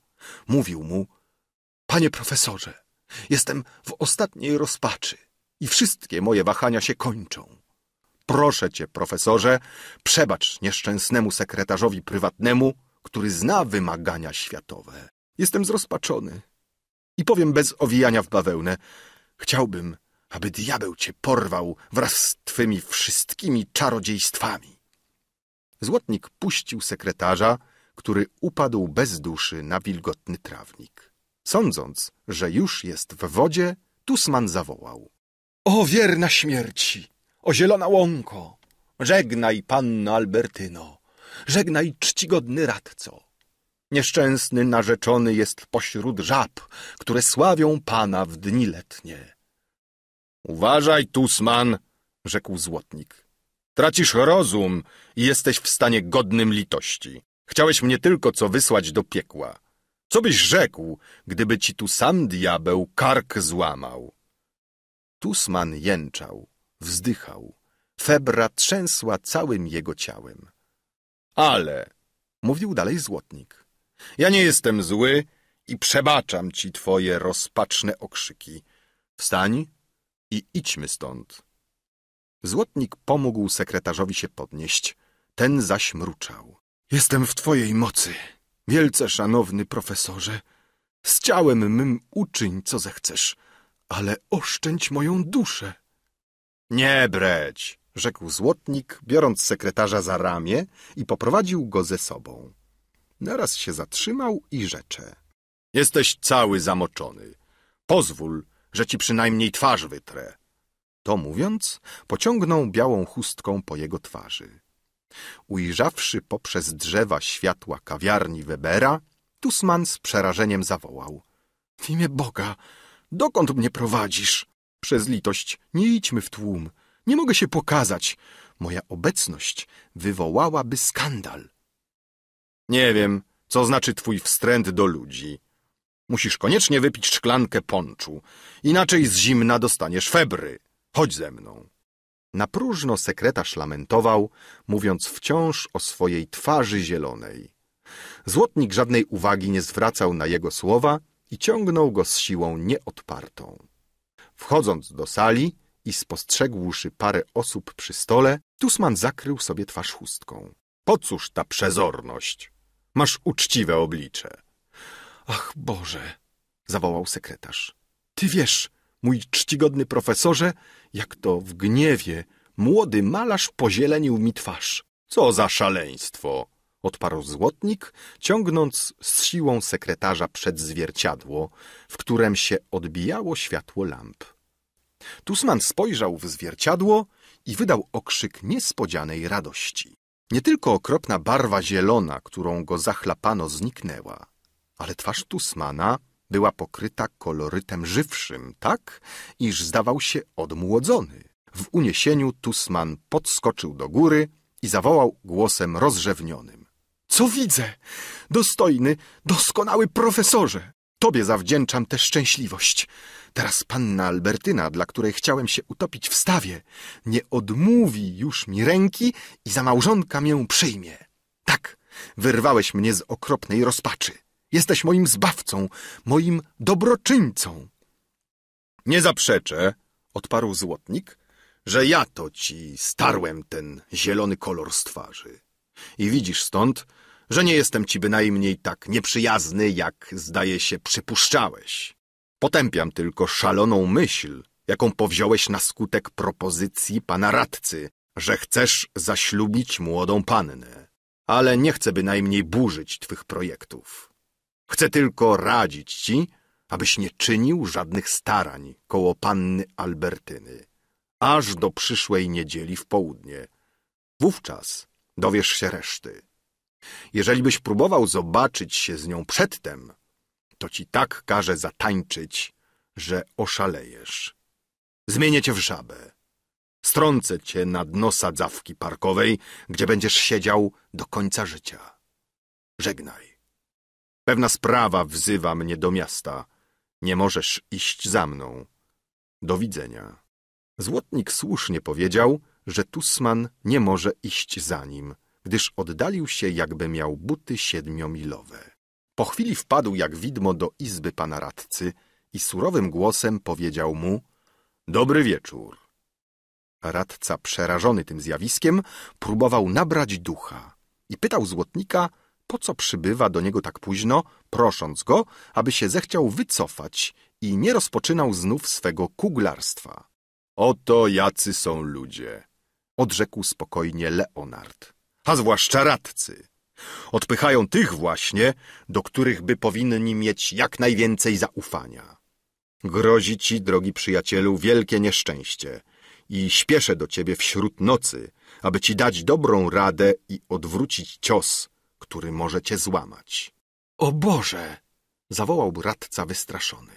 Mówił mu – Panie profesorze, jestem w ostatniej rozpaczy i wszystkie moje wahania się kończą. Proszę cię, profesorze, przebacz nieszczęsnemu sekretarzowi prywatnemu – który zna wymagania światowe. Jestem zrozpaczony. I powiem bez owijania w bawełnę, chciałbym, aby diabeł cię porwał wraz z twymi wszystkimi czarodziejstwami. Złotnik puścił sekretarza, który upadł bez duszy na wilgotny trawnik. Sądząc, że już jest w wodzie, Tusman zawołał. O wierna śmierci, o zielona łąko, żegnaj panno Albertyno. Żegnaj, czcigodny radco. Nieszczęsny narzeczony jest pośród żab, które sławią pana w dni letnie. Uważaj, Tusman, rzekł złotnik. Tracisz rozum i jesteś w stanie godnym litości. Chciałeś mnie tylko co wysłać do piekła. Co byś rzekł, gdyby ci tu sam diabeł kark złamał? Tusman jęczał, wzdychał. Febra trzęsła całym jego ciałem. Ale, mówił dalej złotnik, ja nie jestem zły i przebaczam ci twoje rozpaczne okrzyki. Wstań i idźmy stąd. Złotnik pomógł sekretarzowi się podnieść. Ten zaś mruczał. Jestem w twojej mocy, wielce szanowny profesorze. Z ciałem mym uczyń, co zechcesz, ale oszczędź moją duszę. Nie breć, rzekł złotnik, biorąc sekretarza za ramię i poprowadził go ze sobą. Naraz się zatrzymał i rzecze. Jesteś cały zamoczony. Pozwól, że ci przynajmniej twarz wytrę. To mówiąc, pociągnął białą chustką po jego twarzy. Ujrzawszy poprzez drzewa światła kawiarni Webera, Tusman z przerażeniem zawołał. W imię Boga, dokąd mnie prowadzisz? Przez litość, nie idźmy w tłum. Nie mogę się pokazać. Moja obecność wywołałaby skandal. Nie wiem, co znaczy twój wstręt do ludzi. Musisz koniecznie wypić szklankę ponczu, inaczej z zimna dostaniesz febry. Chodź ze mną. Na próżno sekretarz lamentował, mówiąc wciąż o swojej twarzy zielonej. Złotnik żadnej uwagi nie zwracał na jego słowa i ciągnął go z siłą nieodpartą. Wchodząc do sali, i spostrzegłszy parę osób przy stole, Tusman zakrył sobie twarz chustką. Po cóż ta przezorność? Masz uczciwe oblicze. Ach Boże, zawołał sekretarz. Ty wiesz, mój czcigodny profesorze, jak to w gniewie młody malarz pozielenił mi twarz. Co za szaleństwo! odparł złotnik, ciągnąc z siłą sekretarza przed zwierciadło, w którym się odbijało światło lamp. Tusman spojrzał w zwierciadło i wydał okrzyk niespodzianej radości. Nie tylko okropna barwa zielona, którą go zachlapano, zniknęła, ale twarz Tusmana była pokryta kolorytem żywszym, tak, iż zdawał się odmłodzony. W uniesieniu Tusman podskoczył do góry i zawołał głosem rozrzewnionym. Co widzę? Dostojny, doskonały profesorze! Tobie zawdzięczam tę szczęśliwość. Teraz panna Albertyna, dla której chciałem się utopić w stawie, nie odmówi już mi ręki i za małżonka mię przyjmie. Tak, wyrwałeś mnie z okropnej rozpaczy. Jesteś moim zbawcą, moim dobroczyńcą. Nie zaprzeczę, odparł złotnik, że ja to ci starłem ten zielony kolor z twarzy. I widzisz stąd, że nie jestem ci bynajmniej tak nieprzyjazny, jak zdaje się przypuszczałeś. Potępiam tylko szaloną myśl, jaką powziąłeś na skutek propozycji pana radcy, że chcesz zaślubić młodą pannę. Ale nie chcę bynajmniej burzyć twych projektów. Chcę tylko radzić ci, abyś nie czynił żadnych starań koło panny Albertyny, aż do przyszłej niedzieli w południe. Wówczas dowiesz się reszty. Jeżeli byś próbował zobaczyć się z nią przedtem, to ci tak każe zatańczyć, że oszalejesz. Zmienię cię w żabę. Strącę cię na dno sadzawki parkowej, gdzie będziesz siedział do końca życia. Żegnaj. Pewna sprawa wzywa mnie do miasta. Nie możesz iść za mną. Do widzenia. Złotnik słusznie powiedział, że Tusman nie może iść za nim, gdyż oddalił się, jakby miał buty siedmiomilowe. Po chwili wpadł jak widmo do izby pana radcy i surowym głosem powiedział mu Dobry wieczór. Radca, przerażony tym zjawiskiem, próbował nabrać ducha i pytał złotnika, po co przybywa do niego tak późno, prosząc go, aby się zechciał wycofać i nie rozpoczynał znów swego kuglarstwa. Oto jacy są ludzie, odrzekł spokojnie Leonard, a zwłaszcza radcy. Odpychają tych właśnie, do których by powinni mieć jak najwięcej zaufania. Grozi ci, drogi przyjacielu, wielkie nieszczęście i śpieszę do ciebie wśród nocy, aby ci dać dobrą radę i odwrócić cios, który może cię złamać. O Boże! zawołał radca wystraszony.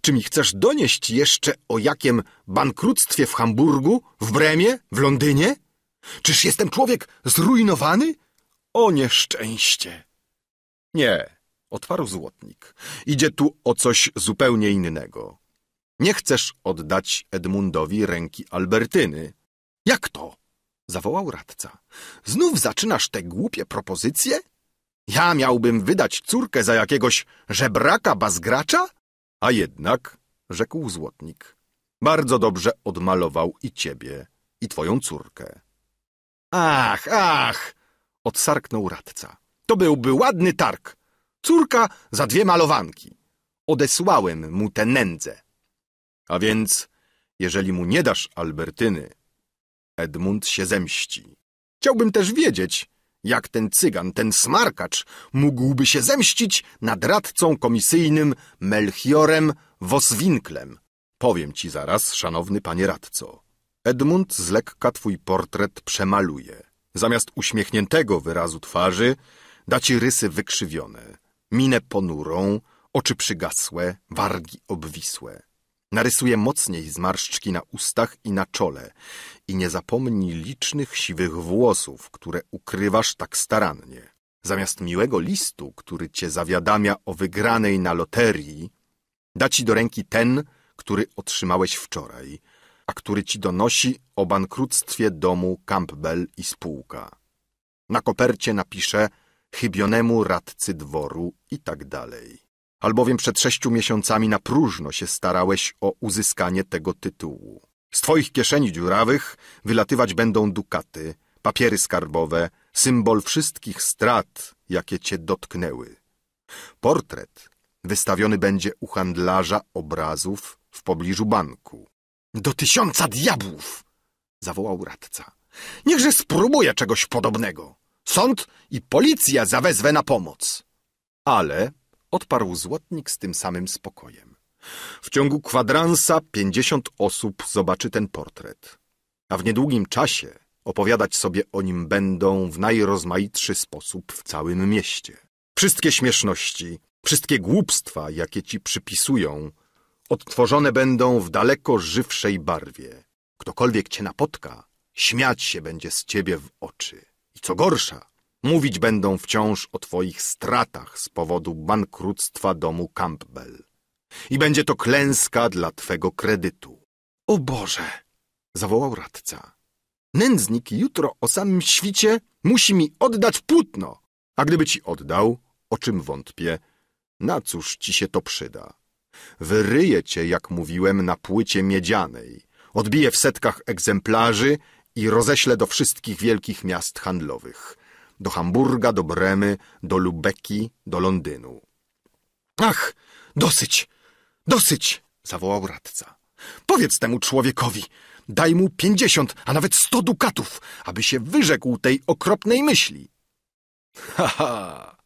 Czy mi chcesz donieść jeszcze o jakim bankructwie w Hamburgu, w Bremie, w Londynie? Czyż jestem człowiek zrujnowany? O nieszczęście! Nie, odparł złotnik. Idzie tu o coś zupełnie innego. Nie chcesz oddać Edmundowi ręki Albertyny. Jak to? zawołał radca. Znów zaczynasz te głupie propozycje? Ja miałbym wydać córkę za jakiegoś żebraka bazgracza? A jednak, rzekł złotnik, bardzo dobrze odmalował i ciebie, i twoją córkę. Ach, ach, Odsarknął radca. To byłby ładny targ. Córka za dwie malowanki. Odesłałem mu tę nędzę. A więc, jeżeli mu nie dasz Albertyny, Edmund się zemści. Chciałbym też wiedzieć, jak ten cygan, ten smarkacz mógłby się zemścić nad radcą komisyjnym Melchiorem Woswinklem. Powiem ci zaraz, szanowny panie radco. Edmund z lekka twój portret przemaluje. Zamiast uśmiechniętego wyrazu twarzy da ci rysy wykrzywione, minę ponurą, oczy przygasłe, wargi obwisłe. Narysuje mocniej zmarszczki na ustach i na czole i nie zapomnij licznych siwych włosów, które ukrywasz tak starannie. Zamiast miłego listu, który cię zawiadamia o wygranej na loterii, da ci do ręki ten, który otrzymałeś wczoraj – a który ci donosi o bankructwie domu Campbell i spółka. Na kopercie napisze chybionemu radcy dworu i tak dalej. Albowiem przed sześciu miesiącami na próżno się starałeś o uzyskanie tego tytułu. Z twoich kieszeni dziurawych wylatywać będą dukaty, papiery skarbowe, symbol wszystkich strat, jakie cię dotknęły. Portret wystawiony będzie u handlarza obrazów w pobliżu banku. Do tysiąca diabłów! zawołał radca. Niechże spróbuje czegoś podobnego. Sąd i policja zawezwę na pomoc. Ale, odparł złotnik z tym samym spokojem, w ciągu kwadransa pięćdziesiąt osób zobaczy ten portret, a w niedługim czasie opowiadać sobie o nim będą w najrozmaitszy sposób w całym mieście. Wszystkie śmieszności, wszystkie głupstwa, jakie ci przypisują, odtworzone będą w daleko żywszej barwie. Ktokolwiek cię napotka, śmiać się będzie z ciebie w oczy. I co gorsza, mówić będą wciąż o twoich stratach z powodu bankructwa domu Campbell. I będzie to klęska dla twego kredytu. O Boże! zawołał radca. Nędznik jutro o samym świcie musi mi oddać płótno, a gdyby ci oddał, o czym wątpię, na cóż ci się to przyda? Wyryję cię, jak mówiłem, na płycie miedzianej. Odbiję w setkach egzemplarzy i roześlę do wszystkich wielkich miast handlowych. Do Hamburga, do Bremy, do Lubeki, do Londynu. Ach, dosyć, dosyć, zawołał radca. Powiedz temu człowiekowi, daj mu pięćdziesiąt, a nawet sto dukatów, aby się wyrzekł tej okropnej myśli. Ha, ha,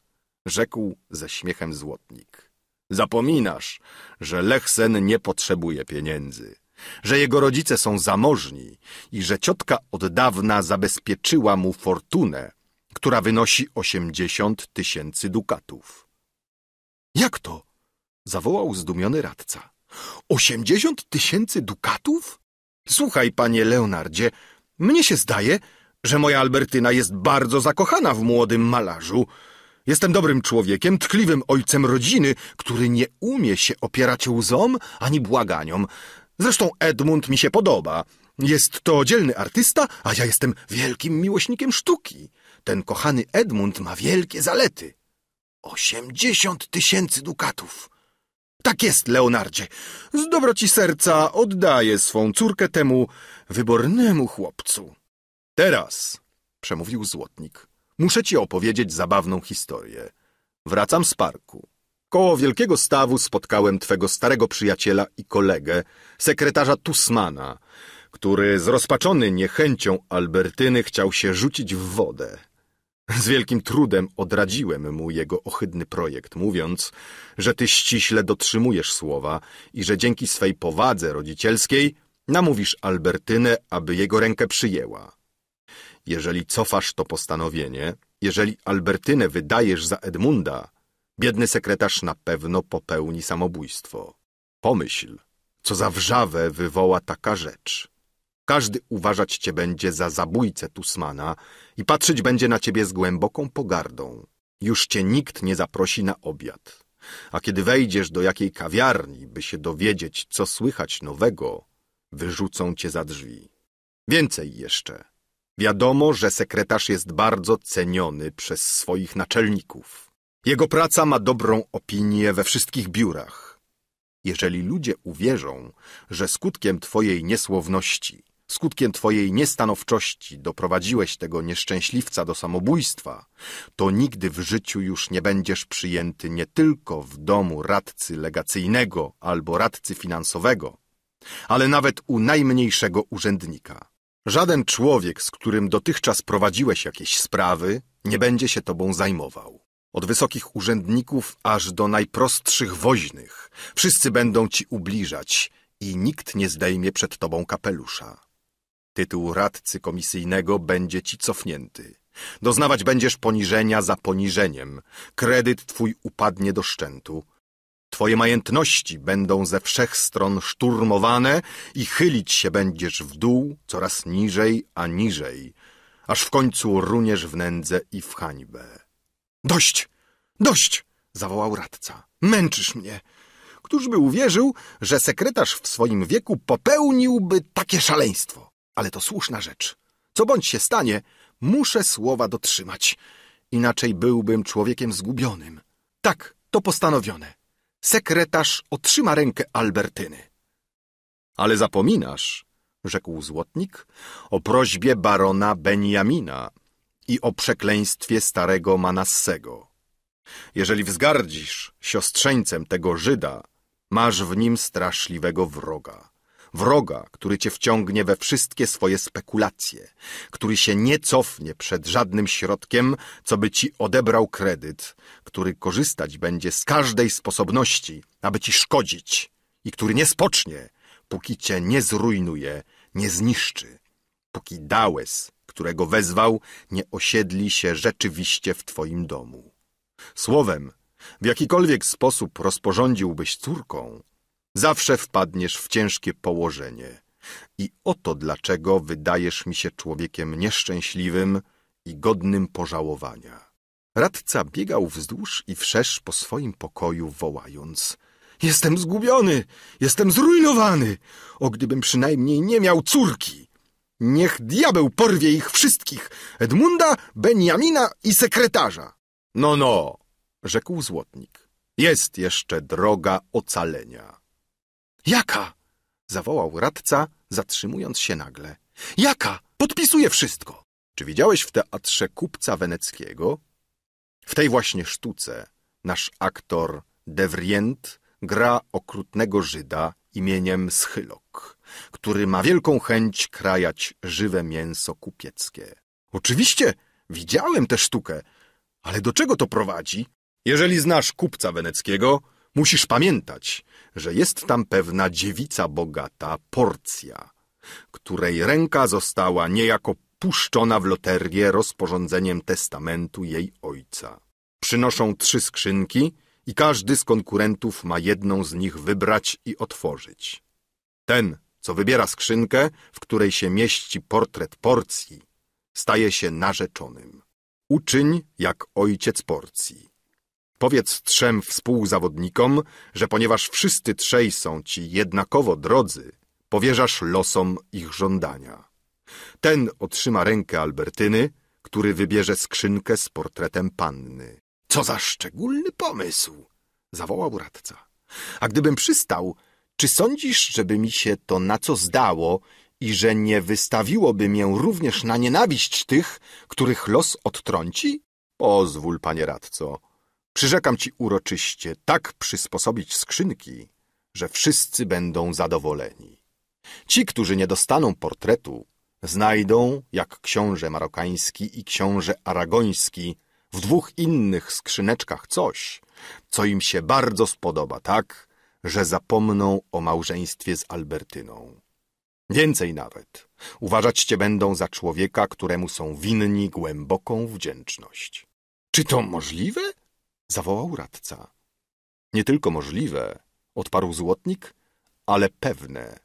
rzekł ze śmiechem złotnik. Zapominasz, że Lechsen nie potrzebuje pieniędzy, że jego rodzice są zamożni i że ciotka od dawna zabezpieczyła mu fortunę, która wynosi 80 tysięcy dukatów. Jak to? zawołał zdumiony radca. Osiemdziesiąt tysięcy dukatów? Słuchaj, panie Leonardzie, mnie się zdaje, że moja Albertyna jest bardzo zakochana w młodym malarzu, Jestem dobrym człowiekiem, tkliwym ojcem rodziny, który nie umie się opierać łzom ani błaganiom. Zresztą Edmund mi się podoba. Jest to dzielny artysta, a ja jestem wielkim miłośnikiem sztuki. Ten kochany Edmund ma wielkie zalety. Osiemdziesiąt tysięcy dukatów. Tak jest, Leonardzie. Z dobroci serca oddaję swą córkę temu wybornemu chłopcu. Teraz, przemówił złotnik. Muszę ci opowiedzieć zabawną historię. Wracam z parku. Koło wielkiego stawu spotkałem twego starego przyjaciela i kolegę, sekretarza Tusmana, który zrozpaczony niechęcią Albertyny chciał się rzucić w wodę. Z wielkim trudem odradziłem mu jego ohydny projekt, mówiąc, że ty ściśle dotrzymujesz słowa i że dzięki swej powadze rodzicielskiej namówisz Albertynę, aby jego rękę przyjęła jeżeli cofasz to postanowienie, jeżeli Albertynę wydajesz za Edmunda, biedny sekretarz na pewno popełni samobójstwo. Pomyśl, co za wrzawę wywoła taka rzecz. Każdy uważać cię będzie za zabójcę Tusmana i patrzeć będzie na ciebie z głęboką pogardą. Już cię nikt nie zaprosi na obiad. A kiedy wejdziesz do jakiej kawiarni, by się dowiedzieć, co słychać nowego, wyrzucą cię za drzwi. Więcej jeszcze. Wiadomo, że sekretarz jest bardzo ceniony przez swoich naczelników. Jego praca ma dobrą opinię we wszystkich biurach. Jeżeli ludzie uwierzą, że skutkiem twojej niesłowności, skutkiem twojej niestanowczości doprowadziłeś tego nieszczęśliwca do samobójstwa, to nigdy w życiu już nie będziesz przyjęty nie tylko w domu radcy legacyjnego albo radcy finansowego, ale nawet u najmniejszego urzędnika. Żaden człowiek, z którym dotychczas prowadziłeś jakieś sprawy, nie będzie się tobą zajmował. Od wysokich urzędników aż do najprostszych woźnych. Wszyscy będą ci ubliżać i nikt nie zdejmie przed tobą kapelusza. Tytuł radcy komisyjnego będzie ci cofnięty. Doznawać będziesz poniżenia za poniżeniem. Kredyt twój upadnie do szczętu Twoje majątności będą ze wszech stron szturmowane i chylić się będziesz w dół coraz niżej a niżej, aż w końcu runiesz w nędzę i w hańbę. Dość! Dość! zawołał radca. Męczysz mnie! Któż by uwierzył, że sekretarz w swoim wieku popełniłby takie szaleństwo? Ale to słuszna rzecz. Co bądź się stanie, muszę słowa dotrzymać. Inaczej byłbym człowiekiem zgubionym. Tak, to postanowione sekretarz otrzyma rękę Albertyny. Ale zapominasz, rzekł złotnik, o prośbie barona Benjamina i o przekleństwie starego Manassego. Jeżeli wzgardzisz siostrzeńcem tego Żyda, masz w nim straszliwego wroga wroga, który cię wciągnie we wszystkie swoje spekulacje, który się nie cofnie przed żadnym środkiem, co by ci odebrał kredyt, który korzystać będzie z każdej sposobności, aby ci szkodzić i który nie spocznie, póki cię nie zrujnuje, nie zniszczy, póki dałes, którego wezwał, nie osiedli się rzeczywiście w twoim domu. Słowem, w jakikolwiek sposób rozporządziłbyś córką, Zawsze wpadniesz w ciężkie położenie. I oto dlaczego wydajesz mi się człowiekiem nieszczęśliwym i godnym pożałowania. Radca biegał wzdłuż i wszerz po swoim pokoju, wołając – Jestem zgubiony! Jestem zrujnowany! O gdybym przynajmniej nie miał córki! Niech diabeł porwie ich wszystkich! Edmunda, Benjamina i sekretarza! No, no! – rzekł złotnik. Jest jeszcze droga ocalenia. Jaka? zawołał radca, zatrzymując się nagle. Jaka? Podpisuję wszystko. Czy widziałeś w teatrze kupca weneckiego? W tej właśnie sztuce nasz aktor Devrient gra okrutnego Żyda imieniem Schylok, który ma wielką chęć krajać żywe mięso kupieckie. Oczywiście, widziałem tę sztukę, ale do czego to prowadzi? Jeżeli znasz kupca weneckiego, Musisz pamiętać, że jest tam pewna dziewica bogata, Porcja, której ręka została niejako puszczona w loterię rozporządzeniem testamentu jej ojca. Przynoszą trzy skrzynki i każdy z konkurentów ma jedną z nich wybrać i otworzyć. Ten, co wybiera skrzynkę, w której się mieści portret Porcji, staje się narzeczonym. Uczyń jak ojciec Porcji. Powiedz trzem współzawodnikom, że ponieważ wszyscy trzej są ci jednakowo drodzy, powierzasz losom ich żądania. Ten otrzyma rękę Albertyny, który wybierze skrzynkę z portretem panny. Co za szczególny pomysł! zawołał radca. A gdybym przystał, czy sądzisz, żeby mi się to na co zdało i że nie wystawiłoby mię również na nienawiść tych, których los odtrąci? Pozwól, panie radco, Przyrzekam ci uroczyście tak przysposobić skrzynki, że wszyscy będą zadowoleni. Ci, którzy nie dostaną portretu, znajdą, jak książę marokański i książę aragoński, w dwóch innych skrzyneczkach coś, co im się bardzo spodoba, tak, że zapomną o małżeństwie z Albertyną. Więcej nawet, uważać cię będą za człowieka, któremu są winni głęboką wdzięczność. Czy to możliwe? zawołał radca. Nie tylko możliwe, odparł złotnik, ale pewne.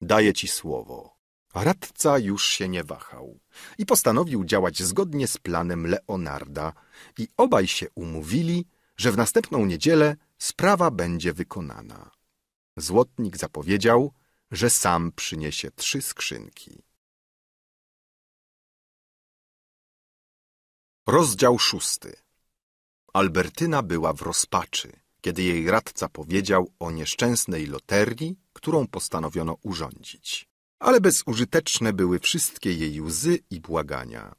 Daję ci słowo. Radca już się nie wahał i postanowił działać zgodnie z planem Leonarda i obaj się umówili, że w następną niedzielę sprawa będzie wykonana. Złotnik zapowiedział, że sam przyniesie trzy skrzynki. Rozdział szósty Albertyna była w rozpaczy, kiedy jej radca powiedział o nieszczęsnej loterii, którą postanowiono urządzić. Ale bezużyteczne były wszystkie jej łzy i błagania.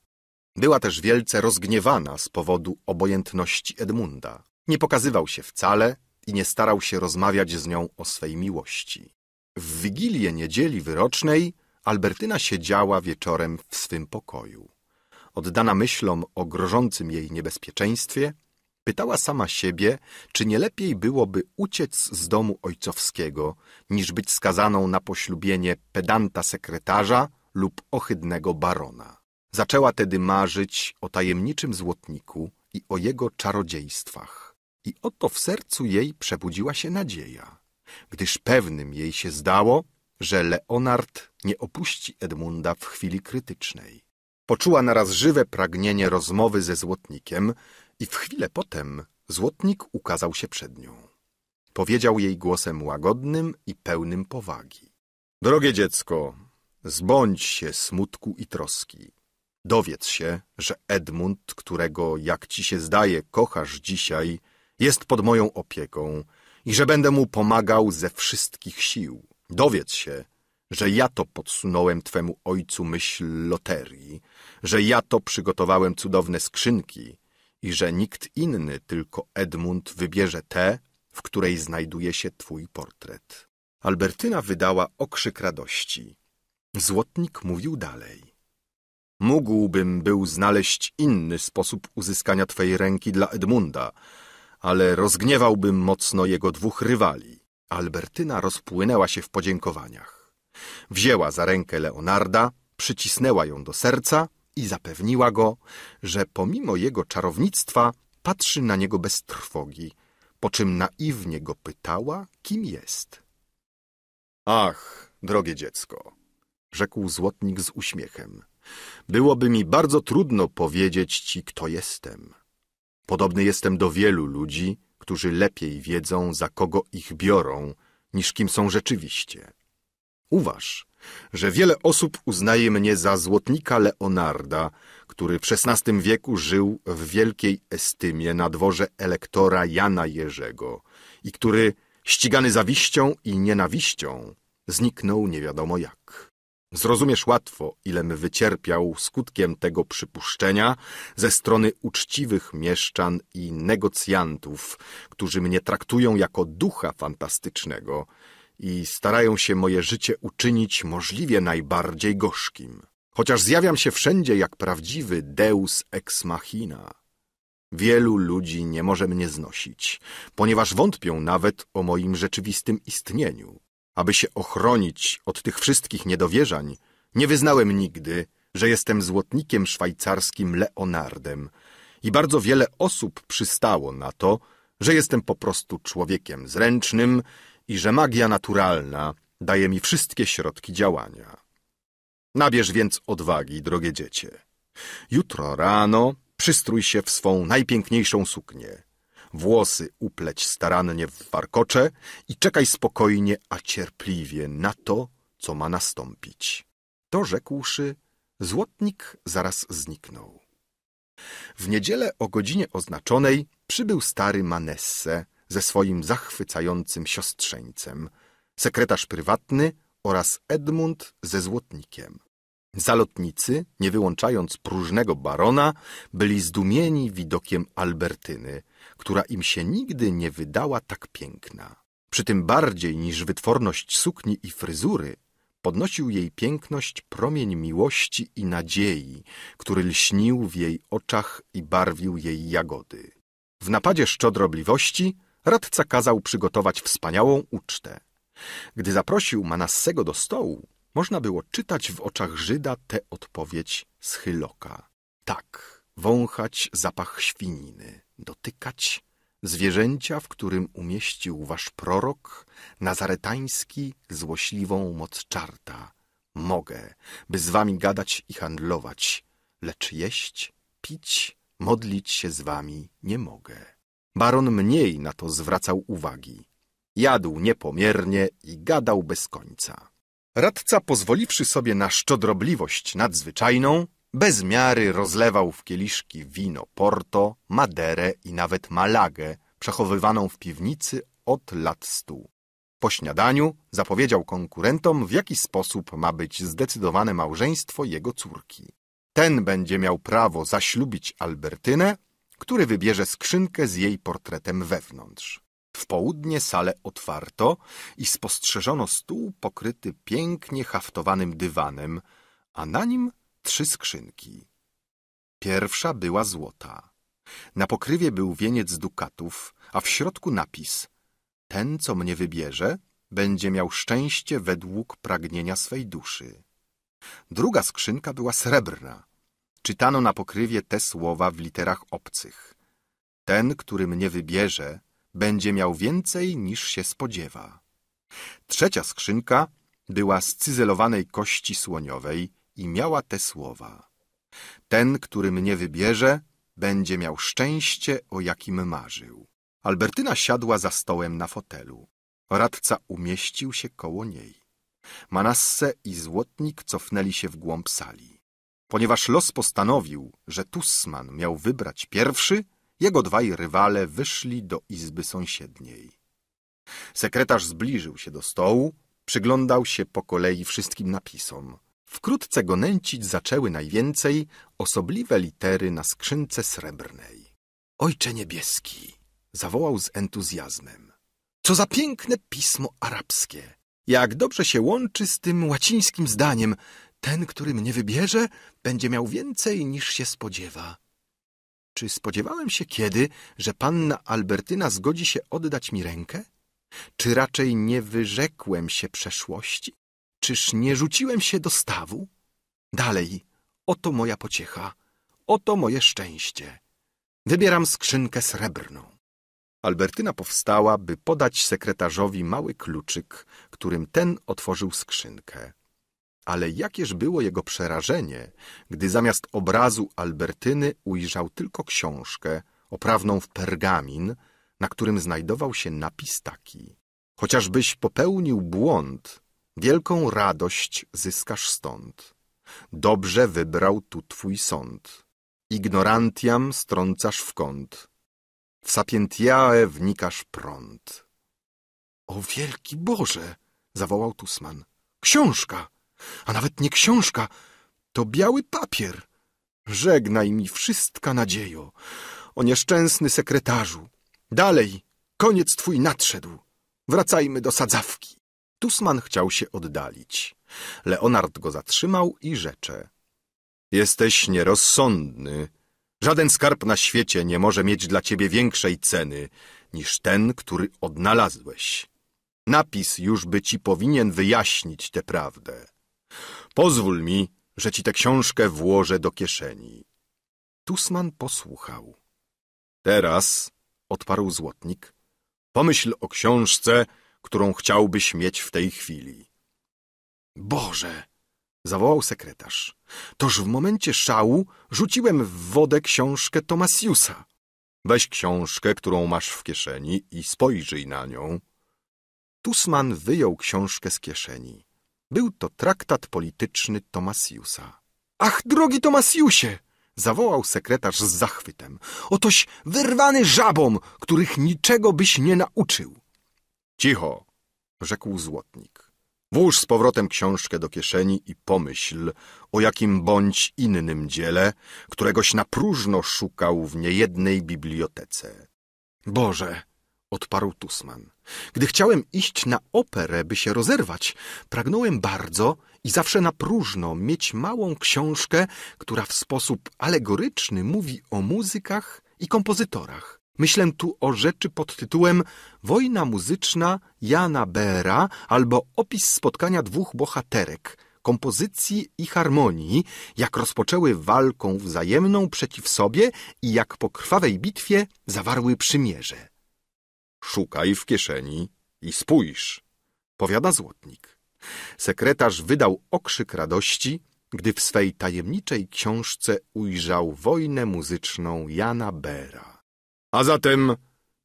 Była też wielce rozgniewana z powodu obojętności Edmunda. Nie pokazywał się wcale i nie starał się rozmawiać z nią o swej miłości. W Wigilię Niedzieli Wyrocznej Albertyna siedziała wieczorem w swym pokoju. Oddana myślom o grożącym jej niebezpieczeństwie, Pytała sama siebie, czy nie lepiej byłoby uciec z domu ojcowskiego, niż być skazaną na poślubienie pedanta sekretarza lub ohydnego barona. Zaczęła tedy marzyć o tajemniczym złotniku i o jego czarodziejstwach. I oto w sercu jej przebudziła się nadzieja, gdyż pewnym jej się zdało, że Leonard nie opuści Edmunda w chwili krytycznej. Poczuła naraz żywe pragnienie rozmowy ze złotnikiem, i w chwilę potem złotnik ukazał się przed nią. Powiedział jej głosem łagodnym i pełnym powagi. Drogie dziecko, zbądź się smutku i troski. Dowiedz się, że Edmund, którego, jak ci się zdaje, kochasz dzisiaj, jest pod moją opieką i że będę mu pomagał ze wszystkich sił. Dowiedz się, że ja to podsunąłem twemu ojcu myśl loterii, że ja to przygotowałem cudowne skrzynki, i że nikt inny, tylko Edmund wybierze tę, w której znajduje się twój portret. Albertyna wydała okrzyk radości. Złotnik mówił dalej. Mógłbym był znaleźć inny sposób uzyskania twej ręki dla Edmunda, ale rozgniewałbym mocno jego dwóch rywali. Albertyna rozpłynęła się w podziękowaniach. Wzięła za rękę Leonarda, przycisnęła ją do serca i zapewniła go, że pomimo jego czarownictwa patrzy na niego bez trwogi, po czym naiwnie go pytała, kim jest. Ach, drogie dziecko, rzekł złotnik z uśmiechem, byłoby mi bardzo trudno powiedzieć ci, kto jestem. Podobny jestem do wielu ludzi, którzy lepiej wiedzą, za kogo ich biorą, niż kim są rzeczywiście. Uważ, że wiele osób uznaje mnie za złotnika Leonarda, który w XVI wieku żył w wielkiej estymie na dworze elektora Jana Jerzego i który, ścigany zawiścią i nienawiścią, zniknął nie wiadomo jak. Zrozumiesz łatwo, ilem wycierpiał skutkiem tego przypuszczenia ze strony uczciwych mieszczan i negocjantów, którzy mnie traktują jako ducha fantastycznego i starają się moje życie uczynić możliwie najbardziej gorzkim. Chociaż zjawiam się wszędzie jak prawdziwy deus ex machina. Wielu ludzi nie może mnie znosić, ponieważ wątpią nawet o moim rzeczywistym istnieniu. Aby się ochronić od tych wszystkich niedowierzań, nie wyznałem nigdy, że jestem złotnikiem szwajcarskim Leonardem i bardzo wiele osób przystało na to, że jestem po prostu człowiekiem zręcznym i że magia naturalna daje mi wszystkie środki działania. Nabierz więc odwagi, drogie dziecię. Jutro rano przystrój się w swą najpiękniejszą suknię. Włosy upleć starannie w warkocze i czekaj spokojnie, a cierpliwie na to, co ma nastąpić. To rzekłszy, złotnik zaraz zniknął. W niedzielę o godzinie oznaczonej przybył stary Manesse, ze swoim zachwycającym siostrzeńcem, sekretarz prywatny oraz Edmund ze złotnikiem. Zalotnicy, nie wyłączając próżnego barona, byli zdumieni widokiem Albertyny, która im się nigdy nie wydała tak piękna. Przy tym bardziej niż wytworność sukni i fryzury, podnosił jej piękność promień miłości i nadziei, który lśnił w jej oczach i barwił jej jagody. W napadzie szczodrobliwości radca kazał przygotować wspaniałą ucztę. Gdy zaprosił Manassego do stołu, można było czytać w oczach Żyda tę odpowiedź z Hyloka. Tak, wąchać zapach świniny, dotykać zwierzęcia, w którym umieścił wasz prorok, nazaretański, złośliwą moc czarta. Mogę, by z wami gadać i handlować, lecz jeść, pić, modlić się z wami nie mogę. Baron mniej na to zwracał uwagi. Jadł niepomiernie i gadał bez końca. Radca, pozwoliwszy sobie na szczodrobliwość nadzwyczajną, bez miary rozlewał w kieliszki wino Porto, Maderę i nawet Malagę, przechowywaną w piwnicy od lat stu. Po śniadaniu zapowiedział konkurentom, w jaki sposób ma być zdecydowane małżeństwo jego córki. Ten będzie miał prawo zaślubić Albertynę, który wybierze skrzynkę z jej portretem wewnątrz. W południe salę otwarto i spostrzeżono stół pokryty pięknie haftowanym dywanem, a na nim trzy skrzynki. Pierwsza była złota. Na pokrywie był wieniec dukatów, a w środku napis Ten, co mnie wybierze, będzie miał szczęście według pragnienia swej duszy. Druga skrzynka była srebrna czytano na pokrywie te słowa w literach obcych. Ten, który mnie wybierze, będzie miał więcej niż się spodziewa. Trzecia skrzynka była z cyzelowanej kości słoniowej i miała te słowa. Ten, który mnie wybierze, będzie miał szczęście, o jakim marzył. Albertyna siadła za stołem na fotelu. Radca umieścił się koło niej. Manasse i złotnik cofnęli się w głąb sali. Ponieważ los postanowił, że Tussman miał wybrać pierwszy, jego dwaj rywale wyszli do izby sąsiedniej. Sekretarz zbliżył się do stołu, przyglądał się po kolei wszystkim napisom. Wkrótce go nęcić zaczęły najwięcej osobliwe litery na skrzynce srebrnej. Ojcze niebieski! zawołał z entuzjazmem. Co za piękne pismo arabskie! Jak dobrze się łączy z tym łacińskim zdaniem, ten, który mnie wybierze, będzie miał więcej niż się spodziewa. Czy spodziewałem się kiedy, że panna Albertyna zgodzi się oddać mi rękę? Czy raczej nie wyrzekłem się przeszłości? Czyż nie rzuciłem się do stawu? Dalej, oto moja pociecha, oto moje szczęście. Wybieram skrzynkę srebrną. Albertyna powstała, by podać sekretarzowi mały kluczyk, którym ten otworzył skrzynkę. Ale jakież było jego przerażenie, gdy zamiast obrazu Albertyny ujrzał tylko książkę oprawną w pergamin, na którym znajdował się napis taki. Chociażbyś popełnił błąd, wielką radość zyskasz stąd. Dobrze wybrał tu twój sąd. Ignorantiam strącasz w kąt. W sapientiae wnikasz prąd. O wielki Boże! zawołał Tusman. Książka! a nawet nie książka, to biały papier. Żegnaj mi wszystka nadziejo. O nieszczęsny sekretarzu. Dalej, koniec twój nadszedł. Wracajmy do sadzawki. Tusman chciał się oddalić. Leonard go zatrzymał i rzecze. Jesteś nierozsądny. Żaden skarb na świecie nie może mieć dla ciebie większej ceny niż ten, który odnalazłeś. Napis już by ci powinien wyjaśnić tę prawdę. Pozwól mi, że ci tę książkę włożę do kieszeni. Tusman posłuchał. Teraz, odparł złotnik, pomyśl o książce, którą chciałbyś mieć w tej chwili. Boże! zawołał sekretarz. Toż w momencie szału rzuciłem w wodę książkę Tomasiusa. Weź książkę, którą masz w kieszeni i spojrzyj na nią. Tusman wyjął książkę z kieszeni. Był to traktat polityczny Tomasiusa. Ach, drogi Tomasiusie! zawołał sekretarz z zachwytem. Otoś wyrwany żabom, których niczego byś nie nauczył. Cicho, rzekł złotnik. Włóż z powrotem książkę do kieszeni i pomyśl o jakim bądź innym dziele, któregoś na próżno szukał w niejednej bibliotece. Boże, odparł Tusman, gdy chciałem iść na operę, by się rozerwać, pragnąłem bardzo i zawsze na próżno mieć małą książkę, która w sposób alegoryczny mówi o muzykach i kompozytorach. Myślę tu o rzeczy pod tytułem Wojna muzyczna Jana Bera albo opis spotkania dwóch bohaterek, kompozycji i harmonii, jak rozpoczęły walką wzajemną przeciw sobie i jak po krwawej bitwie zawarły przymierze. Szukaj w kieszeni i spójrz, powiada złotnik. Sekretarz wydał okrzyk radości, gdy w swej tajemniczej książce ujrzał wojnę muzyczną Jana Bera. A zatem,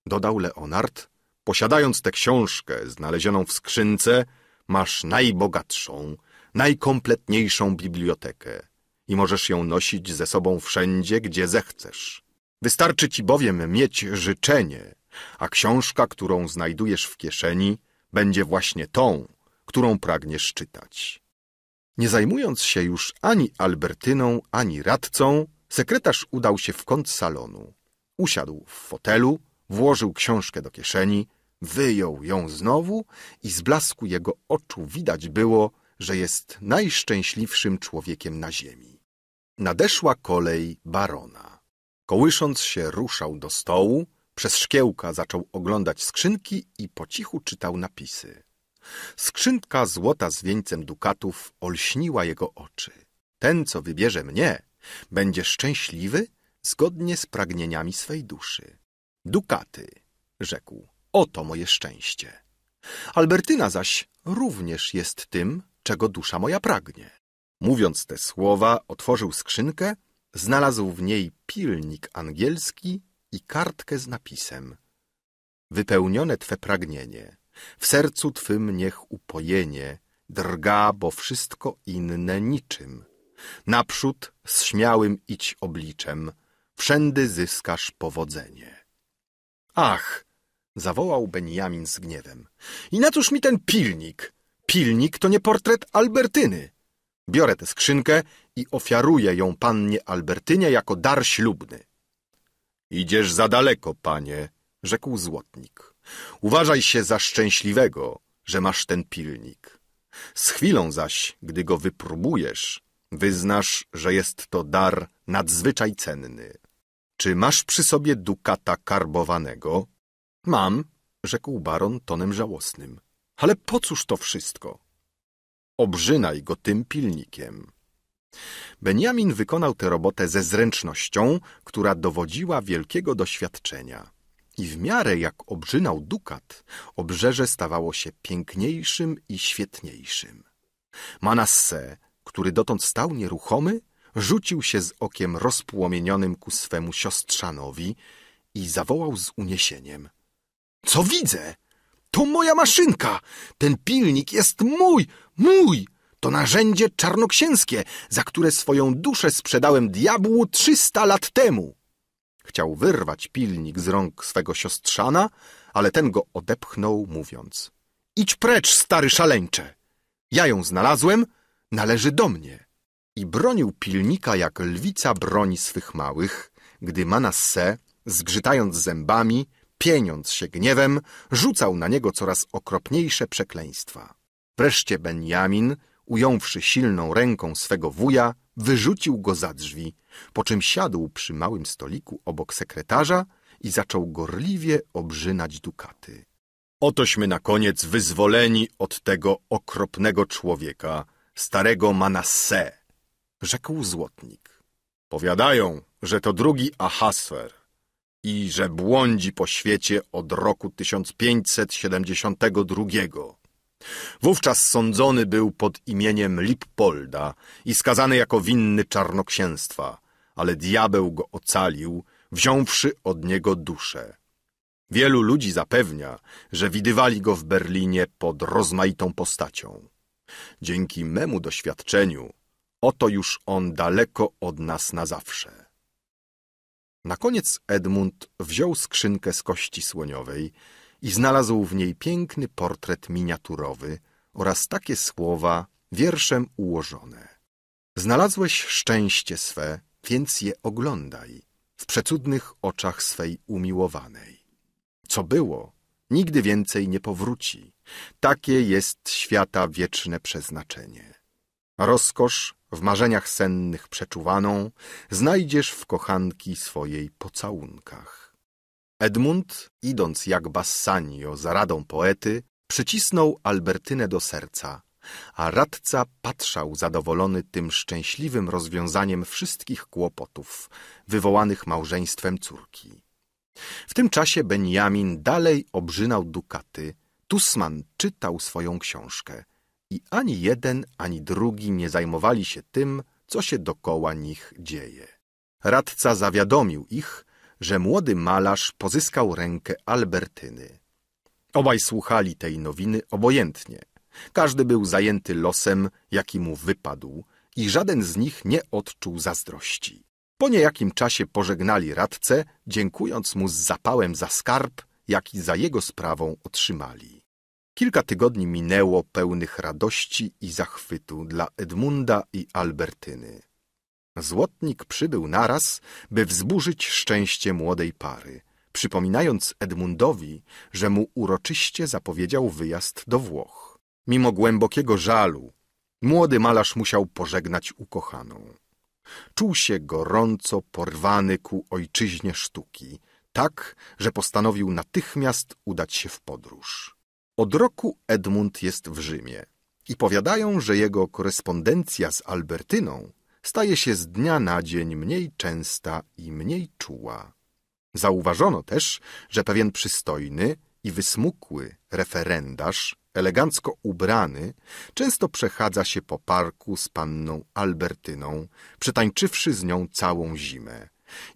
dodał Leonard, posiadając tę książkę znalezioną w skrzynce, masz najbogatszą, najkompletniejszą bibliotekę i możesz ją nosić ze sobą wszędzie, gdzie zechcesz. Wystarczy ci bowiem mieć życzenie, a książka, którą znajdujesz w kieszeni, będzie właśnie tą, którą pragniesz czytać. Nie zajmując się już ani Albertyną, ani radcą, sekretarz udał się w kąt salonu. Usiadł w fotelu, włożył książkę do kieszeni, wyjął ją znowu i z blasku jego oczu widać było, że jest najszczęśliwszym człowiekiem na ziemi. Nadeszła kolej barona. Kołysząc się ruszał do stołu, przez szkiełka zaczął oglądać skrzynki i po cichu czytał napisy. Skrzynka złota z wieńcem dukatów olśniła jego oczy. Ten, co wybierze mnie, będzie szczęśliwy zgodnie z pragnieniami swej duszy. Dukaty, rzekł, oto moje szczęście. Albertyna zaś również jest tym, czego dusza moja pragnie. Mówiąc te słowa, otworzył skrzynkę, znalazł w niej pilnik angielski i kartkę z napisem. Wypełnione Twe pragnienie, w sercu Twym niech upojenie, drga, bo wszystko inne niczym. Naprzód z śmiałym idź obliczem, wszędy zyskasz powodzenie. Ach! zawołał Benjamin z gniewem. I na cóż mi ten pilnik? Pilnik to nie portret Albertyny. Biorę tę skrzynkę i ofiaruję ją pannie Albertynie jako dar ślubny. Idziesz za daleko, panie, rzekł złotnik. Uważaj się za szczęśliwego, że masz ten pilnik. Z chwilą zaś, gdy go wypróbujesz, wyznasz, że jest to dar nadzwyczaj cenny. Czy masz przy sobie dukata karbowanego? Mam, rzekł baron tonem żałosnym. Ale po cóż to wszystko? Obrzynaj go tym pilnikiem. Benjamin wykonał tę robotę ze zręcznością, która dowodziła wielkiego doświadczenia. I w miarę jak obrzynał dukat, obrzeże stawało się piękniejszym i świetniejszym. Manasse, który dotąd stał nieruchomy, rzucił się z okiem rozpłomienionym ku swemu siostrzanowi i zawołał z uniesieniem. — Co widzę? To moja maszynka! Ten pilnik jest mój! Mój! To narzędzie czarnoksięskie, za które swoją duszę sprzedałem diabłu trzysta lat temu. Chciał wyrwać pilnik z rąk swego siostrzana, ale ten go odepchnął, mówiąc: Idź precz, stary szaleńcze! Ja ją znalazłem, należy do mnie. I bronił pilnika, jak lwica broni swych małych, gdy Manasse, zgrzytając zębami, pieniąc się gniewem, rzucał na niego coraz okropniejsze przekleństwa. Wreszcie Benjamin, ująwszy silną ręką swego wuja, wyrzucił go za drzwi, po czym siadł przy małym stoliku obok sekretarza i zaczął gorliwie obrzynać dukaty. Otośmy na koniec wyzwoleni od tego okropnego człowieka, starego Manasse, rzekł złotnik. Powiadają, że to drugi Ahasfer i że błądzi po świecie od roku 1572. Wówczas sądzony był pod imieniem Lippolda i skazany jako winny czarnoksięstwa, ale diabeł go ocalił, wziąwszy od niego duszę. Wielu ludzi zapewnia, że widywali go w Berlinie pod rozmaitą postacią. Dzięki memu doświadczeniu oto już on daleko od nas na zawsze. Na koniec Edmund wziął skrzynkę z kości słoniowej, i znalazł w niej piękny portret miniaturowy oraz takie słowa wierszem ułożone. Znalazłeś szczęście swe, więc je oglądaj w przecudnych oczach swej umiłowanej. Co było, nigdy więcej nie powróci. Takie jest świata wieczne przeznaczenie. Rozkosz w marzeniach sennych przeczuwaną znajdziesz w kochanki swojej pocałunkach. Edmund, idąc jak Bassanio za radą poety, przycisnął Albertynę do serca, a radca patrzał zadowolony tym szczęśliwym rozwiązaniem wszystkich kłopotów wywołanych małżeństwem córki. W tym czasie Benjamin dalej obrzynał dukaty, Tusman czytał swoją książkę i ani jeden, ani drugi nie zajmowali się tym, co się dokoła nich dzieje. Radca zawiadomił ich, że młody malarz pozyskał rękę Albertyny. Obaj słuchali tej nowiny obojętnie. Każdy był zajęty losem, jaki mu wypadł i żaden z nich nie odczuł zazdrości. Po niejakim czasie pożegnali radcę, dziękując mu z zapałem za skarb, jaki za jego sprawą otrzymali. Kilka tygodni minęło pełnych radości i zachwytu dla Edmunda i Albertyny. Złotnik przybył naraz, by wzburzyć szczęście młodej pary, przypominając Edmundowi, że mu uroczyście zapowiedział wyjazd do Włoch. Mimo głębokiego żalu, młody malarz musiał pożegnać ukochaną. Czuł się gorąco porwany ku ojczyźnie sztuki, tak, że postanowił natychmiast udać się w podróż. Od roku Edmund jest w Rzymie i powiadają, że jego korespondencja z Albertyną staje się z dnia na dzień mniej częsta i mniej czuła. Zauważono też, że pewien przystojny i wysmukły referendarz, elegancko ubrany, często przechadza się po parku z panną Albertyną, przetańczywszy z nią całą zimę,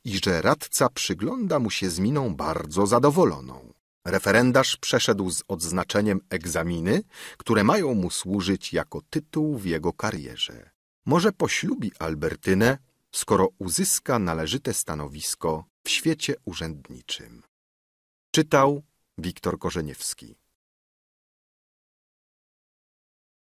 i że radca przygląda mu się z miną bardzo zadowoloną. Referendarz przeszedł z odznaczeniem egzaminy, które mają mu służyć jako tytuł w jego karierze. Może poślubi Albertynę, skoro uzyska należyte stanowisko w świecie urzędniczym. Czytał Wiktor Korzeniewski.